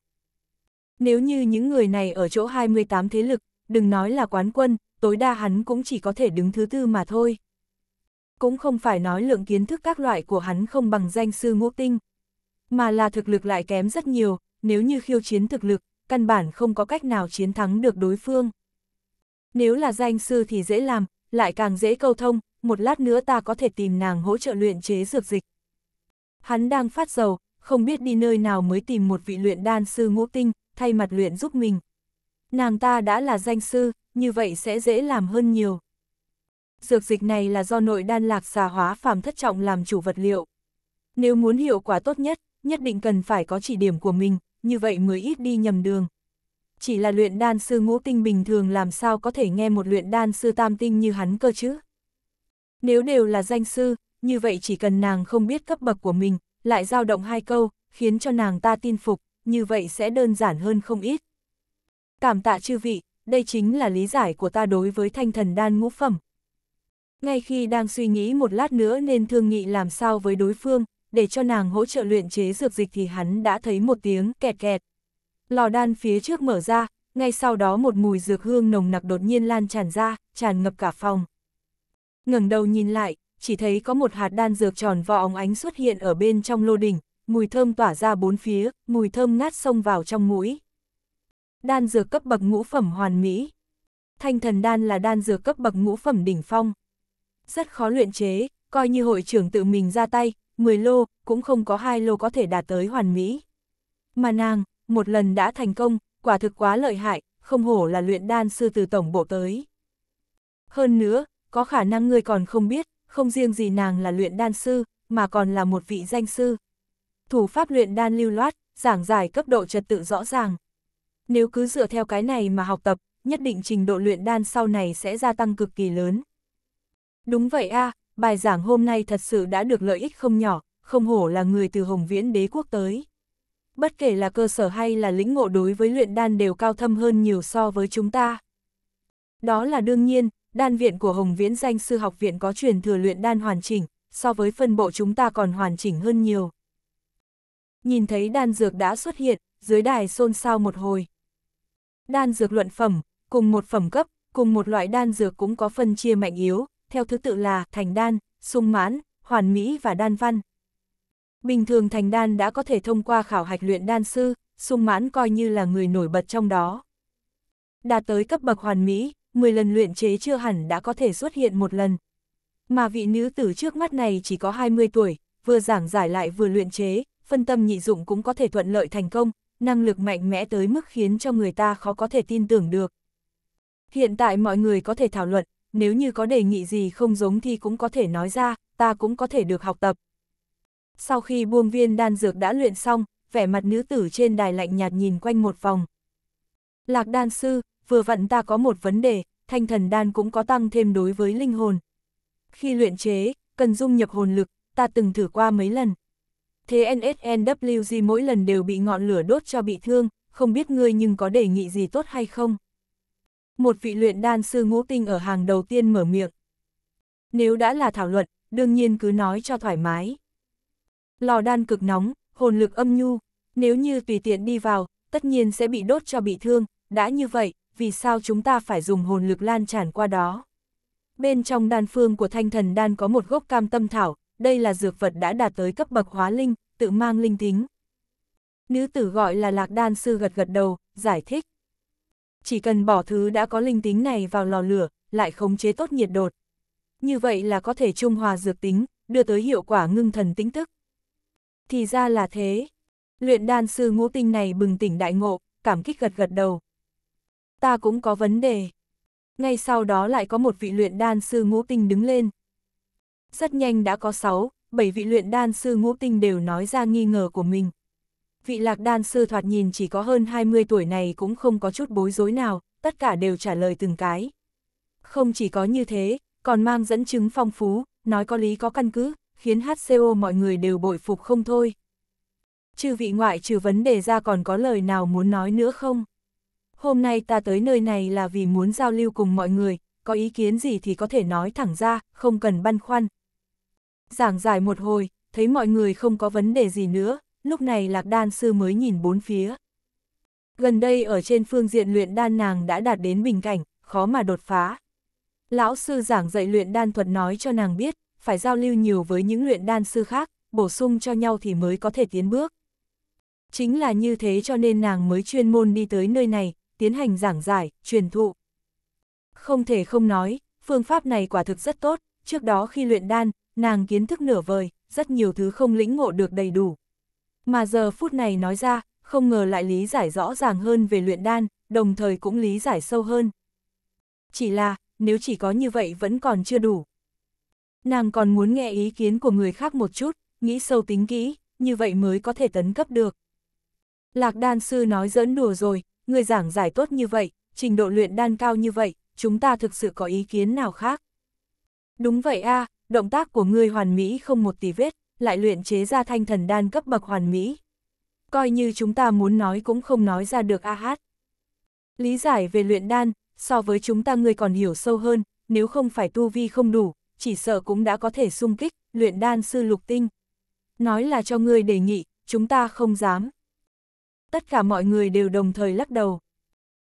Nếu như những người này ở chỗ 28 thế lực, đừng nói là quán quân, tối đa hắn cũng chỉ có thể đứng thứ tư mà thôi. Cũng không phải nói lượng kiến thức các loại của hắn không bằng danh sư ngũ tinh, mà là thực lực lại kém rất nhiều, nếu như khiêu chiến thực lực, căn bản không có cách nào chiến thắng được đối phương. Nếu là danh sư thì dễ làm, lại càng dễ câu thông, một lát nữa ta có thể tìm nàng hỗ trợ luyện chế dược dịch. Hắn đang phát dầu, không biết đi nơi nào mới tìm một vị luyện đan sư ngũ tinh, thay mặt luyện giúp mình. Nàng ta đã là danh sư, như vậy sẽ dễ làm hơn nhiều. Dược dịch này là do nội đan lạc xà hóa phàm thất trọng làm chủ vật liệu. Nếu muốn hiệu quả tốt nhất, nhất định cần phải có chỉ điểm của mình, như vậy mới ít đi nhầm đường. Chỉ là luyện đan sư ngũ tinh bình thường làm sao có thể nghe một luyện đan sư tam tinh như hắn cơ chứ. Nếu đều là danh sư, như vậy chỉ cần nàng không biết cấp bậc của mình, lại dao động hai câu, khiến cho nàng ta tin phục, như vậy sẽ đơn giản hơn không ít. Cảm tạ chư vị, đây chính là lý giải của ta đối với thanh thần đan ngũ phẩm. Ngay khi đang suy nghĩ một lát nữa nên thương nghị làm sao với đối phương, để cho nàng hỗ trợ luyện chế dược dịch thì hắn đã thấy một tiếng kẹt kẹt. Lò đan phía trước mở ra, ngay sau đó một mùi dược hương nồng nặc đột nhiên lan tràn ra, tràn ngập cả phòng. ngẩng đầu nhìn lại, chỉ thấy có một hạt đan dược tròn vò óng ánh xuất hiện ở bên trong lô đỉnh, mùi thơm tỏa ra bốn phía, mùi thơm ngát xông vào trong mũi. Đan dược cấp bậc ngũ phẩm hoàn mỹ. Thanh thần đan là đan dược cấp bậc ngũ phẩm đỉnh phong. Rất khó luyện chế, coi như hội trưởng tự mình ra tay, 10 lô, cũng không có hai lô có thể đạt tới hoàn mỹ. Mà nàng, một lần đã thành công, quả thực quá lợi hại, không hổ là luyện đan sư từ tổng bộ tới. Hơn nữa, có khả năng người còn không biết, không riêng gì nàng là luyện đan sư, mà còn là một vị danh sư thủ pháp luyện đan lưu loát, giảng giải cấp độ trật tự rõ ràng. Nếu cứ dựa theo cái này mà học tập, nhất định trình độ luyện đan sau này sẽ gia tăng cực kỳ lớn. Đúng vậy a, bài giảng hôm nay thật sự đã được lợi ích không nhỏ, không hổ là người từ Hồng Viễn đế quốc tới. Bất kể là cơ sở hay là lĩnh ngộ đối với luyện đan đều cao thâm hơn nhiều so với chúng ta. Đó là đương nhiên, đan viện của Hồng Viễn danh sư học viện có truyền thừa luyện đan hoàn chỉnh, so với phân bộ chúng ta còn hoàn chỉnh hơn nhiều. Nhìn thấy đan dược đã xuất hiện, dưới đài xôn xao một hồi. Đan dược luận phẩm, cùng một phẩm cấp, cùng một loại đan dược cũng có phân chia mạnh yếu, theo thứ tự là thành đan, sung mãn, hoàn mỹ và đan văn. Bình thường thành đan đã có thể thông qua khảo hạch luyện đan sư, sung mãn coi như là người nổi bật trong đó. Đạt tới cấp bậc hoàn mỹ, 10 lần luyện chế chưa hẳn đã có thể xuất hiện một lần. Mà vị nữ tử trước mắt này chỉ có 20 tuổi, vừa giảng giải lại vừa luyện chế, phân tâm nhị dụng cũng có thể thuận lợi thành công, năng lực mạnh mẽ tới mức khiến cho người ta khó có thể tin tưởng được. Hiện tại mọi người có thể thảo luận, nếu như có đề nghị gì không giống thì cũng có thể nói ra, ta cũng có thể được học tập. Sau khi buông viên đan dược đã luyện xong, vẻ mặt nữ tử trên đài lạnh nhạt nhìn quanh một vòng. Lạc đan sư, vừa vặn ta có một vấn đề, thanh thần đan cũng có tăng thêm đối với linh hồn. Khi luyện chế, cần dung nhập hồn lực, ta từng thử qua mấy lần, thế NSNWG mỗi lần đều bị ngọn lửa đốt cho bị thương, không biết ngươi nhưng có đề nghị gì tốt hay không? Một vị luyện đan sư ngũ tinh ở hàng đầu tiên mở miệng. Nếu đã là thảo luận, đương nhiên cứ nói cho thoải mái. Lò đan cực nóng, hồn lực âm nhu, nếu như tùy tiện đi vào, tất nhiên sẽ bị đốt cho bị thương, đã như vậy, vì sao chúng ta phải dùng hồn lực lan tràn qua đó? Bên trong đan phương của thanh thần đan có một gốc cam tâm thảo, đây là dược vật đã đạt tới cấp bậc hóa linh, tự mang linh tính. Nữ tử gọi là lạc đan sư gật gật đầu, giải thích. Chỉ cần bỏ thứ đã có linh tính này vào lò lửa, lại khống chế tốt nhiệt đột. Như vậy là có thể trung hòa dược tính, đưa tới hiệu quả ngưng thần tính tức. Thì ra là thế. Luyện đan sư ngũ tinh này bừng tỉnh đại ngộ, cảm kích gật gật đầu. Ta cũng có vấn đề. Ngay sau đó lại có một vị luyện đan sư ngũ tinh đứng lên, rất nhanh đã có 6, 7 vị luyện đan sư ngũ tinh đều nói ra nghi ngờ của mình. Vị lạc đan sư thoạt nhìn chỉ có hơn 20 tuổi này cũng không có chút bối rối nào, tất cả đều trả lời từng cái. Không chỉ có như thế, còn mang dẫn chứng phong phú, nói có lý có căn cứ, khiến HCO mọi người đều bội phục không thôi. chư vị ngoại trừ vấn đề ra còn có lời nào muốn nói nữa không? Hôm nay ta tới nơi này là vì muốn giao lưu cùng mọi người, có ý kiến gì thì có thể nói thẳng ra, không cần băn khoăn, Giảng giải một hồi, thấy mọi người không có vấn đề gì nữa, lúc này lạc đan sư mới nhìn bốn phía. Gần đây ở trên phương diện luyện đan nàng đã đạt đến bình cảnh, khó mà đột phá. Lão sư giảng dạy luyện đan thuật nói cho nàng biết, phải giao lưu nhiều với những luyện đan sư khác, bổ sung cho nhau thì mới có thể tiến bước. Chính là như thế cho nên nàng mới chuyên môn đi tới nơi này, tiến hành giảng giải, truyền thụ. Không thể không nói, phương pháp này quả thực rất tốt, trước đó khi luyện đan, nàng kiến thức nửa vời, rất nhiều thứ không lĩnh ngộ được đầy đủ. Mà giờ phút này nói ra, không ngờ lại lý giải rõ ràng hơn về luyện đan, đồng thời cũng lý giải sâu hơn. Chỉ là, nếu chỉ có như vậy vẫn còn chưa đủ. Nàng còn muốn nghe ý kiến của người khác một chút, nghĩ sâu tính kỹ, như vậy mới có thể tấn cấp được. Lạc đan sư nói giỡn đùa rồi, người giảng giải tốt như vậy, trình độ luyện đan cao như vậy, chúng ta thực sự có ý kiến nào khác? Đúng vậy a à, động tác của ngươi hoàn mỹ không một tì vết, lại luyện chế ra thanh thần đan cấp bậc hoàn mỹ. Coi như chúng ta muốn nói cũng không nói ra được a hát. Lý giải về luyện đan, so với chúng ta ngươi còn hiểu sâu hơn, nếu không phải tu vi không đủ, chỉ sợ cũng đã có thể xung kích, luyện đan sư lục tinh. Nói là cho ngươi đề nghị, chúng ta không dám. Tất cả mọi người đều đồng thời lắc đầu.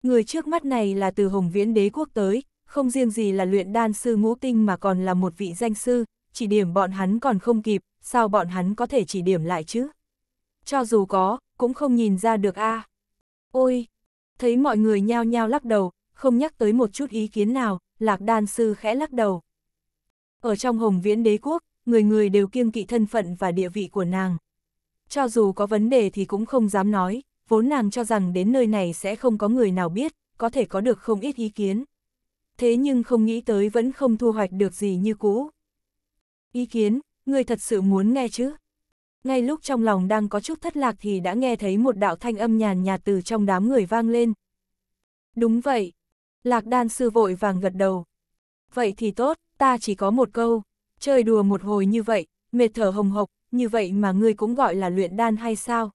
Người trước mắt này là từ Hồng Viễn Đế Quốc tới, không riêng gì là luyện đan sư ngũ tinh mà còn là một vị danh sư, chỉ điểm bọn hắn còn không kịp, sao bọn hắn có thể chỉ điểm lại chứ? Cho dù có, cũng không nhìn ra được a. À. Ôi, thấy mọi người nhao nhao lắc đầu, không nhắc tới một chút ý kiến nào, lạc đan sư khẽ lắc đầu. Ở trong hồng viễn đế quốc, người người đều kiêng kỵ thân phận và địa vị của nàng. Cho dù có vấn đề thì cũng không dám nói, vốn nàng cho rằng đến nơi này sẽ không có người nào biết, có thể có được không ít ý kiến thế nhưng không nghĩ tới vẫn không thu hoạch được gì như cũ. Ý kiến, người thật sự muốn nghe chứ? Ngay lúc trong lòng đang có chút thất lạc thì đã nghe thấy một đạo thanh âm nhàn nhạt từ trong đám người vang lên. Đúng vậy. Lạc đan sư vội vàng gật đầu. Vậy thì tốt, ta chỉ có một câu. Chơi đùa một hồi như vậy, mệt thở hồng hộc, như vậy mà ngươi cũng gọi là luyện đan hay sao?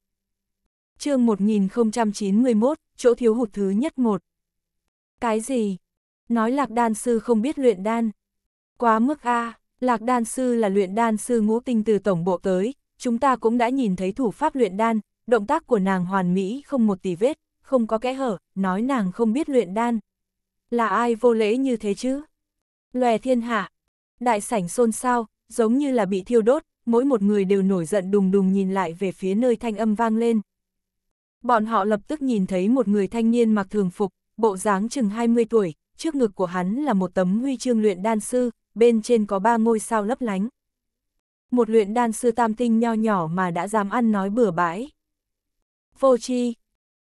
chương 1091, chỗ thiếu hụt thứ nhất một. Cái gì? nói lạc đan sư không biết luyện đan. Quá mức a lạc đan sư là luyện đan sư ngũ tinh từ tổng bộ tới, chúng ta cũng đã nhìn thấy thủ pháp luyện đan, động tác của nàng hoàn mỹ không một tì vết, không có kẽ hở, nói nàng không biết luyện đan. Là ai vô lễ như thế chứ? Lòe thiên hạ, đại sảnh xôn xao, giống như là bị thiêu đốt, mỗi một người đều nổi giận đùng đùng nhìn lại về phía nơi thanh âm vang lên. Bọn họ lập tức nhìn thấy một người thanh niên mặc thường phục, bộ dáng chừng 20 tuổi, trước ngực của hắn là một tấm huy chương luyện đan sư, bên trên có ba ngôi sao lấp lánh. Một luyện đan sư tam tinh nho nhỏ mà đã dám ăn nói bừa bãi. Vô chi,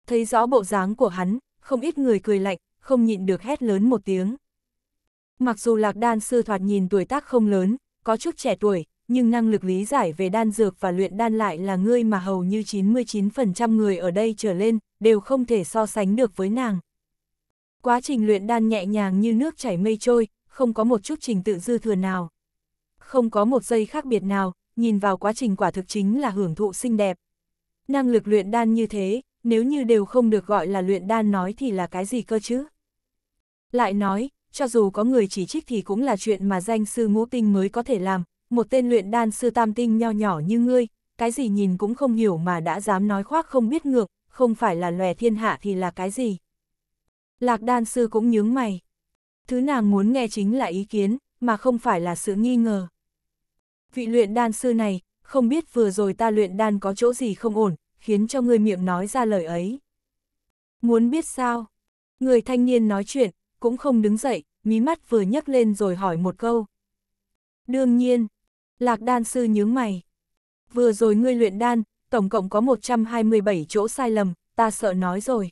thấy rõ bộ dáng của hắn, không ít người cười lạnh, không nhịn được hét lớn một tiếng. Mặc dù lạc đan sư thoạt nhìn tuổi tác không lớn, có chút trẻ tuổi, nhưng năng lực lý giải về đan dược và luyện đan lại là ngươi mà hầu như 99% người ở đây trở lên, đều không thể so sánh được với nàng. Quá trình luyện đan nhẹ nhàng như nước chảy mây trôi, không có một chút trình tự dư thừa nào. Không có một giây khác biệt nào, nhìn vào quá trình quả thực chính là hưởng thụ xinh đẹp. Năng lực luyện đan như thế, nếu như đều không được gọi là luyện đan nói thì là cái gì cơ chứ? Lại nói, cho dù có người chỉ trích thì cũng là chuyện mà danh sư ngũ tinh mới có thể làm, một tên luyện đan sư tam tinh nho nhỏ như ngươi, cái gì nhìn cũng không hiểu mà đã dám nói khoác không biết ngược, không phải là lòe thiên hạ thì là cái gì? Lạc đan sư cũng nhướng mày. Thứ nàng muốn nghe chính là ý kiến, mà không phải là sự nghi ngờ. Vị luyện đan sư này, không biết vừa rồi ta luyện đan có chỗ gì không ổn, khiến cho người miệng nói ra lời ấy. Muốn biết sao? Người thanh niên nói chuyện, cũng không đứng dậy, mí mắt vừa nhấc lên rồi hỏi một câu. Đương nhiên, lạc đan sư nhướng mày. Vừa rồi ngươi luyện đan, tổng cộng có 127 chỗ sai lầm, ta sợ nói rồi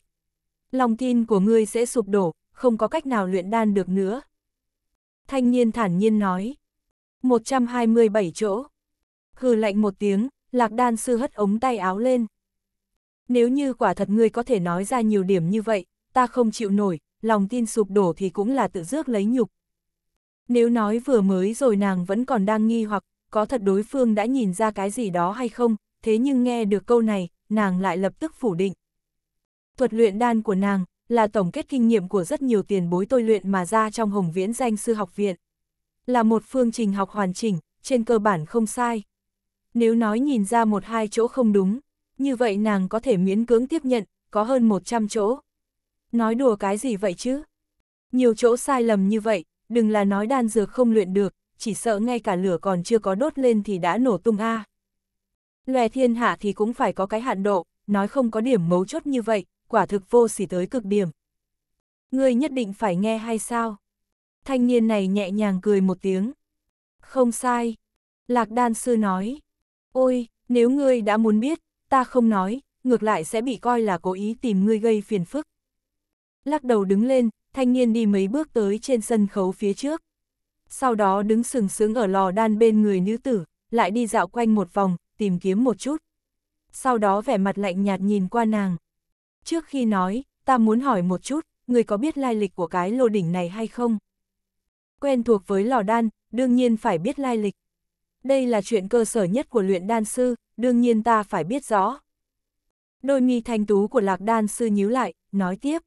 lòng tin của ngươi sẽ sụp đổ, không có cách nào luyện đan được nữa. Thanh niên thản nhiên nói. 127 chỗ. Hừ lạnh một tiếng, lạc đan sư hất ống tay áo lên. Nếu như quả thật ngươi có thể nói ra nhiều điểm như vậy, ta không chịu nổi, lòng tin sụp đổ thì cũng là tự rước lấy nhục. Nếu nói vừa mới rồi nàng vẫn còn đang nghi hoặc, có thật đối phương đã nhìn ra cái gì đó hay không, thế nhưng nghe được câu này, nàng lại lập tức phủ định thuật luyện đan của nàng là tổng kết kinh nghiệm của rất nhiều tiền bối tôi luyện mà ra trong Hồng Viễn Danh Sư Học Viện. Là một phương trình học hoàn chỉnh, trên cơ bản không sai. Nếu nói nhìn ra một hai chỗ không đúng, như vậy nàng có thể miễn cưỡng tiếp nhận, có hơn 100 chỗ. Nói đùa cái gì vậy chứ? Nhiều chỗ sai lầm như vậy, đừng là nói đan dược không luyện được, chỉ sợ ngay cả lửa còn chưa có đốt lên thì đã nổ tung a. À. Lòe thiên hạ thì cũng phải có cái hạn độ, nói không có điểm mấu chốt như vậy, quả thực vô sỉ tới cực điểm. Ngươi nhất định phải nghe hay sao? Thanh niên này nhẹ nhàng cười một tiếng. Không sai. Lạc đan sư nói. Ôi, nếu ngươi đã muốn biết, ta không nói, ngược lại sẽ bị coi là cố ý tìm ngươi gây phiền phức. Lắc đầu đứng lên, thanh niên đi mấy bước tới trên sân khấu phía trước. Sau đó đứng sừng sững ở lò đan bên người nữ tử, lại đi dạo quanh một vòng, tìm kiếm một chút. Sau đó vẻ mặt lạnh nhạt nhìn qua nàng. Trước khi nói, ta muốn hỏi một chút, người có biết lai lịch của cái lô đỉnh này hay không? Quen thuộc với lò đan, đương nhiên phải biết lai lịch. Đây là chuyện cơ sở nhất của luyện đan sư, đương nhiên ta phải biết rõ. Đôi mi thanh tú của lạc đan sư nhíu lại, nói tiếp.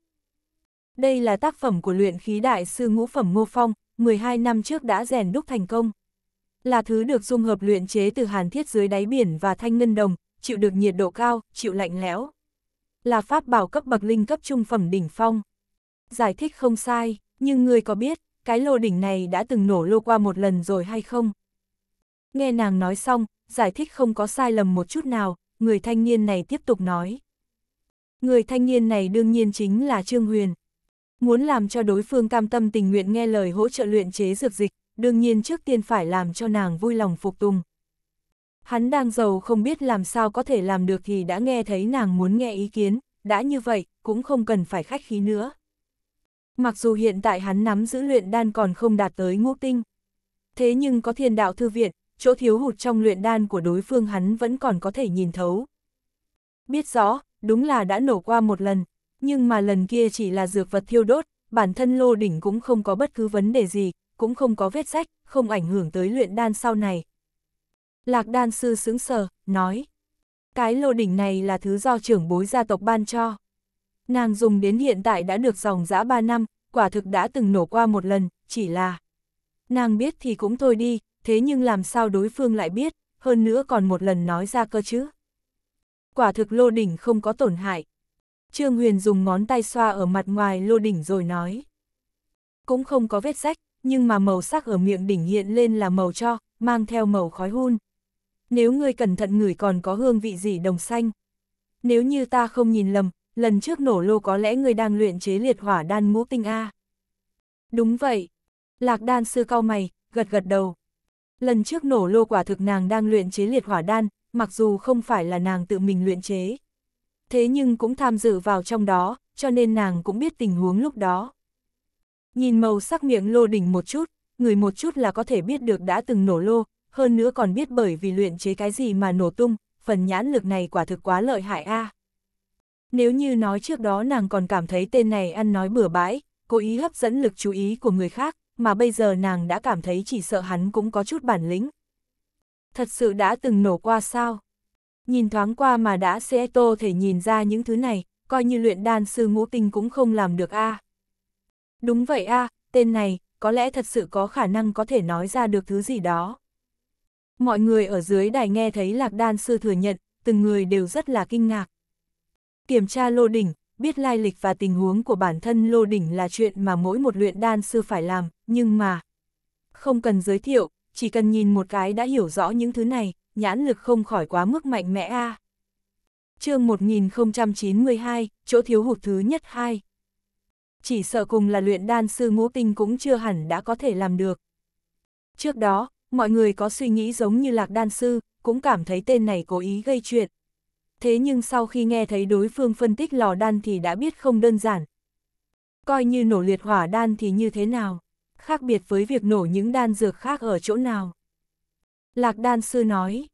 Đây là tác phẩm của luyện khí đại sư ngũ phẩm Ngô Phong, 12 năm trước đã rèn đúc thành công. Là thứ được dung hợp luyện chế từ hàn thiết dưới đáy biển và thanh ngân đồng, chịu được nhiệt độ cao, chịu lạnh lẽo là pháp bảo cấp bậc linh cấp trung phẩm đỉnh phong. Giải thích không sai, nhưng người có biết, cái lô đỉnh này đã từng nổ lô qua một lần rồi hay không? Nghe nàng nói xong, giải thích không có sai lầm một chút nào, người thanh niên này tiếp tục nói. Người thanh niên này đương nhiên chính là Trương Huyền. Muốn làm cho đối phương cam tâm tình nguyện nghe lời hỗ trợ luyện chế dược dịch, đương nhiên trước tiên phải làm cho nàng vui lòng phục tùng. Hắn đang giàu không biết làm sao có thể làm được thì đã nghe thấy nàng muốn nghe ý kiến, đã như vậy, cũng không cần phải khách khí nữa. Mặc dù hiện tại hắn nắm giữ luyện đan còn không đạt tới ngũ tinh. Thế nhưng có thiên đạo thư viện, chỗ thiếu hụt trong luyện đan của đối phương hắn vẫn còn có thể nhìn thấu. Biết rõ, đúng là đã nổ qua một lần, nhưng mà lần kia chỉ là dược vật thiêu đốt, bản thân lô đỉnh cũng không có bất cứ vấn đề gì, cũng không có vết sách, không ảnh hưởng tới luyện đan sau này. Lạc đan sư sướng sở, nói. Cái lô đỉnh này là thứ do trưởng bối gia tộc ban cho. Nàng dùng đến hiện tại đã được dòng dã 3 năm, quả thực đã từng nổ qua một lần, chỉ là... Nàng biết thì cũng thôi đi, thế nhưng làm sao đối phương lại biết, hơn nữa còn một lần nói ra cơ chứ. Quả thực lô đỉnh không có tổn hại. Trương Huyền dùng ngón tay xoa ở mặt ngoài lô đỉnh rồi nói. Cũng không có vết rách, nhưng mà màu sắc ở miệng đỉnh hiện lên là màu cho, mang theo màu khói hun nếu ngươi cẩn thận ngửi còn có hương vị gì đồng xanh. Nếu như ta không nhìn lầm, lần trước nổ lô có lẽ ngươi đang luyện chế liệt hỏa đan ngũ tinh A. Đúng vậy. Lạc đan sư cao mày, gật gật đầu. Lần trước nổ lô quả thực nàng đang luyện chế liệt hỏa đan, mặc dù không phải là nàng tự mình luyện chế. Thế nhưng cũng tham dự vào trong đó, cho nên nàng cũng biết tình huống lúc đó. Nhìn màu sắc miệng lô đỉnh một chút, người một chút là có thể biết được đã từng nổ lô, hơn nữa còn biết bởi vì luyện chế cái gì mà nổ tung, phần nhãn lực này quả thực quá lợi hại a. Nếu như nói trước đó nàng còn cảm thấy tên này ăn nói bừa bãi, cố ý hấp dẫn lực chú ý của người khác, mà bây giờ nàng đã cảm thấy chỉ sợ hắn cũng có chút bản lĩnh. Thật sự đã từng nổ qua sao? Nhìn thoáng qua mà đã Seto thể nhìn ra những thứ này, coi như luyện đan sư ngũ tinh cũng không làm được a. Đúng vậy a, tên này, có lẽ thật sự có khả năng có thể nói ra được thứ gì đó. Mọi người ở dưới đài nghe thấy Lạc Đan Sư thừa nhận, từng người đều rất là kinh ngạc. Kiểm tra lô đỉnh, biết lai lịch và tình huống của bản thân lô đỉnh là chuyện mà mỗi một luyện đan sư phải làm, nhưng mà... Không cần giới thiệu, chỉ cần nhìn một cái đã hiểu rõ những thứ này, nhãn lực không khỏi quá mức mạnh mẽ a. À. chương 1092, chỗ thiếu hụt thứ nhất hai Chỉ sợ cùng là luyện đan sư ngũ tinh cũng chưa hẳn đã có thể làm được. Trước đó, mọi người có suy nghĩ giống như lạc đan sư, cũng cảm thấy tên này cố ý gây chuyện. Thế nhưng sau khi nghe thấy đối phương phân tích lò đan thì đã biết không đơn giản. Coi như nổ liệt hỏa đan thì như thế nào, khác biệt với việc nổ những đan dược khác ở chỗ nào. Lạc đan sư nói,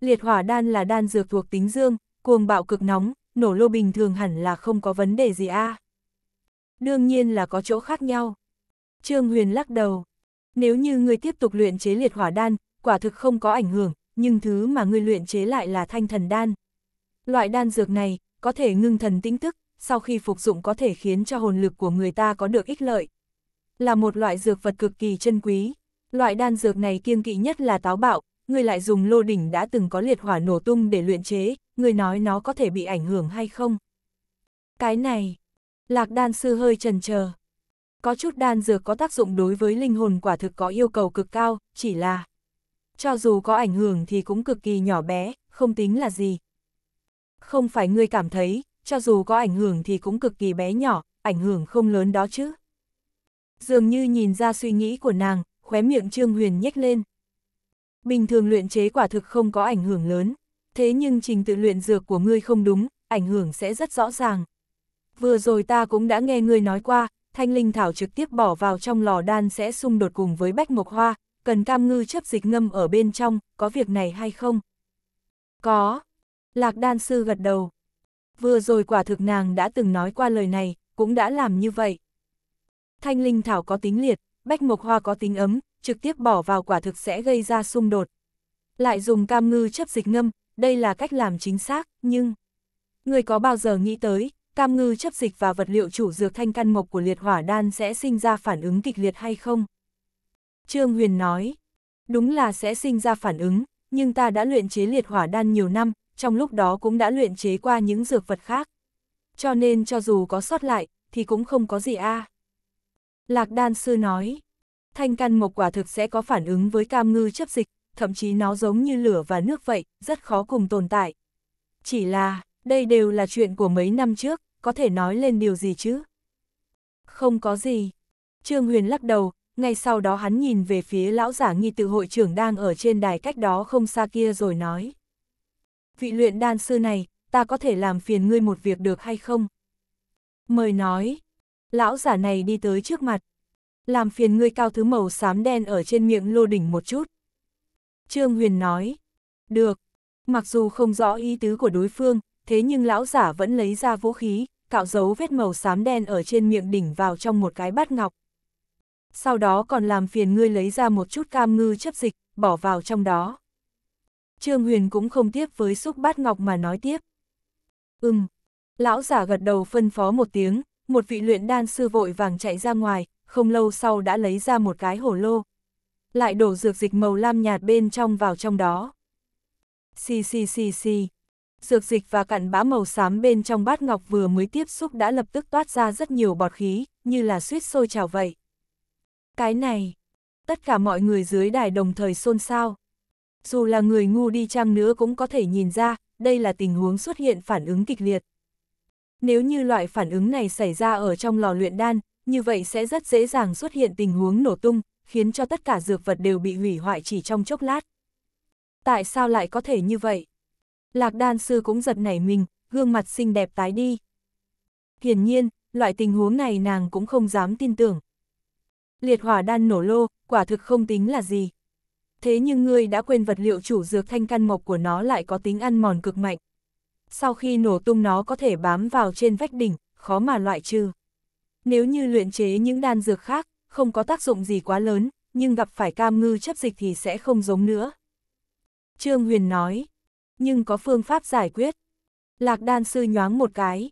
liệt hỏa đan là đan dược thuộc tính dương, cuồng bạo cực nóng, nổ lô bình thường hẳn là không có vấn đề gì a à. Đương nhiên là có chỗ khác nhau. Trương Huyền lắc đầu, nếu như ngươi tiếp tục luyện chế liệt hỏa đan, quả thực không có ảnh hưởng, nhưng thứ mà ngươi luyện chế lại là thanh thần đan. Loại đan dược này, có thể ngưng thần tĩnh tức, sau khi phục dụng có thể khiến cho hồn lực của người ta có được ích lợi. Là một loại dược vật cực kỳ chân quý. Loại đan dược này kiêng kỵ nhất là táo bạo, ngươi lại dùng lô đỉnh đã từng có liệt hỏa nổ tung để luyện chế, ngươi nói nó có thể bị ảnh hưởng hay không? Cái này, lạc đan sư hơi trần chờ có chút đan dược có tác dụng đối với linh hồn quả thực có yêu cầu cực cao, chỉ là cho dù có ảnh hưởng thì cũng cực kỳ nhỏ bé, không tính là gì. Không phải ngươi cảm thấy, cho dù có ảnh hưởng thì cũng cực kỳ bé nhỏ, ảnh hưởng không lớn đó chứ. Dường như nhìn ra suy nghĩ của nàng, khóe miệng Trương Huyền nhếch lên. Bình thường luyện chế quả thực không có ảnh hưởng lớn, thế nhưng trình tự luyện dược của ngươi không đúng, ảnh hưởng sẽ rất rõ ràng. Vừa rồi ta cũng đã nghe ngươi nói qua, thanh linh thảo trực tiếp bỏ vào trong lò đan sẽ xung đột cùng với bách mộc hoa, cần cam ngư chấp dịch ngâm ở bên trong, có việc này hay không? Có. Lạc đan sư gật đầu. Vừa rồi quả thực nàng đã từng nói qua lời này, cũng đã làm như vậy. Thanh linh thảo có tính liệt, bách mộc hoa có tính ấm, trực tiếp bỏ vào quả thực sẽ gây ra xung đột. Lại dùng cam ngư chấp dịch ngâm, đây là cách làm chính xác, nhưng... Người có bao giờ nghĩ tới, Cam ngư chấp dịch và vật liệu chủ dược thanh căn mộc của liệt hỏa đan sẽ sinh ra phản ứng kịch liệt hay không? Trương Huyền nói, đúng là sẽ sinh ra phản ứng, nhưng ta đã luyện chế liệt hỏa đan nhiều năm, trong lúc đó cũng đã luyện chế qua những dược vật khác. Cho nên cho dù có sót lại, thì cũng không có gì a. À. Lạc đan sư nói, thanh căn mộc quả thực sẽ có phản ứng với cam ngư chấp dịch, thậm chí nó giống như lửa và nước vậy, rất khó cùng tồn tại. Chỉ là, đây đều là chuyện của mấy năm trước, có thể nói lên điều gì chứ? Không có gì. Trương Huyền lắc đầu, ngay sau đó hắn nhìn về phía lão giả nghi tự hội trưởng đang ở trên đài cách đó không xa kia rồi nói. Vị luyện đan sư này, ta có thể làm phiền ngươi một việc được hay không? Mời nói. Lão giả này đi tới trước mặt. Làm phiền ngươi cao thứ màu xám đen ở trên miệng lô đỉnh một chút. Trương Huyền nói. Được. Mặc dù không rõ ý tứ của đối phương, thế nhưng lão giả vẫn lấy ra vũ khí, cạo dấu vết màu xám đen ở trên miệng đỉnh vào trong một cái bát ngọc. Sau đó còn làm phiền ngươi lấy ra một chút cam ngư chấp dịch, bỏ vào trong đó. Trương Huyền cũng không tiếp với xúc bát ngọc mà nói tiếp. Ừm, lão giả gật đầu phân phó một tiếng, một vị luyện đan sư vội vàng chạy ra ngoài, không lâu sau đã lấy ra một cái hổ lô. Lại đổ dược dịch màu lam nhạt bên trong vào trong đó. Xì xì xì xì dược dịch và cặn bã màu xám bên trong bát ngọc vừa mới tiếp xúc đã lập tức toát ra rất nhiều bọt khí, như là suýt sôi trào vậy. Cái này, tất cả mọi người dưới đài đồng thời xôn xao. Dù là người ngu đi chăng nữa cũng có thể nhìn ra, đây là tình huống xuất hiện phản ứng kịch liệt. Nếu như loại phản ứng này xảy ra ở trong lò luyện đan, như vậy sẽ rất dễ dàng xuất hiện tình huống nổ tung, khiến cho tất cả dược vật đều bị hủy hoại chỉ trong chốc lát. Tại sao lại có thể như vậy? Lạc đan sư cũng giật nảy mình, gương mặt xinh đẹp tái đi. Hiển nhiên, loại tình huống này nàng cũng không dám tin tưởng. Liệt hỏa đan nổ lô, quả thực không tính là gì. Thế nhưng ngươi đã quên vật liệu chủ dược thanh căn mộc của nó lại có tính ăn mòn cực mạnh. Sau khi nổ tung nó có thể bám vào trên vách đỉnh, khó mà loại trừ. Nếu như luyện chế những đan dược khác, không có tác dụng gì quá lớn, nhưng gặp phải cam ngư chấp dịch thì sẽ không giống nữa. Trương Huyền nói, nhưng có phương pháp giải quyết. Lạc đan sư nhoáng một cái.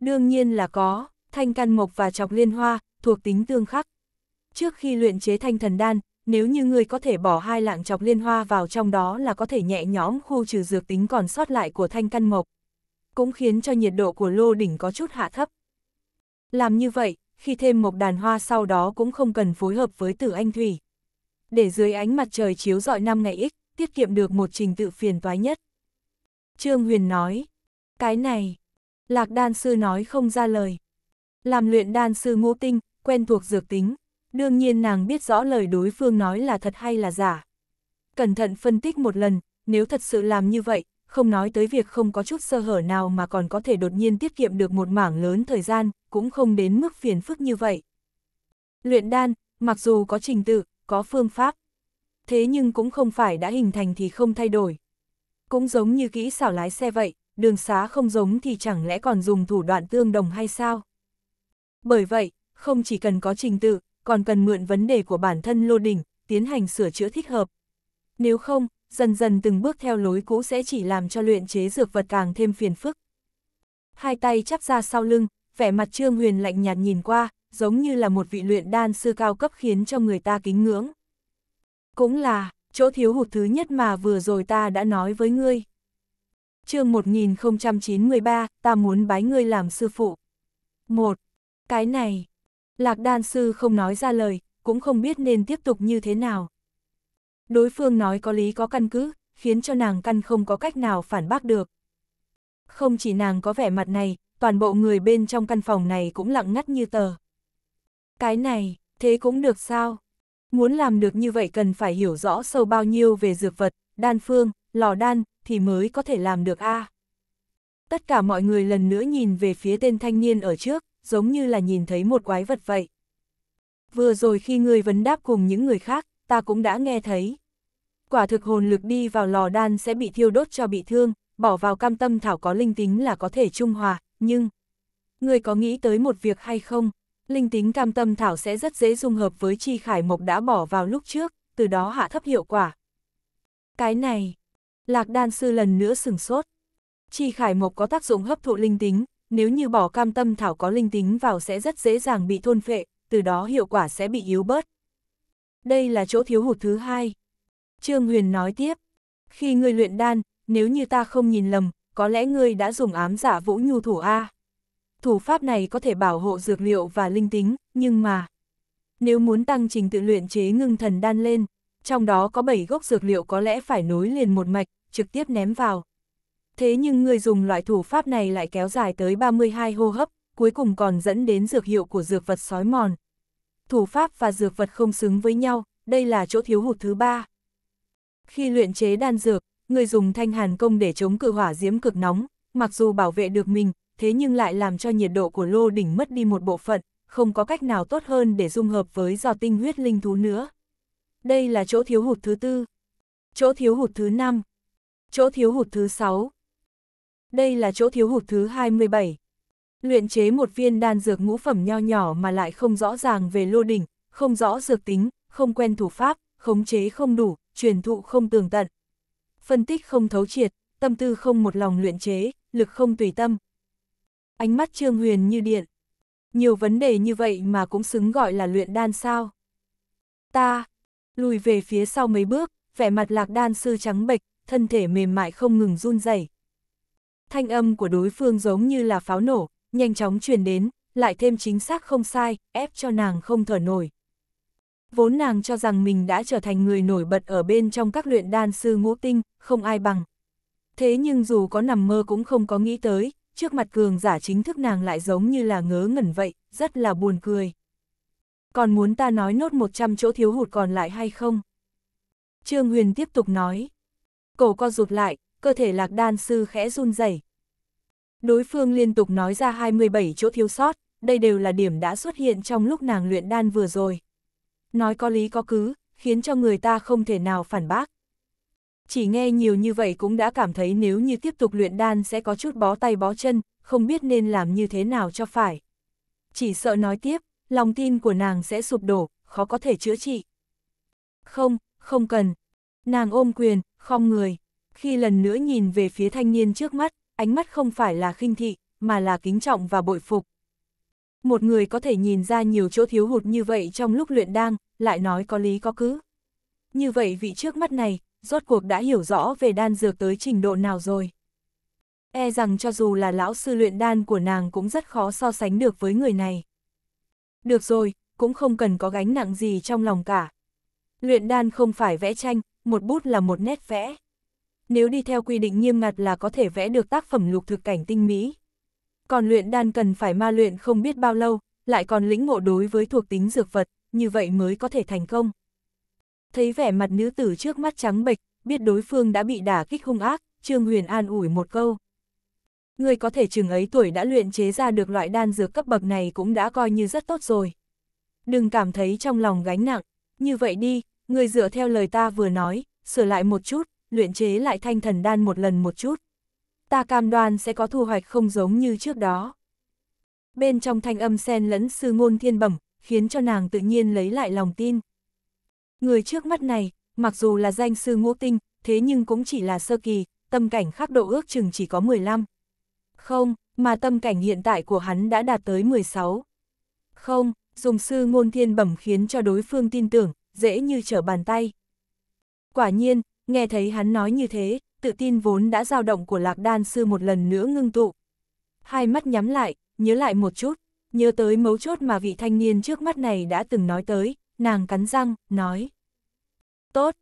Đương nhiên là có, thanh căn mộc và chọc liên hoa, thuộc tính tương khắc. Trước khi luyện chế thanh thần đan, nếu như người có thể bỏ hai lạng chọc liên hoa vào trong đó là có thể nhẹ nhõm khu trừ dược tính còn sót lại của thanh căn mộc. Cũng khiến cho nhiệt độ của lô đỉnh có chút hạ thấp. Làm như vậy, khi thêm một đàn hoa sau đó cũng không cần phối hợp với tử anh thủy. Để dưới ánh mặt trời chiếu rọi năm ngày ích, tiết kiệm được một trình tự phiền toái nhất. Trương Huyền nói, cái này, lạc đan sư nói không ra lời. Làm luyện đan sư ngũ tinh, quen thuộc dược tính, đương nhiên nàng biết rõ lời đối phương nói là thật hay là giả. Cẩn thận phân tích một lần, nếu thật sự làm như vậy, không nói tới việc không có chút sơ hở nào mà còn có thể đột nhiên tiết kiệm được một mảng lớn thời gian, cũng không đến mức phiền phức như vậy. Luyện đan, mặc dù có trình tự, có phương pháp, thế nhưng cũng không phải đã hình thành thì không thay đổi. Cũng giống như kỹ xảo lái xe vậy, đường xá không giống thì chẳng lẽ còn dùng thủ đoạn tương đồng hay sao? Bởi vậy, không chỉ cần có trình tự, còn cần mượn vấn đề của bản thân lô đỉnh, tiến hành sửa chữa thích hợp. Nếu không, dần dần từng bước theo lối cũ sẽ chỉ làm cho luyện chế dược vật càng thêm phiền phức. Hai tay chắp ra sau lưng, vẻ mặt Trương Huyền lạnh nhạt nhìn qua, giống như là một vị luyện đan sư cao cấp khiến cho người ta kính ngưỡng. Cũng là, chỗ thiếu hụt thứ nhất mà vừa rồi ta đã nói với ngươi. chương 1093, ta muốn bái ngươi làm sư phụ. một Cái này, lạc đan sư không nói ra lời, cũng không biết nên tiếp tục như thế nào. Đối phương nói có lý có căn cứ, khiến cho nàng căn không có cách nào phản bác được. Không chỉ nàng có vẻ mặt này, toàn bộ người bên trong căn phòng này cũng lặng ngắt như tờ. Cái này, thế cũng được sao? Muốn làm được như vậy cần phải hiểu rõ sâu bao nhiêu về dược vật, đan phương, lò đan, thì mới có thể làm được a. À. Tất cả mọi người lần nữa nhìn về phía tên thanh niên ở trước, giống như là nhìn thấy một quái vật vậy. Vừa rồi khi người vấn đáp cùng những người khác, ta cũng đã nghe thấy. Quả thực hồn lực đi vào lò đan sẽ bị thiêu đốt cho bị thương, bỏ vào cam tâm thảo có linh tính là có thể trung hòa, nhưng... Người có nghĩ tới một việc hay không? Linh tính cam tâm thảo sẽ rất dễ dung hợp với chi khải mộc đã bỏ vào lúc trước, từ đó hạ thấp hiệu quả. Cái này, lạc đan sư lần nữa sừng sốt. Chi khải mộc có tác dụng hấp thụ linh tính, nếu như bỏ cam tâm thảo có linh tính vào sẽ rất dễ dàng bị thôn phệ, từ đó hiệu quả sẽ bị yếu bớt. Đây là chỗ thiếu hụt thứ hai. Trương Huyền nói tiếp, khi ngươi luyện đan, nếu như ta không nhìn lầm, có lẽ ngươi đã dùng ám giả vũ nhu thủ A thủ pháp này có thể bảo hộ dược liệu và linh tính, nhưng mà... Nếu muốn tăng trình tự luyện chế ngưng thần đan lên, trong đó có 7 gốc dược liệu có lẽ phải nối liền một mạch, trực tiếp ném vào. Thế nhưng người dùng loại thủ pháp này lại kéo dài tới 32 hô hấp, cuối cùng còn dẫn đến dược hiệu của dược vật sói mòn. Thủ pháp và dược vật không xứng với nhau, đây là chỗ thiếu hụt thứ ba. Khi luyện chế đan dược, người dùng thanh hàn công để chống cự hỏa diễm cực nóng, mặc dù bảo vệ được mình, thế nhưng lại làm cho nhiệt độ của lô đỉnh mất đi một bộ phận, không có cách nào tốt hơn để dung hợp với giò tinh huyết linh thú nữa. Đây là chỗ thiếu hụt thứ tư, chỗ thiếu hụt thứ năm, chỗ thiếu hụt thứ sáu. Đây là chỗ thiếu hụt thứ 27. Luyện chế một viên đan dược ngũ phẩm nho nhỏ mà lại không rõ ràng về lô đỉnh, không rõ dược tính, không quen thủ pháp, khống chế không đủ, truyền thụ không tường tận. Phân tích không thấu triệt, tâm tư không một lòng luyện chế, lực không tùy tâm, ánh mắt Trương Huyền như điện. Nhiều vấn đề như vậy mà cũng xứng gọi là luyện đan sao. Ta, lùi về phía sau mấy bước, vẻ mặt lạc đan sư trắng bệch, thân thể mềm mại không ngừng run rẩy. Thanh âm của đối phương giống như là pháo nổ, nhanh chóng truyền đến, lại thêm chính xác không sai, ép cho nàng không thở nổi. Vốn nàng cho rằng mình đã trở thành người nổi bật ở bên trong các luyện đan sư ngũ tinh, không ai bằng. Thế nhưng dù có nằm mơ cũng không có nghĩ tới, trước mặt cường giả chính thức nàng lại giống như là ngớ ngẩn vậy, rất là buồn cười. Còn muốn ta nói nốt 100 chỗ thiếu hụt còn lại hay không? Trương Huyền tiếp tục nói. Cổ co rụt lại, cơ thể lạc đan sư khẽ run rẩy. Đối phương liên tục nói ra 27 chỗ thiếu sót, đây đều là điểm đã xuất hiện trong lúc nàng luyện đan vừa rồi. Nói có lý có cứ, khiến cho người ta không thể nào phản bác chỉ nghe nhiều như vậy cũng đã cảm thấy nếu như tiếp tục luyện đan sẽ có chút bó tay bó chân, không biết nên làm như thế nào cho phải. Chỉ sợ nói tiếp, lòng tin của nàng sẽ sụp đổ, khó có thể chữa trị. Không, không cần. Nàng ôm quyền, không người. Khi lần nữa nhìn về phía thanh niên trước mắt, ánh mắt không phải là khinh thị, mà là kính trọng và bội phục. Một người có thể nhìn ra nhiều chỗ thiếu hụt như vậy trong lúc luyện đan, lại nói có lý có cứ. Như vậy vị trước mắt này, rốt cuộc đã hiểu rõ về đan dược tới trình độ nào rồi. E rằng cho dù là lão sư luyện đan của nàng cũng rất khó so sánh được với người này. Được rồi, cũng không cần có gánh nặng gì trong lòng cả. Luyện đan không phải vẽ tranh, một bút là một nét vẽ. Nếu đi theo quy định nghiêm ngặt là có thể vẽ được tác phẩm lục thực cảnh tinh mỹ. Còn luyện đan cần phải ma luyện không biết bao lâu, lại còn lĩnh ngộ đối với thuộc tính dược vật, như vậy mới có thể thành công thấy vẻ mặt nữ tử trước mắt trắng bệch, biết đối phương đã bị đả kích hung ác, Trương Huyền an ủi một câu. Người có thể chừng ấy tuổi đã luyện chế ra được loại đan dược cấp bậc này cũng đã coi như rất tốt rồi. Đừng cảm thấy trong lòng gánh nặng, như vậy đi, người dựa theo lời ta vừa nói, sửa lại một chút, luyện chế lại thanh thần đan một lần một chút. Ta cam đoan sẽ có thu hoạch không giống như trước đó. Bên trong thanh âm sen lẫn sư ngôn thiên bẩm, khiến cho nàng tự nhiên lấy lại lòng tin. Người trước mắt này, mặc dù là danh sư ngũ tinh, thế nhưng cũng chỉ là sơ kỳ, tâm cảnh khắc độ ước chừng chỉ có 15. Không, mà tâm cảnh hiện tại của hắn đã đạt tới 16. Không, dùng sư ngôn thiên bẩm khiến cho đối phương tin tưởng, dễ như trở bàn tay. Quả nhiên, nghe thấy hắn nói như thế, tự tin vốn đã dao động của lạc đan sư một lần nữa ngưng tụ. Hai mắt nhắm lại, nhớ lại một chút, nhớ tới mấu chốt mà vị thanh niên trước mắt này đã từng nói tới, nàng cắn răng, nói tốt.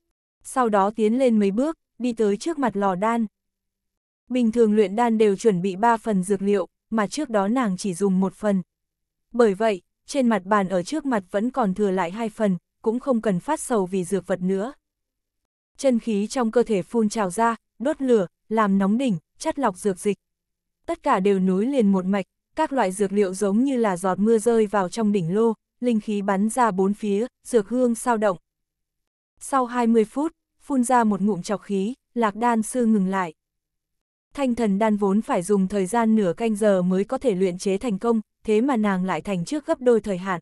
Sau đó tiến lên mấy bước, đi tới trước mặt lò đan. Bình thường luyện đan đều chuẩn bị 3 phần dược liệu, mà trước đó nàng chỉ dùng một phần. Bởi vậy, trên mặt bàn ở trước mặt vẫn còn thừa lại hai phần, cũng không cần phát sầu vì dược vật nữa. Chân khí trong cơ thể phun trào ra, đốt lửa, làm nóng đỉnh, chắt lọc dược dịch. Tất cả đều nối liền một mạch, các loại dược liệu giống như là giọt mưa rơi vào trong đỉnh lô, linh khí bắn ra bốn phía, dược hương sao động, sau 20 phút, phun ra một ngụm chọc khí, lạc đan sư ngừng lại. Thanh thần đan vốn phải dùng thời gian nửa canh giờ mới có thể luyện chế thành công, thế mà nàng lại thành trước gấp đôi thời hạn.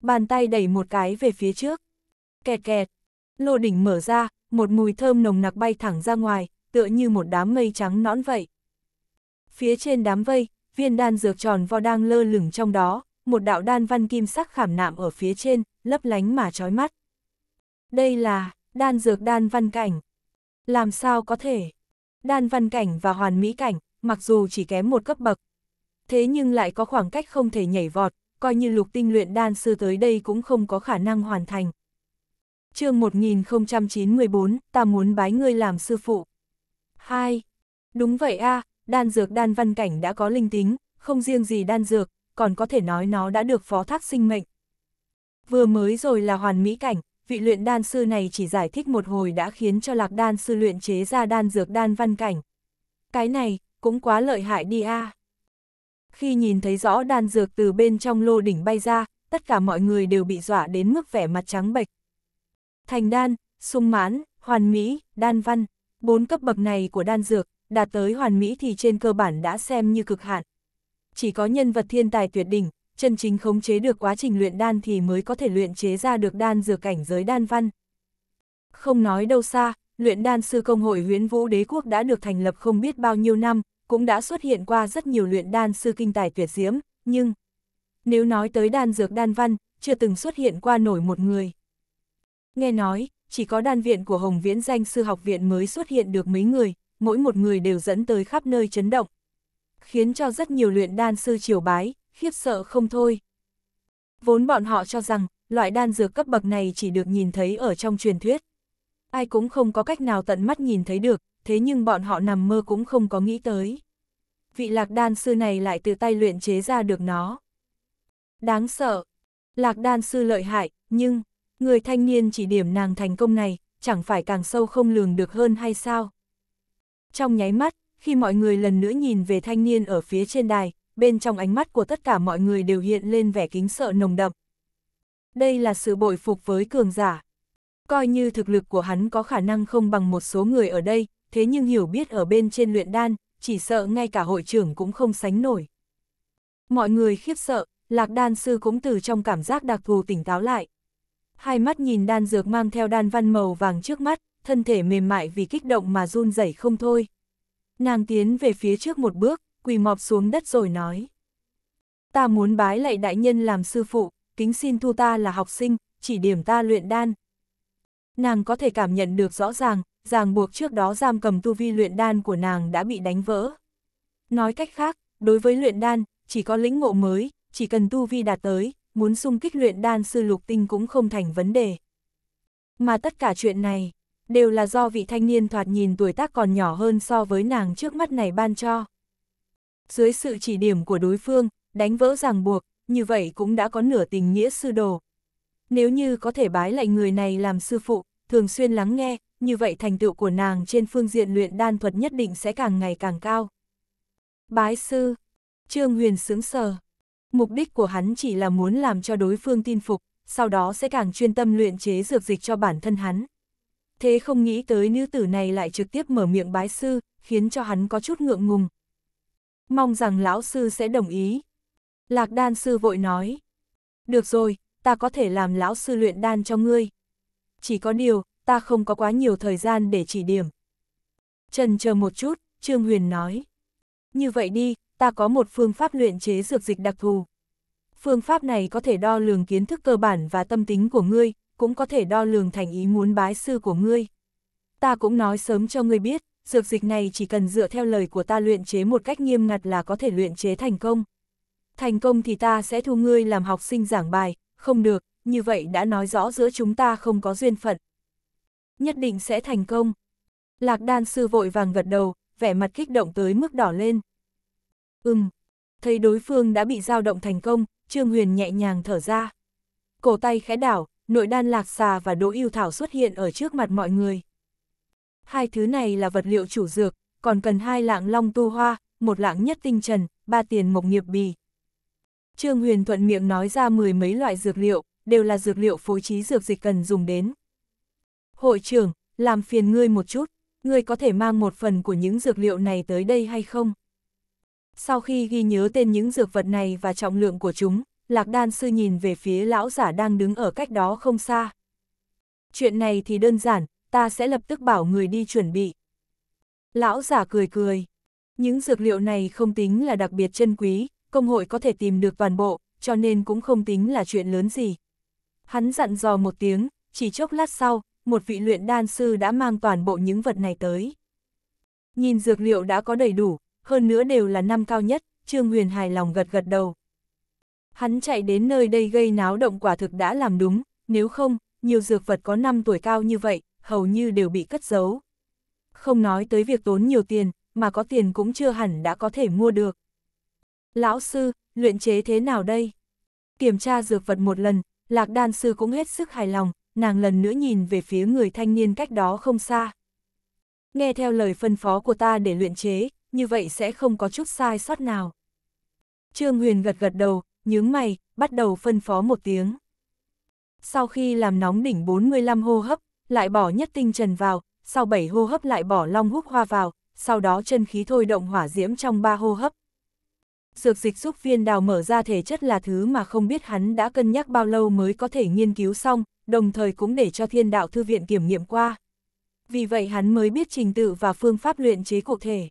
Bàn tay đẩy một cái về phía trước. Kẹt kẹt. Lô đỉnh mở ra, một mùi thơm nồng nặc bay thẳng ra ngoài, tựa như một đám mây trắng nõn vậy. Phía trên đám vây, viên đan dược tròn vo đang lơ lửng trong đó, một đạo đan văn kim sắc khảm nạm ở phía trên, lấp lánh mà trói mắt. Đây là, đan dược đan văn cảnh. Làm sao có thể? Đan văn cảnh và hoàn mỹ cảnh, mặc dù chỉ kém một cấp bậc. Thế nhưng lại có khoảng cách không thể nhảy vọt, coi như lục tinh luyện đan sư tới đây cũng không có khả năng hoàn thành. chương 1094, ta muốn bái ngươi làm sư phụ. 2. Đúng vậy a à, đan dược đan văn cảnh đã có linh tính, không riêng gì đan dược, còn có thể nói nó đã được phó thác sinh mệnh. Vừa mới rồi là hoàn mỹ cảnh, vị luyện đan sư này chỉ giải thích một hồi đã khiến cho lạc đan sư luyện chế ra đan dược đan văn cảnh. Cái này, cũng quá lợi hại đi a. À. Khi nhìn thấy rõ đan dược từ bên trong lô đỉnh bay ra, tất cả mọi người đều bị dọa đến mức vẻ mặt trắng bệch. Thành đan, sung mãn, hoàn mỹ, đan văn, bốn cấp bậc này của đan dược, đạt tới hoàn mỹ thì trên cơ bản đã xem như cực hạn. Chỉ có nhân vật thiên tài tuyệt đỉnh, chân chính khống chế được quá trình luyện đan thì mới có thể luyện chế ra được đan dược cảnh giới đan văn. Không nói đâu xa, luyện đan sư công hội huyến vũ đế quốc đã được thành lập không biết bao nhiêu năm, cũng đã xuất hiện qua rất nhiều luyện đan sư kinh tài tuyệt diễm, nhưng nếu nói tới đan dược đan văn, chưa từng xuất hiện qua nổi một người. Nghe nói, chỉ có đan viện của Hồng Viễn danh sư học viện mới xuất hiện được mấy người, mỗi một người đều dẫn tới khắp nơi chấn động. Khiến cho rất nhiều luyện đan sư triều bái, khiếp sợ không thôi. Vốn bọn họ cho rằng, loại đan dược cấp bậc này chỉ được nhìn thấy ở trong truyền thuyết. Ai cũng không có cách nào tận mắt nhìn thấy được, thế nhưng bọn họ nằm mơ cũng không có nghĩ tới. Vị lạc đan sư này lại từ tay luyện chế ra được nó. Đáng sợ, lạc đan sư lợi hại, nhưng, người thanh niên chỉ điểm nàng thành công này, chẳng phải càng sâu không lường được hơn hay sao? Trong nháy mắt, khi mọi người lần nữa nhìn về thanh niên ở phía trên đài, bên trong ánh mắt của tất cả mọi người đều hiện lên vẻ kính sợ nồng đậm. Đây là sự bội phục với cường giả. Coi như thực lực của hắn có khả năng không bằng một số người ở đây, thế nhưng hiểu biết ở bên trên luyện đan, chỉ sợ ngay cả hội trưởng cũng không sánh nổi. Mọi người khiếp sợ, lạc đan sư cũng từ trong cảm giác đặc thù tỉnh táo lại. Hai mắt nhìn đan dược mang theo đan văn màu vàng trước mắt, thân thể mềm mại vì kích động mà run rẩy không thôi. Nàng tiến về phía trước một bước, quỳ mọp xuống đất rồi nói. Ta muốn bái lạy đại nhân làm sư phụ, kính xin thu ta là học sinh, chỉ điểm ta luyện đan. Nàng có thể cảm nhận được rõ ràng, ràng buộc trước đó giam cầm tu vi luyện đan của nàng đã bị đánh vỡ. Nói cách khác, đối với luyện đan, chỉ có lĩnh ngộ mới, chỉ cần tu vi đạt tới, muốn xung kích luyện đan sư lục tinh cũng không thành vấn đề. Mà tất cả chuyện này, đều là do vị thanh niên thoạt nhìn tuổi tác còn nhỏ hơn so với nàng trước mắt này ban cho dưới sự chỉ điểm của đối phương, đánh vỡ ràng buộc, như vậy cũng đã có nửa tình nghĩa sư đồ. Nếu như có thể bái lại người này làm sư phụ, thường xuyên lắng nghe, như vậy thành tựu của nàng trên phương diện luyện đan thuật nhất định sẽ càng ngày càng cao. Bái sư, Trương Huyền sướng sờ. Mục đích của hắn chỉ là muốn làm cho đối phương tin phục, sau đó sẽ càng chuyên tâm luyện chế dược dịch cho bản thân hắn. Thế không nghĩ tới nữ tử này lại trực tiếp mở miệng bái sư, khiến cho hắn có chút ngượng ngùng, mong rằng lão sư sẽ đồng ý. Lạc đan sư vội nói, được rồi, ta có thể làm lão sư luyện đan cho ngươi. Chỉ có điều, ta không có quá nhiều thời gian để chỉ điểm. Trần chờ một chút, Trương Huyền nói, như vậy đi, ta có một phương pháp luyện chế dược dịch đặc thù. Phương pháp này có thể đo lường kiến thức cơ bản và tâm tính của ngươi, cũng có thể đo lường thành ý muốn bái sư của ngươi. Ta cũng nói sớm cho ngươi biết, dược dịch này chỉ cần dựa theo lời của ta luyện chế một cách nghiêm ngặt là có thể luyện chế thành công. Thành công thì ta sẽ thu ngươi làm học sinh giảng bài, không được, như vậy đã nói rõ giữa chúng ta không có duyên phận. Nhất định sẽ thành công. Lạc đan sư vội vàng gật đầu, vẻ mặt kích động tới mức đỏ lên. Ừm, thấy đối phương đã bị dao động thành công, Trương Huyền nhẹ nhàng thở ra. Cổ tay khẽ đảo, nội đan lạc xà và đỗ yêu thảo xuất hiện ở trước mặt mọi người. Hai thứ này là vật liệu chủ dược, còn cần hai lạng long tu hoa, một lạng nhất tinh trần, ba tiền mộc nghiệp bì. Trương Huyền thuận miệng nói ra mười mấy loại dược liệu, đều là dược liệu phối trí dược dịch cần dùng đến. Hội trưởng, làm phiền ngươi một chút, ngươi có thể mang một phần của những dược liệu này tới đây hay không? Sau khi ghi nhớ tên những dược vật này và trọng lượng của chúng, Lạc Đan Sư nhìn về phía lão giả đang đứng ở cách đó không xa. Chuyện này thì đơn giản, ta sẽ lập tức bảo người đi chuẩn bị. Lão giả cười cười. Những dược liệu này không tính là đặc biệt chân quý, công hội có thể tìm được toàn bộ, cho nên cũng không tính là chuyện lớn gì. Hắn dặn dò một tiếng, chỉ chốc lát sau, một vị luyện đan sư đã mang toàn bộ những vật này tới. Nhìn dược liệu đã có đầy đủ, hơn nữa đều là năm cao nhất, Trương Huyền hài lòng gật gật đầu. Hắn chạy đến nơi đây gây náo động quả thực đã làm đúng, nếu không, nhiều dược vật có năm tuổi cao như vậy, hầu như đều bị cất giấu. Không nói tới việc tốn nhiều tiền, mà có tiền cũng chưa hẳn đã có thể mua được. Lão sư, luyện chế thế nào đây? Kiểm tra dược vật một lần, lạc đan sư cũng hết sức hài lòng, nàng lần nữa nhìn về phía người thanh niên cách đó không xa. Nghe theo lời phân phó của ta để luyện chế, như vậy sẽ không có chút sai sót nào. Trương Huyền gật gật đầu, nhướng mày, bắt đầu phân phó một tiếng. Sau khi làm nóng đỉnh 45 hô hấp, lại bỏ nhất tinh trần vào, sau 7 hô hấp lại bỏ long húc hoa vào, sau đó chân khí thôi động hỏa diễm trong 3 hô hấp. Dược dịch giúp viên đào mở ra thể chất là thứ mà không biết hắn đã cân nhắc bao lâu mới có thể nghiên cứu xong, đồng thời cũng để cho thiên đạo thư viện kiểm nghiệm qua. Vì vậy hắn mới biết trình tự và phương pháp luyện chế cụ thể.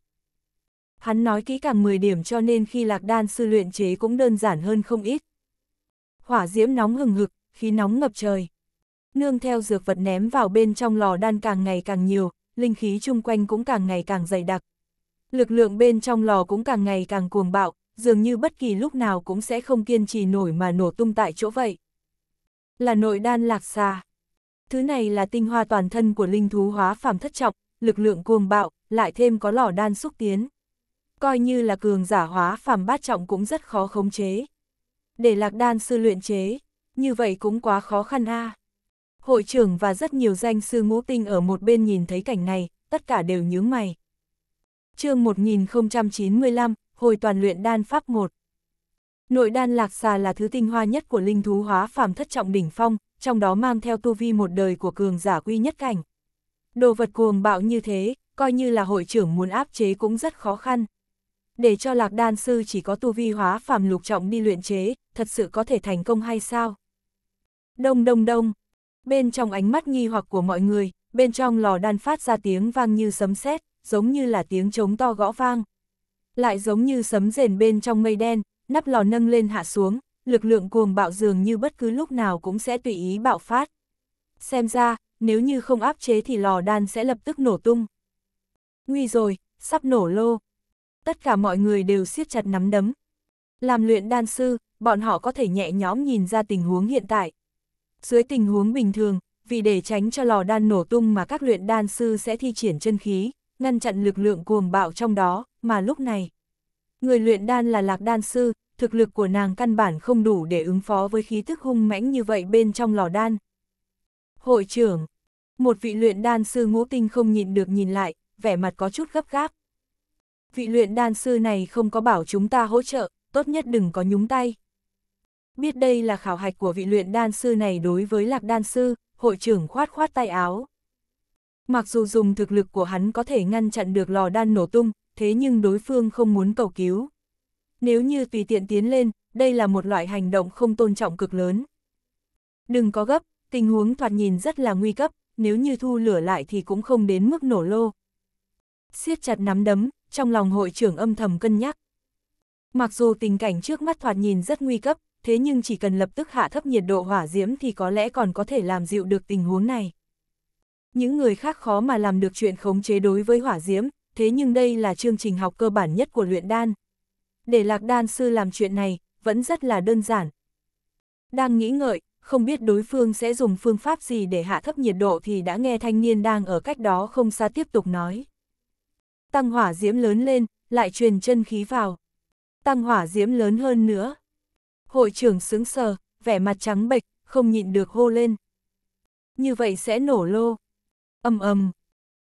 Hắn nói kỹ càng 10 điểm cho nên khi lạc đan sư luyện chế cũng đơn giản hơn không ít. Hỏa diễm nóng hừng hực, khí nóng ngập trời. Nương theo dược vật ném vào bên trong lò đan càng ngày càng nhiều, linh khí chung quanh cũng càng ngày càng dày đặc. Lực lượng bên trong lò cũng càng ngày càng cuồng bạo, dường như bất kỳ lúc nào cũng sẽ không kiên trì nổi mà nổ tung tại chỗ vậy. Là nội đan lạc xa. Thứ này là tinh hoa toàn thân của linh thú hóa phàm thất trọng, lực lượng cuồng bạo, lại thêm có lò đan xúc tiến. Coi như là cường giả hóa phàm bát trọng cũng rất khó khống chế. Để lạc đan sư luyện chế, như vậy cũng quá khó khăn a. À. Hội trưởng và rất nhiều danh sư ngũ tinh ở một bên nhìn thấy cảnh này, tất cả đều nhướng mày. chương 1095, Hồi toàn luyện đan pháp 1 Nội đan lạc xà là thứ tinh hoa nhất của linh thú hóa phàm thất trọng đỉnh phong, trong đó mang theo tu vi một đời của cường giả quy nhất cảnh. Đồ vật cuồng bạo như thế, coi như là hội trưởng muốn áp chế cũng rất khó khăn. Để cho lạc đan sư chỉ có tu vi hóa phàm lục trọng đi luyện chế, thật sự có thể thành công hay sao? Đông đông đông, Bên trong ánh mắt nghi hoặc của mọi người, bên trong lò đan phát ra tiếng vang như sấm sét, giống như là tiếng trống to gõ vang. Lại giống như sấm rền bên trong mây đen, nắp lò nâng lên hạ xuống, lực lượng cuồng bạo dường như bất cứ lúc nào cũng sẽ tùy ý bạo phát. Xem ra, nếu như không áp chế thì lò đan sẽ lập tức nổ tung. Nguy rồi, sắp nổ lô. Tất cả mọi người đều siết chặt nắm đấm. Làm luyện đan sư, bọn họ có thể nhẹ nhõm nhìn ra tình huống hiện tại. Dưới tình huống bình thường, vì để tránh cho lò đan nổ tung mà các luyện đan sư sẽ thi triển chân khí, ngăn chặn lực lượng cuồng bạo trong đó, mà lúc này. Người luyện đan là lạc đan sư, thực lực của nàng căn bản không đủ để ứng phó với khí thức hung mãnh như vậy bên trong lò đan. Hội trưởng, một vị luyện đan sư ngũ tinh không nhịn được nhìn lại, vẻ mặt có chút gấp gáp. Vị luyện đan sư này không có bảo chúng ta hỗ trợ, tốt nhất đừng có nhúng tay. Biết đây là khảo hạch của vị luyện đan sư này đối với lạc đan sư, hội trưởng khoát khoát tay áo. Mặc dù dùng thực lực của hắn có thể ngăn chặn được lò đan nổ tung, thế nhưng đối phương không muốn cầu cứu. Nếu như tùy tiện tiến lên, đây là một loại hành động không tôn trọng cực lớn. Đừng có gấp, tình huống thoạt nhìn rất là nguy cấp, nếu như thu lửa lại thì cũng không đến mức nổ lô. siết chặt nắm đấm, trong lòng hội trưởng âm thầm cân nhắc. Mặc dù tình cảnh trước mắt thoạt nhìn rất nguy cấp, thế nhưng chỉ cần lập tức hạ thấp nhiệt độ hỏa diễm thì có lẽ còn có thể làm dịu được tình huống này. Những người khác khó mà làm được chuyện khống chế đối với hỏa diễm, thế nhưng đây là chương trình học cơ bản nhất của luyện đan. Để lạc đan sư làm chuyện này, vẫn rất là đơn giản. Đang nghĩ ngợi, không biết đối phương sẽ dùng phương pháp gì để hạ thấp nhiệt độ thì đã nghe thanh niên đang ở cách đó không xa tiếp tục nói. Tăng hỏa diễm lớn lên, lại truyền chân khí vào. Tăng hỏa diễm lớn hơn nữa hội trưởng sướng sờ, vẻ mặt trắng bệch, không nhịn được hô lên. Như vậy sẽ nổ lô. ầm ầm.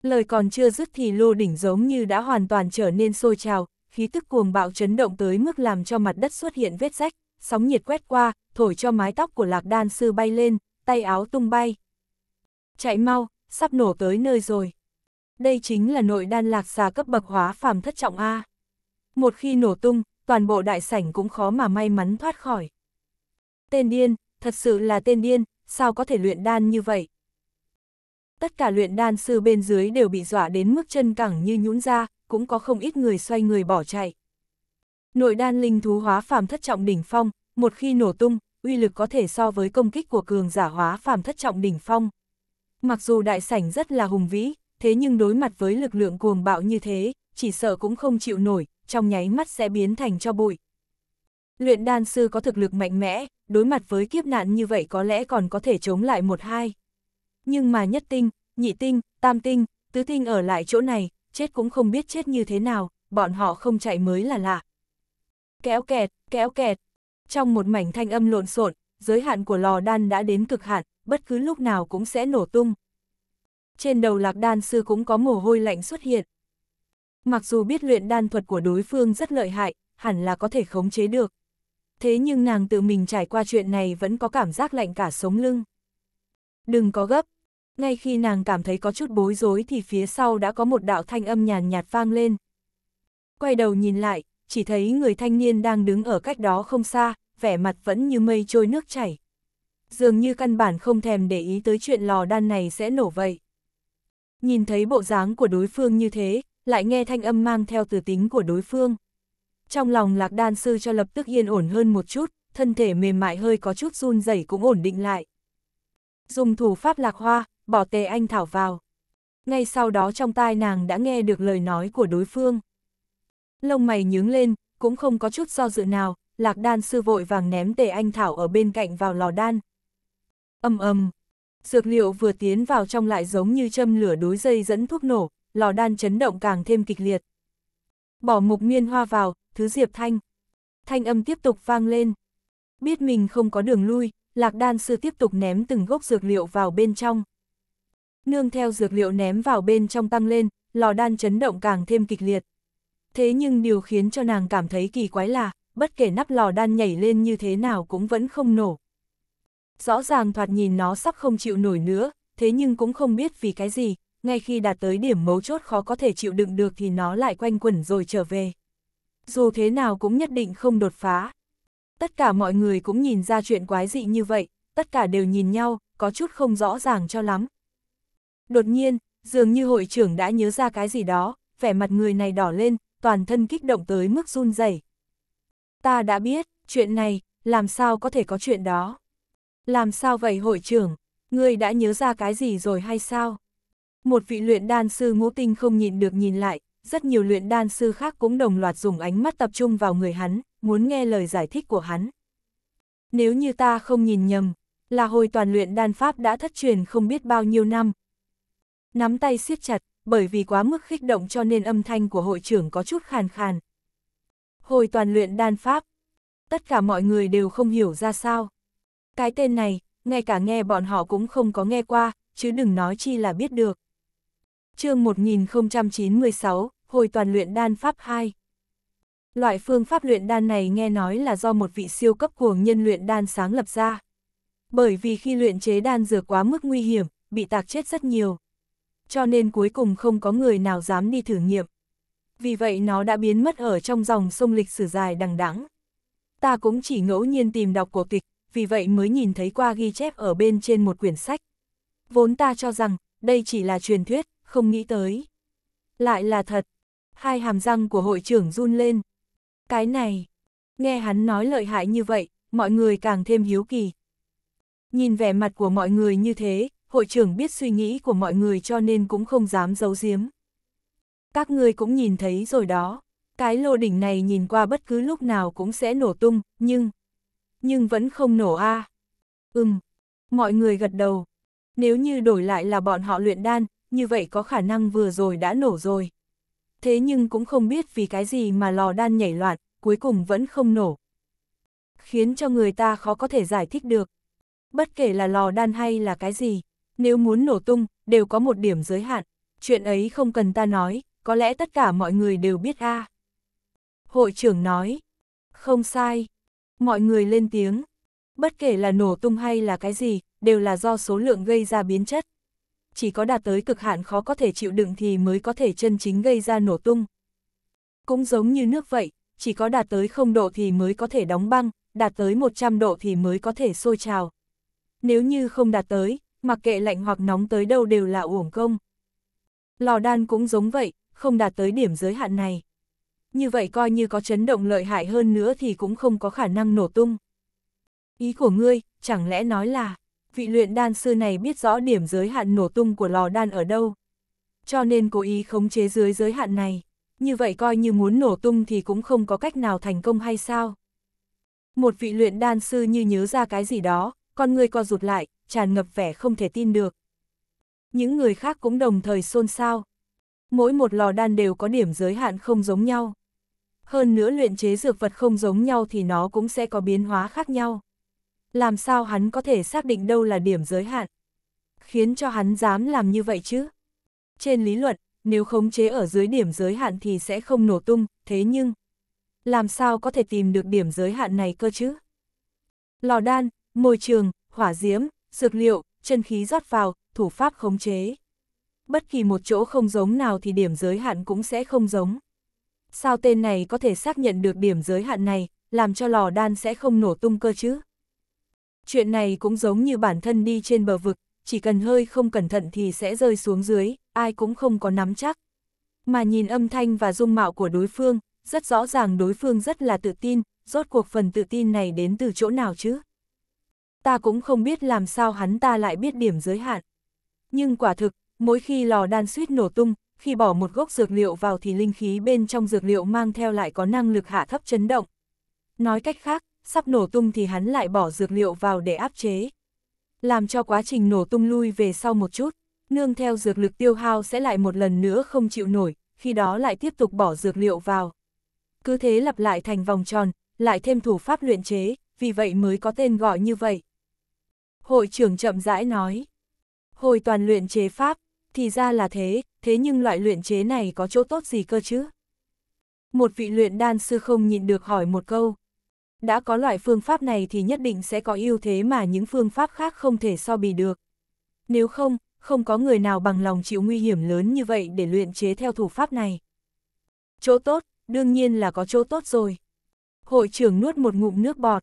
lời còn chưa dứt thì lô đỉnh giống như đã hoàn toàn trở nên sôi trào, khí tức cuồng bạo chấn động tới mức làm cho mặt đất xuất hiện vết rách, sóng nhiệt quét qua, thổi cho mái tóc của lạc đan sư bay lên, tay áo tung bay. Chạy mau, sắp nổ tới nơi rồi. Đây chính là nội đan lạc xà cấp bậc hóa phàm thất trọng A. Một khi nổ tung, toàn bộ đại sảnh cũng khó mà may mắn thoát khỏi. Tên điên, thật sự là tên điên, sao có thể luyện đan như vậy? Tất cả luyện đan sư bên dưới đều bị dọa đến mức chân cẳng như nhũn ra, cũng có không ít người xoay người bỏ chạy. Nội đan linh thú hóa phàm thất trọng đỉnh phong, một khi nổ tung, uy lực có thể so với công kích của cường giả hóa phàm thất trọng đỉnh phong. Mặc dù đại sảnh rất là hùng vĩ, thế nhưng đối mặt với lực lượng cuồng bạo như thế, chỉ sợ cũng không chịu nổi, trong nháy mắt sẽ biến thành cho bụi. Luyện đan sư có thực lực mạnh mẽ, đối mặt với kiếp nạn như vậy có lẽ còn có thể chống lại một hai. Nhưng mà nhất tinh, nhị tinh, tam tinh, tứ tinh ở lại chỗ này, chết cũng không biết chết như thế nào, bọn họ không chạy mới là lạ. Kéo kẹt, kéo kẹt. Trong một mảnh thanh âm lộn xộn, giới hạn của lò đan đã đến cực hạn, bất cứ lúc nào cũng sẽ nổ tung. Trên đầu lạc đan sư cũng có mồ hôi lạnh xuất hiện, Mặc dù biết luyện đan thuật của đối phương rất lợi hại, hẳn là có thể khống chế được. Thế nhưng nàng tự mình trải qua chuyện này vẫn có cảm giác lạnh cả sống lưng. Đừng có gấp. Ngay khi nàng cảm thấy có chút bối rối thì phía sau đã có một đạo thanh âm nhàn nhạt vang lên. Quay đầu nhìn lại, chỉ thấy người thanh niên đang đứng ở cách đó không xa, vẻ mặt vẫn như mây trôi nước chảy. Dường như căn bản không thèm để ý tới chuyện lò đan này sẽ nổ vậy. Nhìn thấy bộ dáng của đối phương như thế, lại nghe thanh âm mang theo từ tính của đối phương. Trong lòng lạc đan sư cho lập tức yên ổn hơn một chút, thân thể mềm mại hơi có chút run rẩy cũng ổn định lại. Dùng thủ pháp lạc hoa, bỏ tề anh thảo vào. Ngay sau đó trong tai nàng đã nghe được lời nói của đối phương. Lông mày nhướng lên, cũng không có chút do dự nào, lạc đan sư vội vàng ném tề anh thảo ở bên cạnh vào lò đan. Âm âm, dược liệu vừa tiến vào trong lại giống như châm lửa đối dây dẫn thuốc nổ, lò đan chấn động càng thêm kịch liệt. Bỏ mục nguyên hoa vào, thứ diệp thanh. Thanh âm tiếp tục vang lên. Biết mình không có đường lui, lạc đan sư tiếp tục ném từng gốc dược liệu vào bên trong. Nương theo dược liệu ném vào bên trong tăng lên, lò đan chấn động càng thêm kịch liệt. Thế nhưng điều khiến cho nàng cảm thấy kỳ quái là, bất kể nắp lò đan nhảy lên như thế nào cũng vẫn không nổ. Rõ ràng thoạt nhìn nó sắp không chịu nổi nữa, thế nhưng cũng không biết vì cái gì, ngay khi đạt tới điểm mấu chốt khó có thể chịu đựng được thì nó lại quanh quẩn rồi trở về. Dù thế nào cũng nhất định không đột phá. Tất cả mọi người cũng nhìn ra chuyện quái dị như vậy, tất cả đều nhìn nhau, có chút không rõ ràng cho lắm. Đột nhiên, dường như hội trưởng đã nhớ ra cái gì đó, vẻ mặt người này đỏ lên, toàn thân kích động tới mức run rẩy. Ta đã biết, chuyện này, làm sao có thể có chuyện đó? Làm sao vậy hội trưởng? người đã nhớ ra cái gì rồi hay sao? Một vị luyện đan sư ngũ tinh không nhịn được nhìn lại, rất nhiều luyện đan sư khác cũng đồng loạt dùng ánh mắt tập trung vào người hắn, muốn nghe lời giải thích của hắn. Nếu như ta không nhìn nhầm, là hồi toàn luyện đan pháp đã thất truyền không biết bao nhiêu năm. Nắm tay siết chặt, bởi vì quá mức khích động cho nên âm thanh của hội trưởng có chút khàn khàn. Hồi toàn luyện đan pháp, tất cả mọi người đều không hiểu ra sao. Cái tên này, ngay cả nghe bọn họ cũng không có nghe qua, chứ đừng nói chi là biết được chương 1096, hồi toàn luyện đan pháp 2. Loại phương pháp luyện đan này nghe nói là do một vị siêu cấp cuồng nhân luyện đan sáng lập ra. Bởi vì khi luyện chế đan dược quá mức nguy hiểm, bị tạc chết rất nhiều. Cho nên cuối cùng không có người nào dám đi thử nghiệm. Vì vậy nó đã biến mất ở trong dòng sông lịch sử dài đằng đẵng. Ta cũng chỉ ngẫu nhiên tìm đọc cổ tịch, vì vậy mới nhìn thấy qua ghi chép ở bên trên một quyển sách. Vốn ta cho rằng, đây chỉ là truyền thuyết, không nghĩ tới. Lại là thật, hai hàm răng của hội trưởng run lên. Cái này, nghe hắn nói lợi hại như vậy, mọi người càng thêm hiếu kỳ. Nhìn vẻ mặt của mọi người như thế, hội trưởng biết suy nghĩ của mọi người cho nên cũng không dám giấu giếm. Các ngươi cũng nhìn thấy rồi đó, cái lô đỉnh này nhìn qua bất cứ lúc nào cũng sẽ nổ tung, nhưng... Nhưng vẫn không nổ a Ừm, mọi người gật đầu. Nếu như đổi lại là bọn họ luyện đan, như vậy có khả năng vừa rồi đã nổ rồi. Thế nhưng cũng không biết vì cái gì mà lò đan nhảy loạn, cuối cùng vẫn không nổ. Khiến cho người ta khó có thể giải thích được. Bất kể là lò đan hay là cái gì, nếu muốn nổ tung, đều có một điểm giới hạn. Chuyện ấy không cần ta nói, có lẽ tất cả mọi người đều biết a. À. Hội trưởng nói, không sai. Mọi người lên tiếng, bất kể là nổ tung hay là cái gì, đều là do số lượng gây ra biến chất chỉ có đạt tới cực hạn khó có thể chịu đựng thì mới có thể chân chính gây ra nổ tung. Cũng giống như nước vậy, chỉ có đạt tới 0 độ thì mới có thể đóng băng, đạt tới 100 độ thì mới có thể sôi trào. Nếu như không đạt tới, mặc kệ lạnh hoặc nóng tới đâu đều là uổng công. Lò đan cũng giống vậy, không đạt tới điểm giới hạn này. Như vậy coi như có chấn động lợi hại hơn nữa thì cũng không có khả năng nổ tung. Ý của ngươi, chẳng lẽ nói là, vị luyện đan sư này biết rõ điểm giới hạn nổ tung của lò đan ở đâu. Cho nên cố ý khống chế dưới giới hạn này, như vậy coi như muốn nổ tung thì cũng không có cách nào thành công hay sao. Một vị luyện đan sư như nhớ ra cái gì đó, con người co rụt lại, tràn ngập vẻ không thể tin được. Những người khác cũng đồng thời xôn xao. Mỗi một lò đan đều có điểm giới hạn không giống nhau. Hơn nữa luyện chế dược vật không giống nhau thì nó cũng sẽ có biến hóa khác nhau làm sao hắn có thể xác định đâu là điểm giới hạn? Khiến cho hắn dám làm như vậy chứ? Trên lý luận, nếu khống chế ở dưới điểm giới hạn thì sẽ không nổ tung, thế nhưng, làm sao có thể tìm được điểm giới hạn này cơ chứ? Lò đan, môi trường, hỏa diễm, dược liệu, chân khí rót vào, thủ pháp khống chế. Bất kỳ một chỗ không giống nào thì điểm giới hạn cũng sẽ không giống. Sao tên này có thể xác nhận được điểm giới hạn này, làm cho lò đan sẽ không nổ tung cơ chứ? Chuyện này cũng giống như bản thân đi trên bờ vực, chỉ cần hơi không cẩn thận thì sẽ rơi xuống dưới, ai cũng không có nắm chắc. Mà nhìn âm thanh và dung mạo của đối phương, rất rõ ràng đối phương rất là tự tin, rốt cuộc phần tự tin này đến từ chỗ nào chứ? Ta cũng không biết làm sao hắn ta lại biết điểm giới hạn. Nhưng quả thực, mỗi khi lò đan suýt nổ tung, khi bỏ một gốc dược liệu vào thì linh khí bên trong dược liệu mang theo lại có năng lực hạ thấp chấn động. Nói cách khác, sắp nổ tung thì hắn lại bỏ dược liệu vào để áp chế. Làm cho quá trình nổ tung lui về sau một chút, nương theo dược lực tiêu hao sẽ lại một lần nữa không chịu nổi, khi đó lại tiếp tục bỏ dược liệu vào. Cứ thế lặp lại thành vòng tròn, lại thêm thủ pháp luyện chế, vì vậy mới có tên gọi như vậy. Hội trưởng chậm rãi nói, hồi toàn luyện chế pháp, thì ra là thế, thế nhưng loại luyện chế này có chỗ tốt gì cơ chứ? Một vị luyện đan sư không nhịn được hỏi một câu đã có loại phương pháp này thì nhất định sẽ có ưu thế mà những phương pháp khác không thể so bì được. Nếu không, không có người nào bằng lòng chịu nguy hiểm lớn như vậy để luyện chế theo thủ pháp này. Chỗ tốt, đương nhiên là có chỗ tốt rồi. Hội trưởng nuốt một ngụm nước bọt.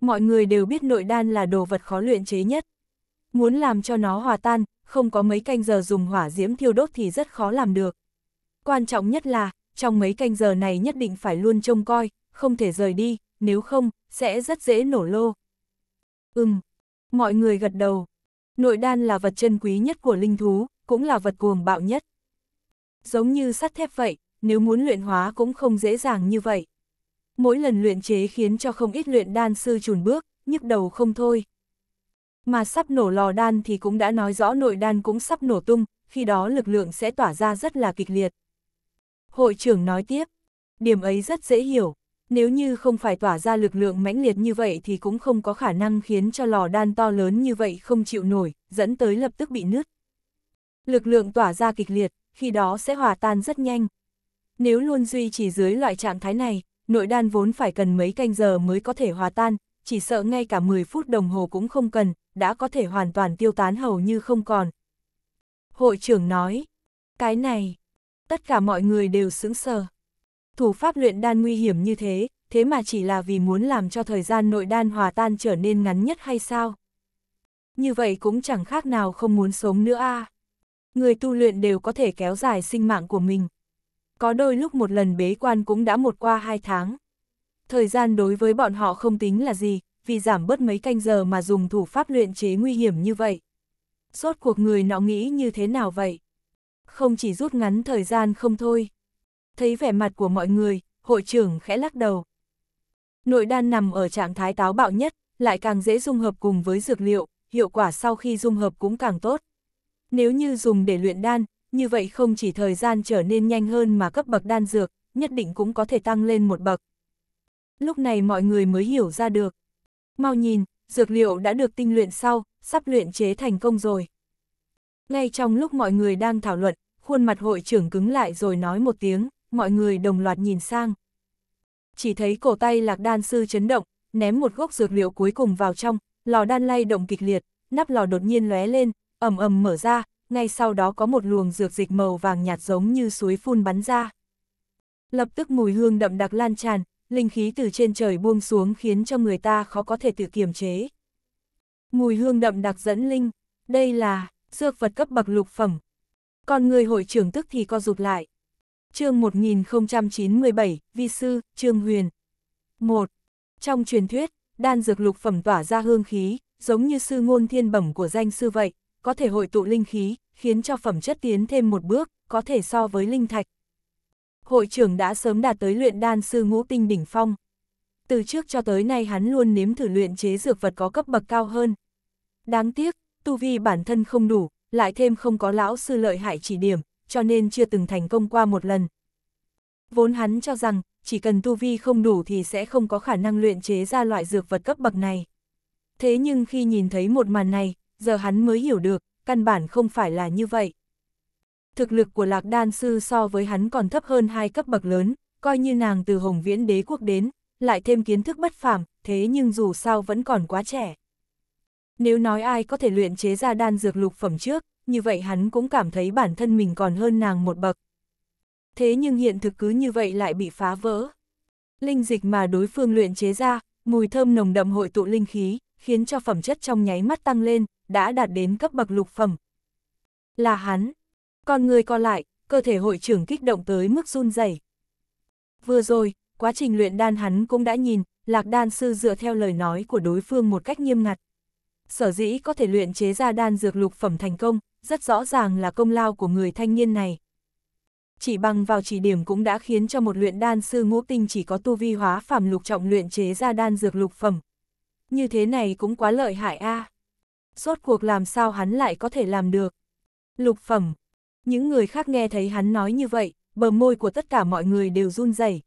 Mọi người đều biết nội đan là đồ vật khó luyện chế nhất. Muốn làm cho nó hòa tan, không có mấy canh giờ dùng hỏa diễm thiêu đốt thì rất khó làm được. Quan trọng nhất là, trong mấy canh giờ này nhất định phải luôn trông coi, không thể rời đi, nếu không, sẽ rất dễ nổ lô. Ừm, mọi người gật đầu. Nội đan là vật chân quý nhất của linh thú, cũng là vật cuồng bạo nhất. Giống như sắt thép vậy, nếu muốn luyện hóa cũng không dễ dàng như vậy. Mỗi lần luyện chế khiến cho không ít luyện đan sư chùn bước, nhức đầu không thôi. Mà sắp nổ lò đan thì cũng đã nói rõ nội đan cũng sắp nổ tung, khi đó lực lượng sẽ tỏa ra rất là kịch liệt. Hội trưởng nói tiếp, điểm ấy rất dễ hiểu. Nếu như không phải tỏa ra lực lượng mãnh liệt như vậy thì cũng không có khả năng khiến cho lò đan to lớn như vậy không chịu nổi, dẫn tới lập tức bị nứt. Lực lượng tỏa ra kịch liệt, khi đó sẽ hòa tan rất nhanh. Nếu luôn duy trì dưới loại trạng thái này, nội đan vốn phải cần mấy canh giờ mới có thể hòa tan, chỉ sợ ngay cả 10 phút đồng hồ cũng không cần, đã có thể hoàn toàn tiêu tán hầu như không còn. Hội trưởng nói, cái này, tất cả mọi người đều sững sờ thủ pháp luyện đan nguy hiểm như thế, thế mà chỉ là vì muốn làm cho thời gian nội đan hòa tan trở nên ngắn nhất hay sao? Như vậy cũng chẳng khác nào không muốn sống nữa a. À. Người tu luyện đều có thể kéo dài sinh mạng của mình. Có đôi lúc một lần bế quan cũng đã một qua hai tháng. Thời gian đối với bọn họ không tính là gì, vì giảm bớt mấy canh giờ mà dùng thủ pháp luyện chế nguy hiểm như vậy. Rốt cuộc người nọ nghĩ như thế nào vậy? Không chỉ rút ngắn thời gian không thôi, thấy vẻ mặt của mọi người, hội trưởng khẽ lắc đầu. Nội đan nằm ở trạng thái táo bạo nhất, lại càng dễ dung hợp cùng với dược liệu, hiệu quả sau khi dung hợp cũng càng tốt. Nếu như dùng để luyện đan, như vậy không chỉ thời gian trở nên nhanh hơn mà cấp bậc đan dược, nhất định cũng có thể tăng lên một bậc. Lúc này mọi người mới hiểu ra được. Mau nhìn, dược liệu đã được tinh luyện sau, sắp luyện chế thành công rồi. Ngay trong lúc mọi người đang thảo luận, khuôn mặt hội trưởng cứng lại rồi nói một tiếng mọi người đồng loạt nhìn sang. Chỉ thấy cổ tay lạc đan sư chấn động, ném một gốc dược liệu cuối cùng vào trong, lò đan lay động kịch liệt, nắp lò đột nhiên lóe lên, ầm ầm mở ra, ngay sau đó có một luồng dược dịch màu vàng nhạt giống như suối phun bắn ra. Lập tức mùi hương đậm đặc lan tràn, linh khí từ trên trời buông xuống khiến cho người ta khó có thể tự kiềm chế. Mùi hương đậm đặc dẫn linh, đây là dược vật cấp bậc lục phẩm. Còn người hội trưởng tức thì co rụt lại chương 1097, Vi Sư, Trương Huyền. 1. Trong truyền thuyết, đan dược lục phẩm tỏa ra hương khí, giống như sư ngôn thiên bẩm của danh sư vậy, có thể hội tụ linh khí, khiến cho phẩm chất tiến thêm một bước, có thể so với linh thạch. Hội trưởng đã sớm đạt tới luyện đan sư ngũ tinh đỉnh phong. Từ trước cho tới nay hắn luôn nếm thử luyện chế dược vật có cấp bậc cao hơn. Đáng tiếc, tu vi bản thân không đủ, lại thêm không có lão sư lợi hại chỉ điểm, cho nên chưa từng thành công qua một lần. Vốn hắn cho rằng, chỉ cần tu vi không đủ thì sẽ không có khả năng luyện chế ra loại dược vật cấp bậc này. Thế nhưng khi nhìn thấy một màn này, giờ hắn mới hiểu được, căn bản không phải là như vậy. Thực lực của lạc đan sư so với hắn còn thấp hơn hai cấp bậc lớn, coi như nàng từ Hồng Viễn đế quốc đến, lại thêm kiến thức bất phàm, thế nhưng dù sao vẫn còn quá trẻ. Nếu nói ai có thể luyện chế ra đan dược lục phẩm trước, như vậy hắn cũng cảm thấy bản thân mình còn hơn nàng một bậc. Thế nhưng hiện thực cứ như vậy lại bị phá vỡ. Linh dịch mà đối phương luyện chế ra, mùi thơm nồng đậm hội tụ linh khí, khiến cho phẩm chất trong nháy mắt tăng lên, đã đạt đến cấp bậc lục phẩm. Là hắn. còn người còn lại, cơ thể hội trưởng kích động tới mức run rẩy. Vừa rồi, quá trình luyện đan hắn cũng đã nhìn, lạc đan sư dựa theo lời nói của đối phương một cách nghiêm ngặt. Sở dĩ có thể luyện chế ra đan dược lục phẩm thành công, rất rõ ràng là công lao của người thanh niên này. Chỉ bằng vào chỉ điểm cũng đã khiến cho một luyện đan sư ngũ tinh chỉ có tu vi hóa phẩm lục trọng luyện chế ra đan dược lục phẩm. Như thế này cũng quá lợi hại a. À. Rốt cuộc làm sao hắn lại có thể làm được? Lục phẩm. Những người khác nghe thấy hắn nói như vậy, bờ môi của tất cả mọi người đều run rẩy.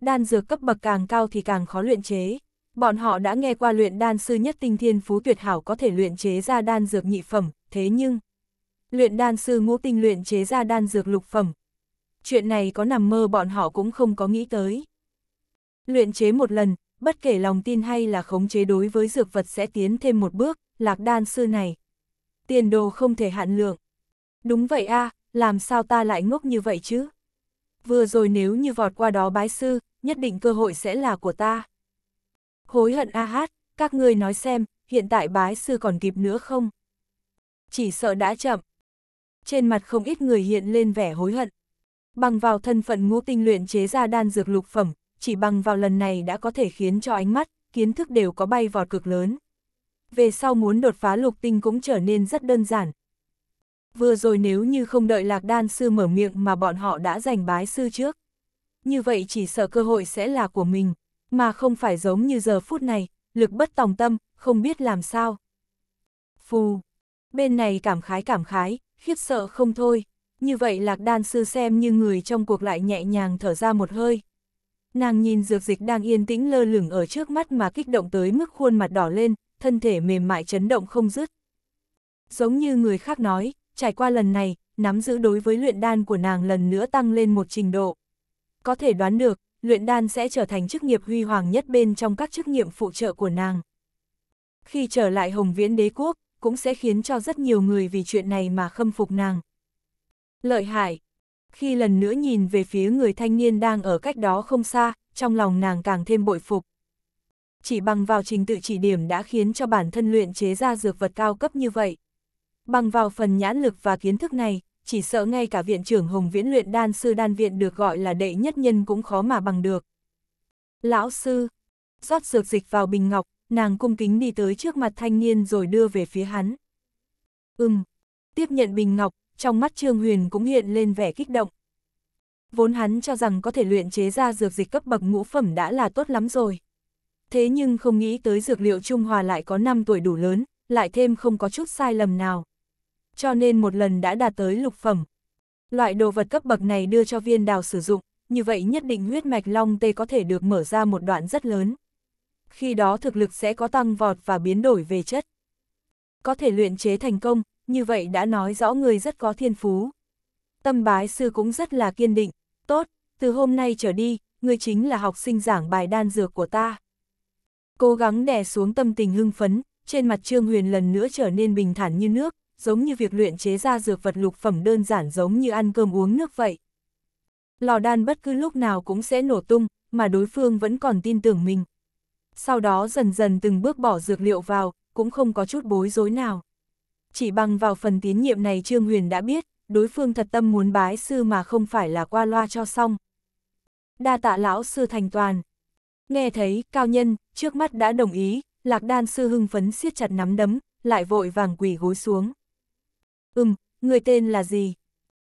Đan dược cấp bậc càng cao thì càng khó luyện chế. Bọn họ đã nghe qua luyện đan sư nhất tinh thiên phú tuyệt hảo có thể luyện chế ra đan dược nhị phẩm, thế nhưng, luyện đan sư ngũ tinh luyện chế ra đan dược lục phẩm. Chuyện này có nằm mơ bọn họ cũng không có nghĩ tới. Luyện chế một lần, bất kể lòng tin hay là khống chế đối với dược vật sẽ tiến thêm một bước, lạc đan sư này. Tiền đồ không thể hạn lượng. Đúng vậy a làm sao ta lại ngốc như vậy chứ? Vừa rồi nếu như vọt qua đó bái sư, nhất định cơ hội sẽ là của ta. Hối hận a hát, các ngươi nói xem, hiện tại bái sư còn kịp nữa không? chỉ sợ đã chậm. Trên mặt không ít người hiện lên vẻ hối hận. Bằng vào thân phận ngũ tinh luyện chế ra đan dược lục phẩm, chỉ bằng vào lần này đã có thể khiến cho ánh mắt, kiến thức đều có bay vọt cực lớn. Về sau muốn đột phá lục tinh cũng trở nên rất đơn giản. Vừa rồi nếu như không đợi lạc đan sư mở miệng mà bọn họ đã giành bái sư trước. Như vậy chỉ sợ cơ hội sẽ là của mình, mà không phải giống như giờ phút này, lực bất tòng tâm, không biết làm sao. Phù bên này cảm khái cảm khái, khiếp sợ không thôi. Như vậy lạc đan sư xem như người trong cuộc lại nhẹ nhàng thở ra một hơi. Nàng nhìn dược dịch đang yên tĩnh lơ lửng ở trước mắt mà kích động tới mức khuôn mặt đỏ lên, thân thể mềm mại chấn động không dứt. Giống như người khác nói, trải qua lần này, nắm giữ đối với luyện đan của nàng lần nữa tăng lên một trình độ. Có thể đoán được, luyện đan sẽ trở thành chức nghiệp huy hoàng nhất bên trong các chức nghiệm phụ trợ của nàng. Khi trở lại Hồng Viễn Đế Quốc, cũng sẽ khiến cho rất nhiều người vì chuyện này mà khâm phục nàng. Lợi hại. Khi lần nữa nhìn về phía người thanh niên đang ở cách đó không xa, trong lòng nàng càng thêm bội phục. Chỉ bằng vào trình tự chỉ điểm đã khiến cho bản thân luyện chế ra dược vật cao cấp như vậy. Bằng vào phần nhãn lực và kiến thức này, chỉ sợ ngay cả viện trưởng Hồng Viễn luyện đan sư đan viện được gọi là đệ nhất nhân cũng khó mà bằng được. Lão sư, rót dược dịch vào bình ngọc, nàng cung kính đi tới trước mặt thanh niên rồi đưa về phía hắn. Ừm, tiếp nhận bình ngọc, trong mắt Trương Huyền cũng hiện lên vẻ kích động. Vốn hắn cho rằng có thể luyện chế ra dược dịch cấp bậc ngũ phẩm đã là tốt lắm rồi. Thế nhưng không nghĩ tới dược liệu Trung Hòa lại có 5 tuổi đủ lớn, lại thêm không có chút sai lầm nào. Cho nên một lần đã đạt tới lục phẩm. Loại đồ vật cấp bậc này đưa cho viên đào sử dụng, như vậy nhất định huyết mạch long tê có thể được mở ra một đoạn rất lớn khi đó thực lực sẽ có tăng vọt và biến đổi về chất. Có thể luyện chế thành công, như vậy đã nói rõ người rất có thiên phú. Tâm bái sư cũng rất là kiên định, tốt, từ hôm nay trở đi, người chính là học sinh giảng bài đan dược của ta. Cố gắng đè xuống tâm tình hưng phấn, trên mặt Trương Huyền lần nữa trở nên bình thản như nước, giống như việc luyện chế ra dược vật lục phẩm đơn giản giống như ăn cơm uống nước vậy. Lò đan bất cứ lúc nào cũng sẽ nổ tung, mà đối phương vẫn còn tin tưởng mình sau đó dần dần từng bước bỏ dược liệu vào, cũng không có chút bối rối nào. Chỉ bằng vào phần tín nhiệm này Trương Huyền đã biết, đối phương thật tâm muốn bái sư mà không phải là qua loa cho xong. Đa tạ lão sư thành toàn. Nghe thấy, cao nhân, trước mắt đã đồng ý, lạc đan sư hưng phấn siết chặt nắm đấm, lại vội vàng quỳ gối xuống. Ừm, người tên là gì?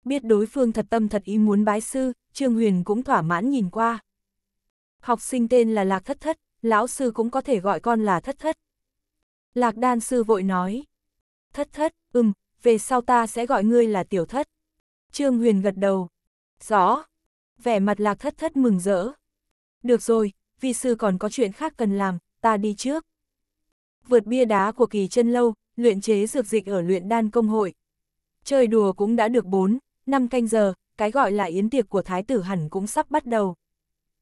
Biết đối phương thật tâm thật ý muốn bái sư, Trương Huyền cũng thỏa mãn nhìn qua. Học sinh tên là Lạc Thất Thất lão sư cũng có thể gọi con là thất thất. Lạc đan sư vội nói. Thất thất, ừm, về sau ta sẽ gọi ngươi là tiểu thất. Trương Huyền gật đầu. Rõ. Vẻ mặt lạc thất thất mừng rỡ. Được rồi, vi sư còn có chuyện khác cần làm, ta đi trước. Vượt bia đá của kỳ chân lâu, luyện chế dược dịch ở luyện đan công hội. Chơi đùa cũng đã được 4, 5 canh giờ, cái gọi là yến tiệc của thái tử hẳn cũng sắp bắt đầu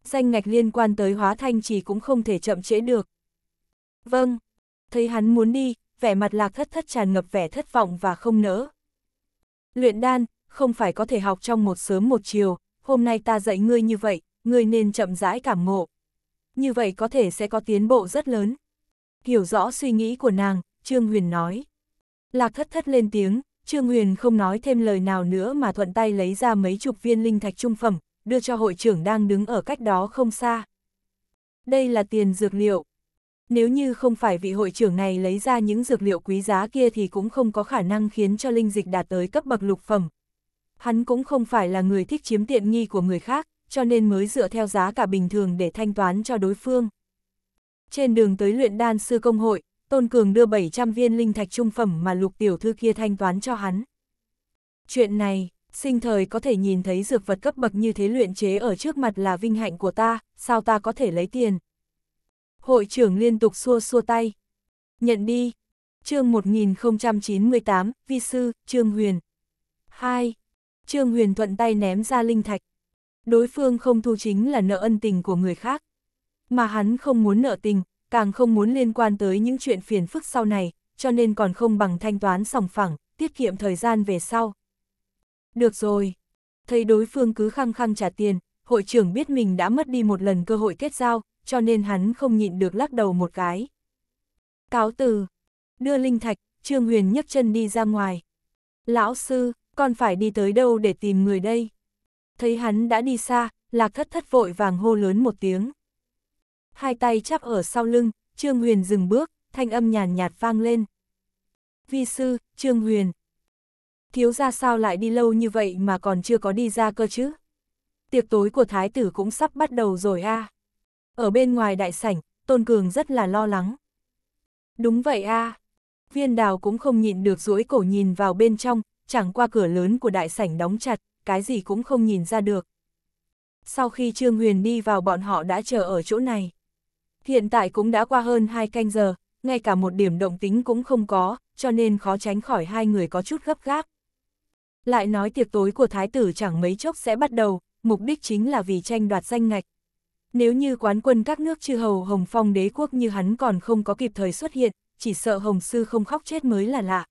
danh ngạch liên quan tới hóa thanh trì cũng không thể chậm trễ được. Vâng, thấy hắn muốn đi, vẻ mặt lạc thất thất tràn ngập vẻ thất vọng và không nỡ. Luyện đan, không phải có thể học trong một sớm một chiều, hôm nay ta dạy ngươi như vậy, ngươi nên chậm rãi cảm ngộ. Như vậy có thể sẽ có tiến bộ rất lớn. Hiểu rõ suy nghĩ của nàng, Trương Huyền nói. Lạc thất thất lên tiếng, Trương Huyền không nói thêm lời nào nữa mà thuận tay lấy ra mấy chục viên linh thạch trung phẩm, đưa cho hội trưởng đang đứng ở cách đó không xa. Đây là tiền dược liệu. Nếu như không phải vị hội trưởng này lấy ra những dược liệu quý giá kia thì cũng không có khả năng khiến cho linh dịch đạt tới cấp bậc lục phẩm. Hắn cũng không phải là người thích chiếm tiện nghi của người khác, cho nên mới dựa theo giá cả bình thường để thanh toán cho đối phương. Trên đường tới luyện đan sư công hội, Tôn Cường đưa 700 viên linh thạch trung phẩm mà lục tiểu thư kia thanh toán cho hắn. Chuyện này, sinh thời có thể nhìn thấy dược vật cấp bậc như thế luyện chế ở trước mặt là vinh hạnh của ta, sao ta có thể lấy tiền. Hội trưởng liên tục xua xua tay. Nhận đi. chương 1098, Vi Sư, Trương Huyền. 2. Trương Huyền thuận tay ném ra linh thạch. Đối phương không thu chính là nợ ân tình của người khác. Mà hắn không muốn nợ tình, càng không muốn liên quan tới những chuyện phiền phức sau này, cho nên còn không bằng thanh toán sòng phẳng, tiết kiệm thời gian về sau. Được rồi. Thấy đối phương cứ khăng khăng trả tiền, hội trưởng biết mình đã mất đi một lần cơ hội kết giao, cho nên hắn không nhịn được lắc đầu một cái. Cáo từ. Đưa linh thạch, Trương Huyền nhấc chân đi ra ngoài. Lão sư, con phải đi tới đâu để tìm người đây? Thấy hắn đã đi xa, lạc thất thất vội vàng hô lớn một tiếng. Hai tay chắp ở sau lưng, Trương Huyền dừng bước, thanh âm nhàn nhạt vang lên. Vi sư, Trương Huyền, thiếu ra sao lại đi lâu như vậy mà còn chưa có đi ra cơ chứ? Tiệc tối của thái tử cũng sắp bắt đầu rồi a. À. Ở bên ngoài đại sảnh, Tôn Cường rất là lo lắng. Đúng vậy a. À. Viên đào cũng không nhịn được duỗi cổ nhìn vào bên trong, chẳng qua cửa lớn của đại sảnh đóng chặt, cái gì cũng không nhìn ra được. Sau khi Trương Huyền đi vào bọn họ đã chờ ở chỗ này. Hiện tại cũng đã qua hơn hai canh giờ, ngay cả một điểm động tính cũng không có, cho nên khó tránh khỏi hai người có chút gấp gáp. Lại nói tiệc tối của thái tử chẳng mấy chốc sẽ bắt đầu, mục đích chính là vì tranh đoạt danh ngạch. Nếu như quán quân các nước chư hầu Hồng Phong đế quốc như hắn còn không có kịp thời xuất hiện, chỉ sợ Hồng Sư không khóc chết mới là lạ.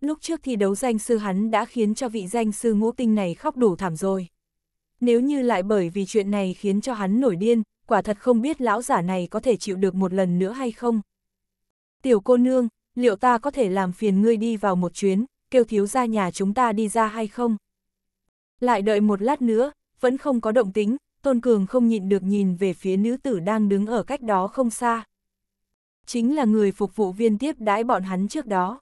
Lúc trước thi đấu danh sư hắn đã khiến cho vị danh sư ngũ tinh này khóc đủ thảm rồi. Nếu như lại bởi vì chuyện này khiến cho hắn nổi điên, quả thật không biết lão giả này có thể chịu được một lần nữa hay không. Tiểu cô nương, liệu ta có thể làm phiền ngươi đi vào một chuyến, kêu thiếu ra nhà chúng ta đi ra hay không. Lại đợi một lát nữa, vẫn không có động tính, Tôn Cường không nhịn được nhìn về phía nữ tử đang đứng ở cách đó không xa. Chính là người phục vụ viên tiếp đãi bọn hắn trước đó.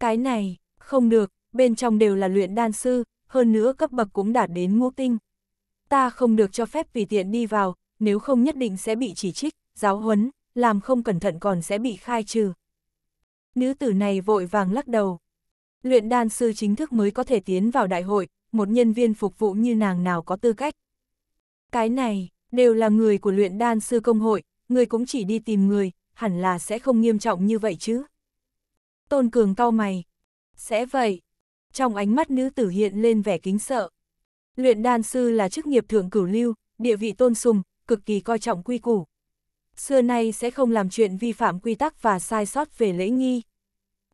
Cái này, không được, bên trong đều là luyện đan sư, hơn nữa cấp bậc cũng đạt đến ngũ tinh. Ta không được cho phép vì tiện đi vào, nếu không nhất định sẽ bị chỉ trích, giáo huấn, làm không cẩn thận còn sẽ bị khai trừ. Nữ tử này vội vàng lắc đầu, luyện đan sư chính thức mới có thể tiến vào đại hội, một nhân viên phục vụ như nàng nào có tư cách. Cái này, đều là người của luyện đan sư công hội, người cũng chỉ đi tìm người, hẳn là sẽ không nghiêm trọng như vậy chứ. Tôn Cường cau mày. Sẽ vậy. Trong ánh mắt nữ tử hiện lên vẻ kính sợ. Luyện đan sư là chức nghiệp thượng cửu lưu, địa vị tôn sùng, cực kỳ coi trọng quy củ. Xưa nay sẽ không làm chuyện vi phạm quy tắc và sai sót về lễ nghi.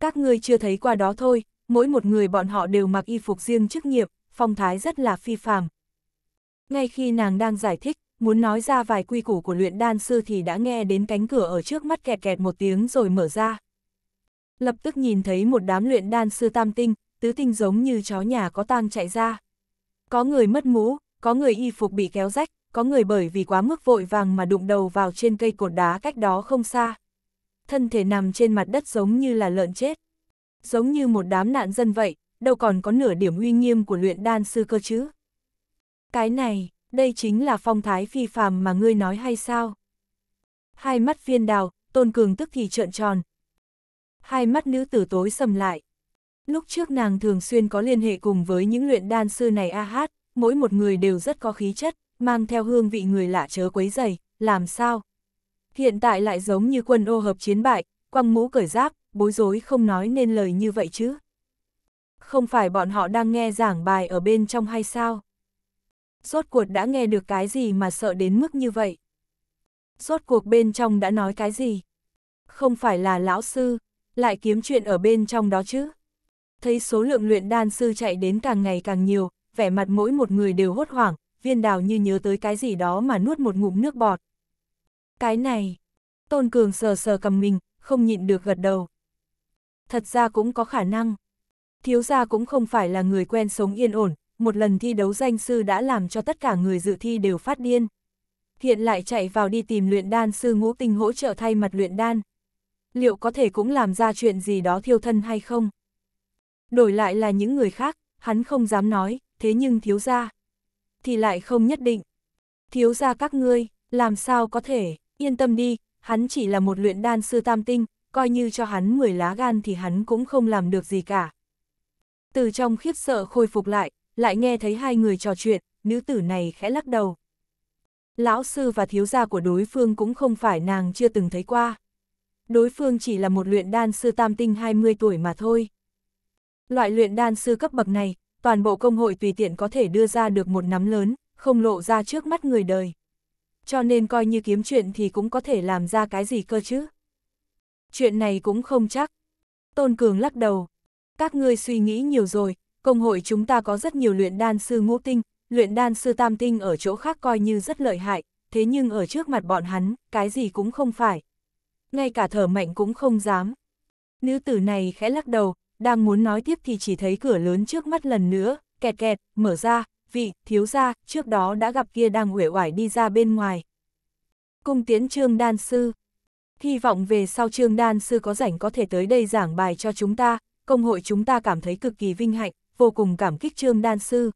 Các ngươi chưa thấy qua đó thôi, mỗi một người bọn họ đều mặc y phục riêng chức nghiệp, phong thái rất là phi phàm. Ngay khi nàng đang giải thích, muốn nói ra vài quy củ của luyện đan sư thì đã nghe đến cánh cửa ở trước mắt kẹt kẹt một tiếng rồi mở ra. Lập tức nhìn thấy một đám luyện đan sư tam tinh, tứ tinh giống như chó nhà có tang chạy ra. Có người mất mũ, có người y phục bị kéo rách, có người bởi vì quá mức vội vàng mà đụng đầu vào trên cây cột đá cách đó không xa. Thân thể nằm trên mặt đất giống như là lợn chết giống như một đám nạn dân vậy, đâu còn có nửa điểm uy nghiêm của luyện đan sư cơ chứ. Cái này, đây chính là phong thái phi phàm mà ngươi nói hay sao? Hai mắt viên đào, tôn cường tức thì trợn tròn. Hai mắt nữ tử tối sầm lại. Lúc trước nàng thường xuyên có liên hệ cùng với những luyện đan sư này a hát, mỗi một người đều rất có khí chất, mang theo hương vị người lạ chớ quấy dày, làm sao? Hiện tại lại giống như quân ô hợp chiến bại, quăng mũ cởi giáp, bối rối không nói nên lời như vậy chứ. Không phải bọn họ đang nghe giảng bài ở bên trong hay sao? Rốt cuộc đã nghe được cái gì mà sợ đến mức như vậy? Rốt cuộc bên trong đã nói cái gì? Không phải là lão sư, lại kiếm chuyện ở bên trong đó chứ? Thấy số lượng luyện đan sư chạy đến càng ngày càng nhiều, vẻ mặt mỗi một người đều hốt hoảng, viên đào như nhớ tới cái gì đó mà nuốt một ngụm nước bọt. Cái này, Tôn Cường sờ sờ cầm mình, không nhịn được gật đầu thật ra cũng có khả năng. Thiếu gia cũng không phải là người quen sống yên ổn, một lần thi đấu danh sư đã làm cho tất cả người dự thi đều phát điên. Hiện lại chạy vào đi tìm luyện đan sư ngũ tinh hỗ trợ thay mặt luyện đan. Liệu có thể cũng làm ra chuyện gì đó thiêu thân hay không? Đổi lại là những người khác, hắn không dám nói, thế nhưng thiếu gia thì lại không nhất định. Thiếu gia các ngươi, làm sao có thể, yên tâm đi, hắn chỉ là một luyện đan sư tam tinh, coi như cho hắn 10 lá gan thì hắn cũng không làm được gì cả. Từ trong khiếp sợ khôi phục lại, lại nghe thấy hai người trò chuyện, nữ tử này khẽ lắc đầu. Lão sư và thiếu gia của đối phương cũng không phải nàng chưa từng thấy qua. Đối phương chỉ là một luyện đan sư tam tinh 20 tuổi mà thôi. Loại luyện đan sư cấp bậc này, toàn bộ công hội tùy tiện có thể đưa ra được một nắm lớn, không lộ ra trước mắt người đời. Cho nên coi như kiếm chuyện thì cũng có thể làm ra cái gì cơ chứ chuyện này cũng không chắc. Tôn Cường lắc đầu, các ngươi suy nghĩ nhiều rồi, công hội chúng ta có rất nhiều luyện đan sư ngũ tinh, luyện đan sư tam tinh ở chỗ khác coi như rất lợi hại, thế nhưng ở trước mặt bọn hắn, cái gì cũng không phải. Ngay cả thở mạnh cũng không dám. Nữ tử này khẽ lắc đầu, đang muốn nói tiếp thì chỉ thấy cửa lớn trước mắt lần nữa, kẹt kẹt, mở ra, vị, thiếu gia, trước đó đã gặp kia đang uể oải đi ra bên ngoài. Cung tiến trương đan sư, hy vọng về sau Trương Đan Sư có rảnh có thể tới đây giảng bài cho chúng ta, công hội chúng ta cảm thấy cực kỳ vinh hạnh, vô cùng cảm kích Trương Đan Sư.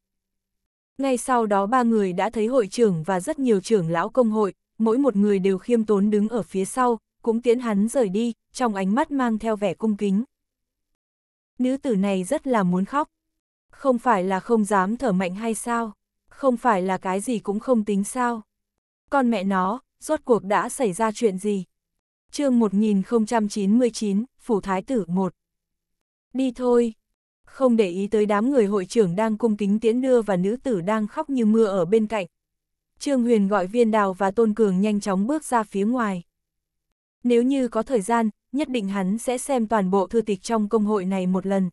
Ngay sau đó ba người đã thấy hội trưởng và rất nhiều trưởng lão công hội, mỗi một người đều khiêm tốn đứng ở phía sau, cũng tiễn hắn rời đi, trong ánh mắt mang theo vẻ cung kính. Nữ tử này rất là muốn khóc. Không phải là không dám thở mạnh hay sao? Không phải là cái gì cũng không tính sao? Con mẹ nó, rốt cuộc đã xảy ra chuyện gì? chương 1099, Phủ Thái Tử 1. Đi thôi. Không để ý tới đám người hội trưởng đang cung kính tiễn đưa và nữ tử đang khóc như mưa ở bên cạnh. Trương Huyền gọi viên đào và Tôn Cường nhanh chóng bước ra phía ngoài. Nếu như có thời gian, nhất định hắn sẽ xem toàn bộ thư tịch trong công hội này một lần.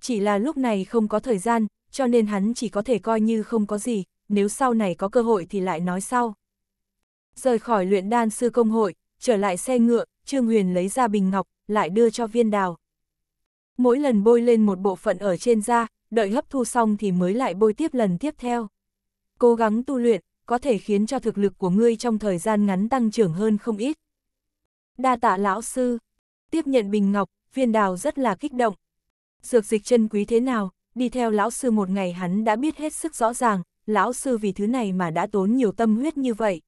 Chỉ là lúc này không có thời gian, cho nên hắn chỉ có thể coi như không có gì, nếu sau này có cơ hội thì lại nói sau. Rời khỏi luyện đan sư công hội, Trở lại xe ngựa, Trương Huyền lấy ra bình ngọc, lại đưa cho viên đào. Mỗi lần bôi lên một bộ phận ở trên da, đợi hấp thu xong thì mới lại bôi tiếp lần tiếp theo. Cố gắng tu luyện, có thể khiến cho thực lực của ngươi trong thời gian ngắn tăng trưởng hơn không ít. Đa tạ lão sư, tiếp nhận bình ngọc, viên đào rất là kích động. Dược dịch chân quý thế nào, đi theo lão sư một ngày hắn đã biết hết sức rõ ràng, lão sư vì thứ này mà đã tốn nhiều tâm huyết như vậy.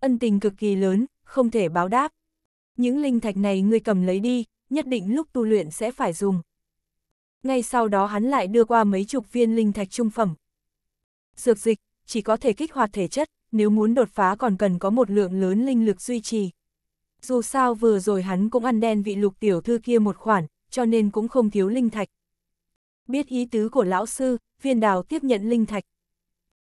Ân tình cực kỳ lớn, không thể báo đáp. Những linh thạch này ngươi cầm lấy đi, nhất định lúc tu luyện sẽ phải dùng. Ngay sau đó hắn lại đưa qua mấy chục viên linh thạch trung phẩm. Dược dịch, chỉ có thể kích hoạt thể chất, nếu muốn đột phá còn cần có một lượng lớn linh lực duy trì. Dù sao vừa rồi hắn cũng ăn đen vị lục tiểu thư kia một khoản, cho nên cũng không thiếu linh thạch. Biết ý tứ của lão sư, viên đào tiếp nhận linh thạch.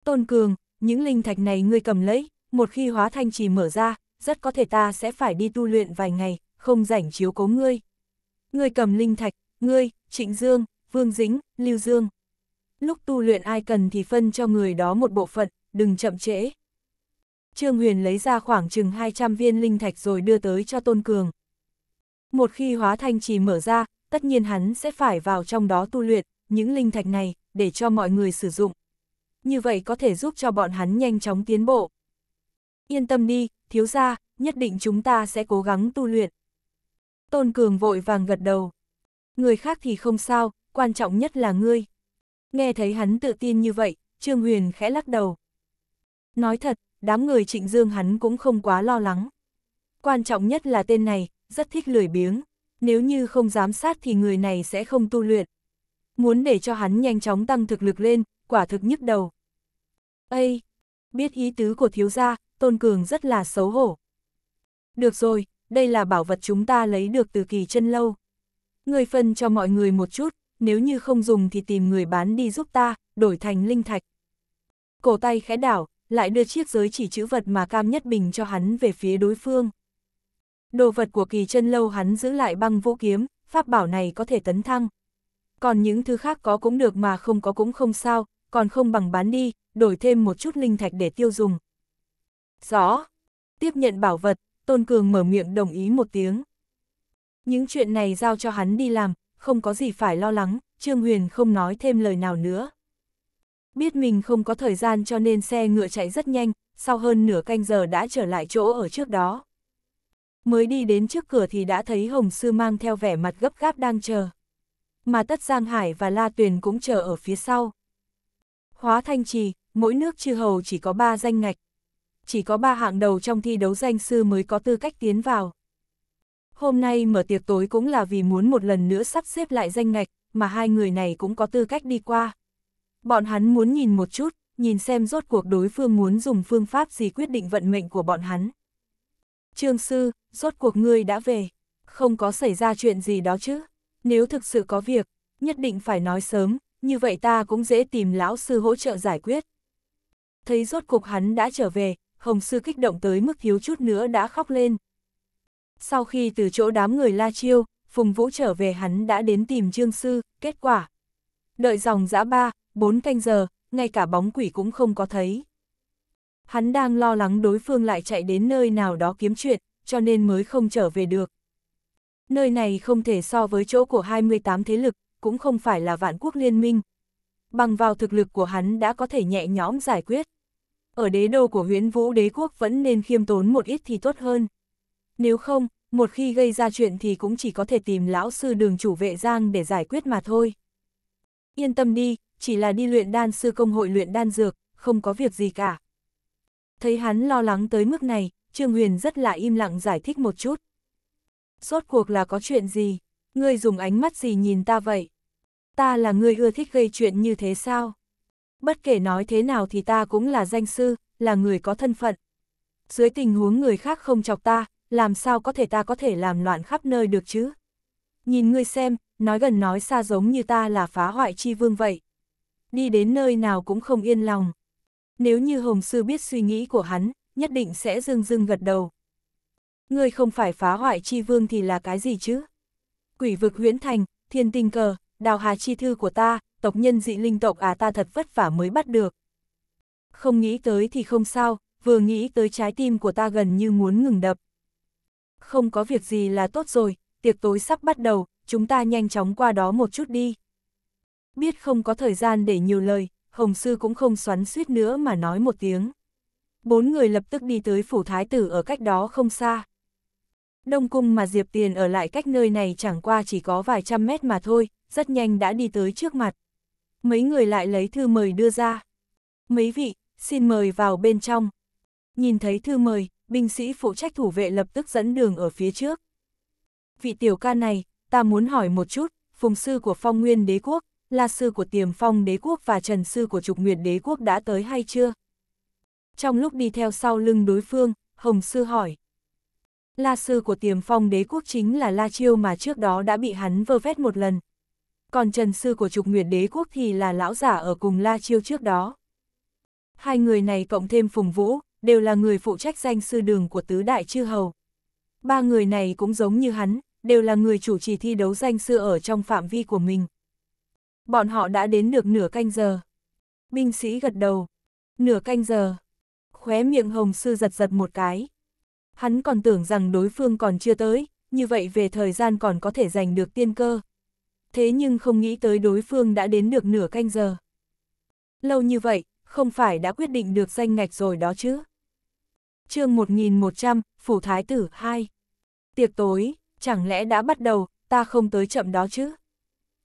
Tôn Cường, những linh thạch này ngươi cầm lấy, một khi hóa thanh trì mở ra, rất có thể ta sẽ phải đi tu luyện vài ngày, không rảnh chiếu cố ngươi. Ngươi cầm linh thạch, ngươi, Trịnh Dương, Vương Dĩnh, Lưu Dương. Lúc tu luyện ai cần thì phân cho người đó một bộ phận, đừng chậm trễ. Trương Huyền lấy ra khoảng chừng 200 viên linh thạch rồi đưa tới cho Tôn Cường. Một khi hóa thanh trì mở ra, tất nhiên hắn sẽ phải vào trong đó tu luyện, những linh thạch này, để cho mọi người sử dụng. Như vậy có thể giúp cho bọn hắn nhanh chóng tiến bộ. Yên tâm đi, thiếu gia, nhất định chúng ta sẽ cố gắng tu luyện. Tôn Cường vội vàng gật đầu. Người khác thì không sao, quan trọng nhất là ngươi. Nghe thấy hắn tự tin như vậy, Trương Huyền khẽ lắc đầu. Nói thật, đám người trịnh dương hắn cũng không quá lo lắng. Quan trọng nhất là tên này, rất thích lười biếng. Nếu như không giám sát thì người này sẽ không tu luyện. Muốn để cho hắn nhanh chóng tăng thực lực lên, quả thực nhức đầu. Ây, biết ý tứ của thiếu gia, Tôn Cường rất là xấu hổ. Được rồi, đây là bảo vật chúng ta lấy được từ kỳ chân lâu. Người phân cho mọi người một chút, nếu như không dùng thì tìm người bán đi giúp ta, đổi thành linh thạch. Cổ tay khẽ đảo, lại đưa chiếc giới chỉ chữ vật mà Cam Nhất Bình cho hắn về phía đối phương. Đồ vật của kỳ chân lâu hắn giữ lại băng vũ kiếm, pháp bảo này có thể tấn thăng. Còn những thứ khác có cũng được mà không có cũng không sao, còn không bằng bán đi, đổi thêm một chút linh thạch để tiêu dùng. Rõ. Tiếp nhận bảo vật, Tôn Cường mở miệng đồng ý một tiếng. Những chuyện này giao cho hắn đi làm, không có gì phải lo lắng, Trương Huyền không nói thêm lời nào nữa. Biết mình không có thời gian cho nên xe ngựa chạy rất nhanh, sau hơn nửa canh giờ đã trở lại chỗ ở trước đó. Mới đi đến trước cửa thì đã thấy Hồng Sư mang theo vẻ mặt gấp gáp đang chờ. Mà Tất Giang Hải và La Tuyền cũng chờ ở phía sau. Hóa Thanh Trì, mỗi nước chư hầu chỉ có 3 danh ngạch. Chỉ có 3 hạng đầu trong thi đấu danh sư mới có tư cách tiến vào. Hôm nay mở tiệc tối cũng là vì muốn một lần nữa sắp xếp lại danh ngạch, mà hai người này cũng có tư cách đi qua. Bọn hắn muốn nhìn một chút, nhìn xem rốt cuộc đối phương muốn dùng phương pháp gì quyết định vận mệnh của bọn hắn. Trương sư, rốt cuộc ngươi đã về, không có xảy ra chuyện gì đó chứ. Nếu thực sự có việc, nhất định phải nói sớm, như vậy ta cũng dễ tìm lão sư hỗ trợ giải quyết thấy rốt cục hắn đã trở về, Hồng Sư kích động tới mức thiếu chút nữa đã khóc lên. Sau khi từ chỗ đám người La Chiêu, Phùng Vũ trở về hắn đã đến tìm Trương Sư, kết quả. Đợi dòng dã ba, bốn canh giờ, ngay cả bóng quỷ cũng không có thấy. Hắn đang lo lắng đối phương lại chạy đến nơi nào đó kiếm chuyện, cho nên mới không trở về được. Nơi này không thể so với chỗ của 28 thế lực, cũng không phải là vạn quốc liên minh. Bằng vào thực lực của hắn đã có thể nhẹ nhõm giải quyết ở đế đô của huyễn vũ đế quốc vẫn nên khiêm tốn một ít thì tốt hơn. Nếu không, một khi gây ra chuyện thì cũng chỉ có thể tìm lão sư đường chủ vệ giang để giải quyết mà thôi. Yên tâm đi, chỉ là đi luyện đan sư công hội luyện đan dược, không có việc gì cả. Thấy hắn lo lắng tới mức này, Trương Huyền rất là im lặng giải thích một chút. Rốt cuộc là có chuyện gì? Ngươi dùng ánh mắt gì nhìn ta vậy? Ta là người ưa thích gây chuyện như thế sao? Bất kể nói thế nào thì ta cũng là danh sư, là người có thân phận. Dưới tình huống người khác không chọc ta, làm sao có thể ta có thể làm loạn khắp nơi được chứ? Nhìn ngươi xem, nói gần nói xa giống như ta là phá hoại chi vương vậy. Đi đến nơi nào cũng không yên lòng. Nếu như Hồng Sư biết suy nghĩ của hắn, nhất định sẽ dưng dưng gật đầu. Ngươi không phải phá hoại chi vương thì là cái gì chứ? Quỷ vực huyễn thành, thiên tinh cờ, đào hà chi thư của ta, tộc nhân dị linh tộc à ta thật vất vả mới bắt được. Không nghĩ tới thì không sao, vừa nghĩ tới trái tim của ta gần như muốn ngừng đập. Không có việc gì là tốt rồi, tiệc tối sắp bắt đầu, chúng ta nhanh chóng qua đó một chút đi. Biết không có thời gian để nhiều lời, Hồng Sư cũng không xoắn suýt nữa mà nói một tiếng. Bốn người lập tức đi tới phủ thái tử ở cách đó không xa. Đông cung mà Diệp Tiền ở lại cách nơi này chẳng qua chỉ có vài trăm mét mà thôi, rất nhanh đã đi tới trước mặt mấy người lại lấy thư mời đưa ra. Mấy vị, xin mời vào bên trong. Nhìn thấy thư mời, binh sĩ phụ trách thủ vệ lập tức dẫn đường ở phía trước. Vị tiểu ca này, ta muốn hỏi một chút, phùng sư của phong nguyên đế quốc, la sư của tiềm phong đế quốc và trần sư của trục nguyệt đế quốc đã tới hay chưa? Trong lúc đi theo sau lưng đối phương, Hồng sư hỏi. La sư của tiềm phong đế quốc chính là La Chiêu mà trước đó đã bị hắn vơ vét một lần, còn trần sư của trục nguyệt đế quốc thì là lão giả ở cùng La Chiêu trước đó. Hai người này cộng thêm Phùng Vũ, đều là người phụ trách danh sư đường của tứ đại chư hầu. Ba người này cũng giống như hắn, đều là người chủ trì thi đấu danh sư ở trong phạm vi của mình. Bọn họ đã đến được nửa canh giờ. Binh sĩ gật đầu. Nửa canh giờ. Khóe miệng hồng sư giật giật một cái. Hắn còn tưởng rằng đối phương còn chưa tới, như vậy về thời gian còn có thể giành được tiên cơ, thế nhưng không nghĩ tới đối phương đã đến được nửa canh giờ. Lâu như vậy, không phải đã quyết định được danh ngạch rồi đó chứ? chương 1100, Phủ Thái Tử 2 Tiệc tối, chẳng lẽ đã bắt đầu, ta không tới chậm đó chứ?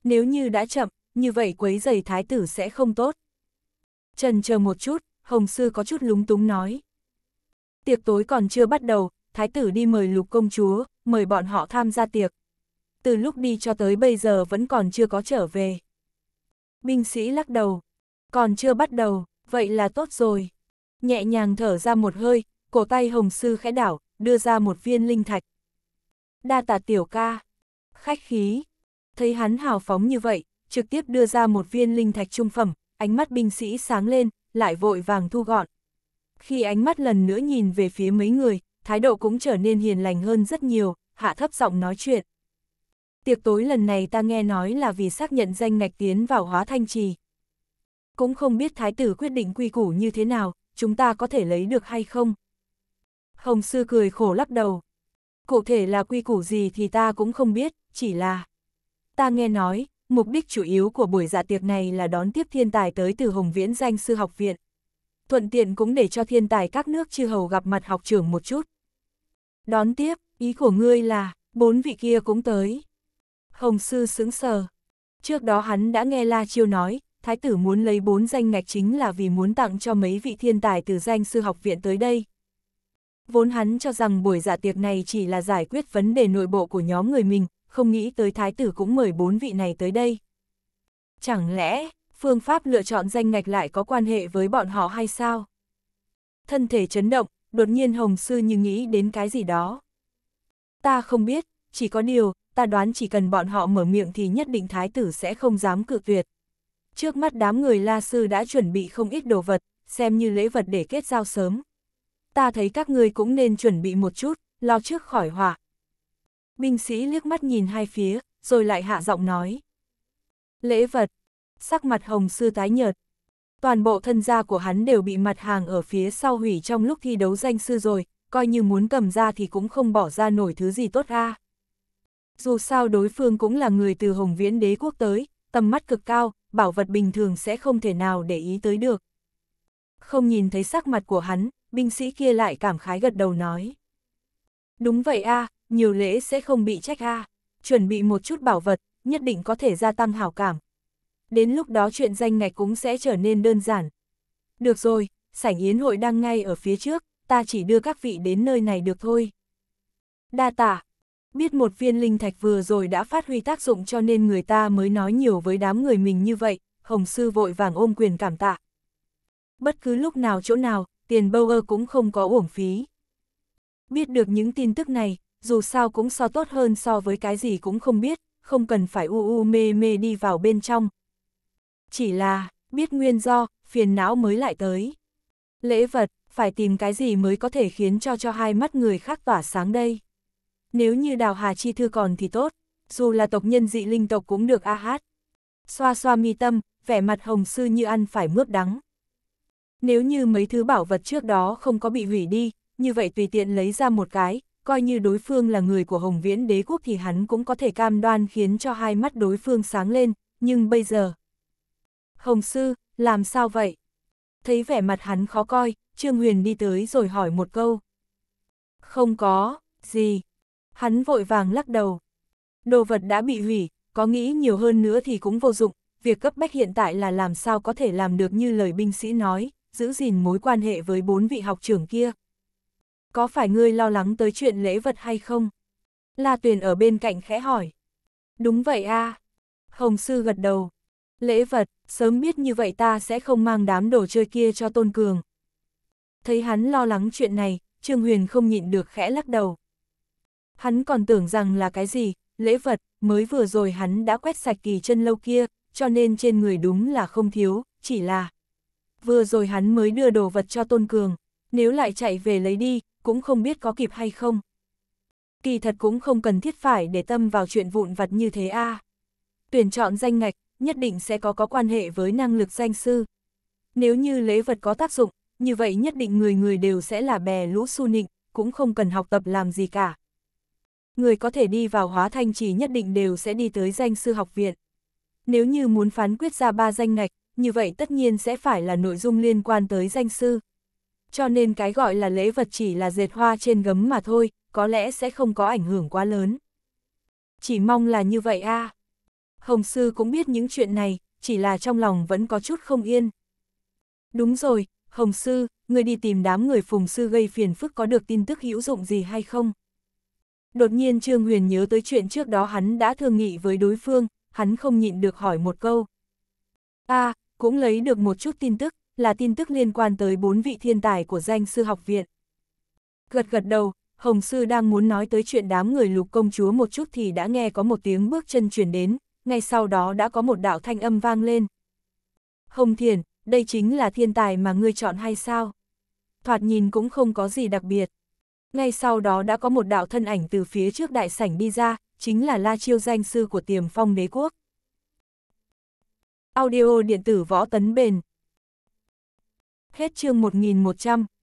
Nếu như đã chậm, như vậy quấy giày Thái Tử sẽ không tốt. Trần chờ một chút, Hồng Sư có chút lúng túng nói. Tiệc tối còn chưa bắt đầu, Thái Tử đi mời Lục Công Chúa, mời bọn họ tham gia tiệc từ lúc đi cho tới bây giờ vẫn còn chưa có trở về. Binh sĩ lắc đầu, còn chưa bắt đầu, vậy là tốt rồi. Nhẹ nhàng thở ra một hơi, cổ tay hồng sư khẽ đảo, đưa ra một viên linh thạch. Đa tạ tiểu ca, khách khí, thấy hắn hào phóng như vậy, trực tiếp đưa ra một viên linh thạch trung phẩm, ánh mắt binh sĩ sáng lên, lại vội vàng thu gọn. Khi ánh mắt lần nữa nhìn về phía mấy người, thái độ cũng trở nên hiền lành hơn rất nhiều, hạ thấp giọng nói chuyện. Tiệc tối lần này ta nghe nói là vì xác nhận danh ngạch tiến vào hóa thanh trì. Cũng không biết thái tử quyết định quy củ như thế nào, chúng ta có thể lấy được hay không. Hồng sư cười khổ lắc đầu. Cụ thể là quy củ gì thì ta cũng không biết, chỉ là... Ta nghe nói, mục đích chủ yếu của buổi dạ tiệc này là đón tiếp thiên tài tới từ Hồng Viễn Danh Sư Học Viện. Thuận tiện cũng để cho thiên tài các nước chư hầu gặp mặt học trưởng một chút. Đón tiếp, ý của ngươi là, bốn vị kia cũng tới. Hồng Sư sững sờ. Trước đó hắn đã nghe La Chiêu nói, Thái tử muốn lấy bốn danh ngạch chính là vì muốn tặng cho mấy vị thiên tài từ danh sư học viện tới đây. Vốn hắn cho rằng buổi dạ tiệc này chỉ là giải quyết vấn đề nội bộ của nhóm người mình, không nghĩ tới Thái tử cũng mời bốn vị này tới đây. Chẳng lẽ, phương pháp lựa chọn danh ngạch lại có quan hệ với bọn họ hay sao? Thân thể chấn động, đột nhiên Hồng Sư như nghĩ đến cái gì đó. Ta không biết, chỉ có điều, ta đoán chỉ cần bọn họ mở miệng thì nhất định thái tử sẽ không dám cự tuyệt. Trước mắt đám người La Sư đã chuẩn bị không ít đồ vật, xem như lễ vật để kết giao sớm. Ta thấy các ngươi cũng nên chuẩn bị một chút, lo trước khỏi họa. Binh sĩ liếc mắt nhìn hai phía, rồi lại hạ giọng nói. Lễ vật, sắc mặt hồng sư tái nhợt. Toàn bộ thân gia của hắn đều bị mặt hàng ở phía sau hủy trong lúc thi đấu danh sư rồi, coi như muốn cầm ra thì cũng không bỏ ra nổi thứ gì tốt a. À dù sao đối phương cũng là người từ Hồng Viễn đế quốc tới, tầm mắt cực cao, bảo vật bình thường sẽ không thể nào để ý tới được. Không nhìn thấy sắc mặt của hắn, binh sĩ kia lại cảm khái gật đầu nói. Đúng vậy a, à, nhiều lễ sẽ không bị trách a, à. chuẩn bị một chút bảo vật, nhất định có thể gia tăng hảo cảm. Đến lúc đó chuyện danh ngạch cũng sẽ trở nên đơn giản. Được rồi, sảnh yến hội đang ngay ở phía trước, ta chỉ đưa các vị đến nơi này được thôi. Đa tạ, Biết một viên linh thạch vừa rồi đã phát huy tác dụng cho nên người ta mới nói nhiều với đám người mình như vậy, Hồng Sư vội vàng ôm quyền cảm tạ. Bất cứ lúc nào chỗ nào, tiền bâu ơ cũng không có uổng phí. Biết được những tin tức này, dù sao cũng so tốt hơn so với cái gì cũng không biết, không cần phải u u mê mê đi vào bên trong. Chỉ là, biết nguyên do, phiền não mới lại tới. Lễ vật, phải tìm cái gì mới có thể khiến cho cho hai mắt người khác tỏa sáng đây. Nếu như đào hà chi thư còn thì tốt, dù là tộc nhân dị linh tộc cũng được a hát. Xoa xoa mi tâm, vẻ mặt hồng sư như ăn phải mướp đắng. Nếu như mấy thứ bảo vật trước đó không có bị hủy đi, như vậy tùy tiện lấy ra một cái, coi như đối phương là người của Hồng Viễn đế quốc thì hắn cũng có thể cam đoan khiến cho hai mắt đối phương sáng lên, nhưng bây giờ... Hồng sư, làm sao vậy? Thấy vẻ mặt hắn khó coi, Trương Huyền đi tới rồi hỏi một câu. Không có, gì, Hắn vội vàng lắc đầu. Đồ vật đã bị hủy, có nghĩ nhiều hơn nữa thì cũng vô dụng, việc cấp bách hiện tại là làm sao có thể làm được như lời binh sĩ nói, giữ gìn mối quan hệ với bốn vị học trưởng kia. Có phải ngươi lo lắng tới chuyện lễ vật hay không? La Tuyền ở bên cạnh khẽ hỏi. Đúng vậy a. À. Hồng Sư gật đầu. Lễ vật, sớm biết như vậy ta sẽ không mang đám đồ chơi kia cho Tôn Cường. Thấy hắn lo lắng chuyện này, Trương Huyền không nhịn được khẽ lắc đầu. Hắn còn tưởng rằng là cái gì, lễ vật, mới vừa rồi hắn đã quét sạch kỳ chân lâu kia, cho nên trên người đúng là không thiếu, chỉ là... Vừa rồi hắn mới đưa đồ vật cho Tôn Cường, nếu lại chạy về lấy đi, cũng không biết có kịp hay không. Kỳ thật cũng không cần thiết phải để tâm vào chuyện vụn vặt như thế a. Tuyển chọn danh ngạch, nhất định sẽ có có quan hệ với năng lực danh sư. Nếu như lễ vật có tác dụng, như vậy nhất định người người đều sẽ là bè lũ su nịnh, cũng không cần học tập làm gì cả người có thể đi vào hóa thanh trì nhất định đều sẽ đi tới danh sư học viện. Nếu như muốn phán quyết ra ba danh ngạch, như vậy tất nhiên sẽ phải là nội dung liên quan tới danh sư. Cho nên cái gọi là lễ vật chỉ là dệt hoa trên gấm mà thôi, có lẽ sẽ không có ảnh hưởng quá lớn. Chỉ mong là như vậy a. Hồng sư cũng biết những chuyện này, chỉ là trong lòng vẫn có chút không yên. Đúng rồi, Hồng sư, người đi tìm đám người phùng sư gây phiền phức có được tin tức hữu dụng gì hay không? Đột nhiên Trương Huyền nhớ tới chuyện trước đó hắn đã thương nghị với đối phương, hắn không nhịn được hỏi một câu. a à, cũng lấy được một chút tin tức, là tin tức liên quan tới bốn vị thiên tài của danh sư học viện. Gật gật đầu, Hồng Sư đang muốn nói tới chuyện đám người lục công chúa một chút thì đã nghe có một tiếng bước chân chuyển đến, ngay sau đó đã có một đạo thanh âm vang lên. Hồng Thiền, đây chính là thiên tài mà ngươi chọn hay sao? Thoạt nhìn cũng không có gì đặc biệt. Ngay sau đó đã có một đạo thân ảnh từ phía trước đại sảnh đi ra, chính là La Chiêu danh sư của tiềm phong đế quốc. Audio điện tử võ tấn bền. Hết chương 1100.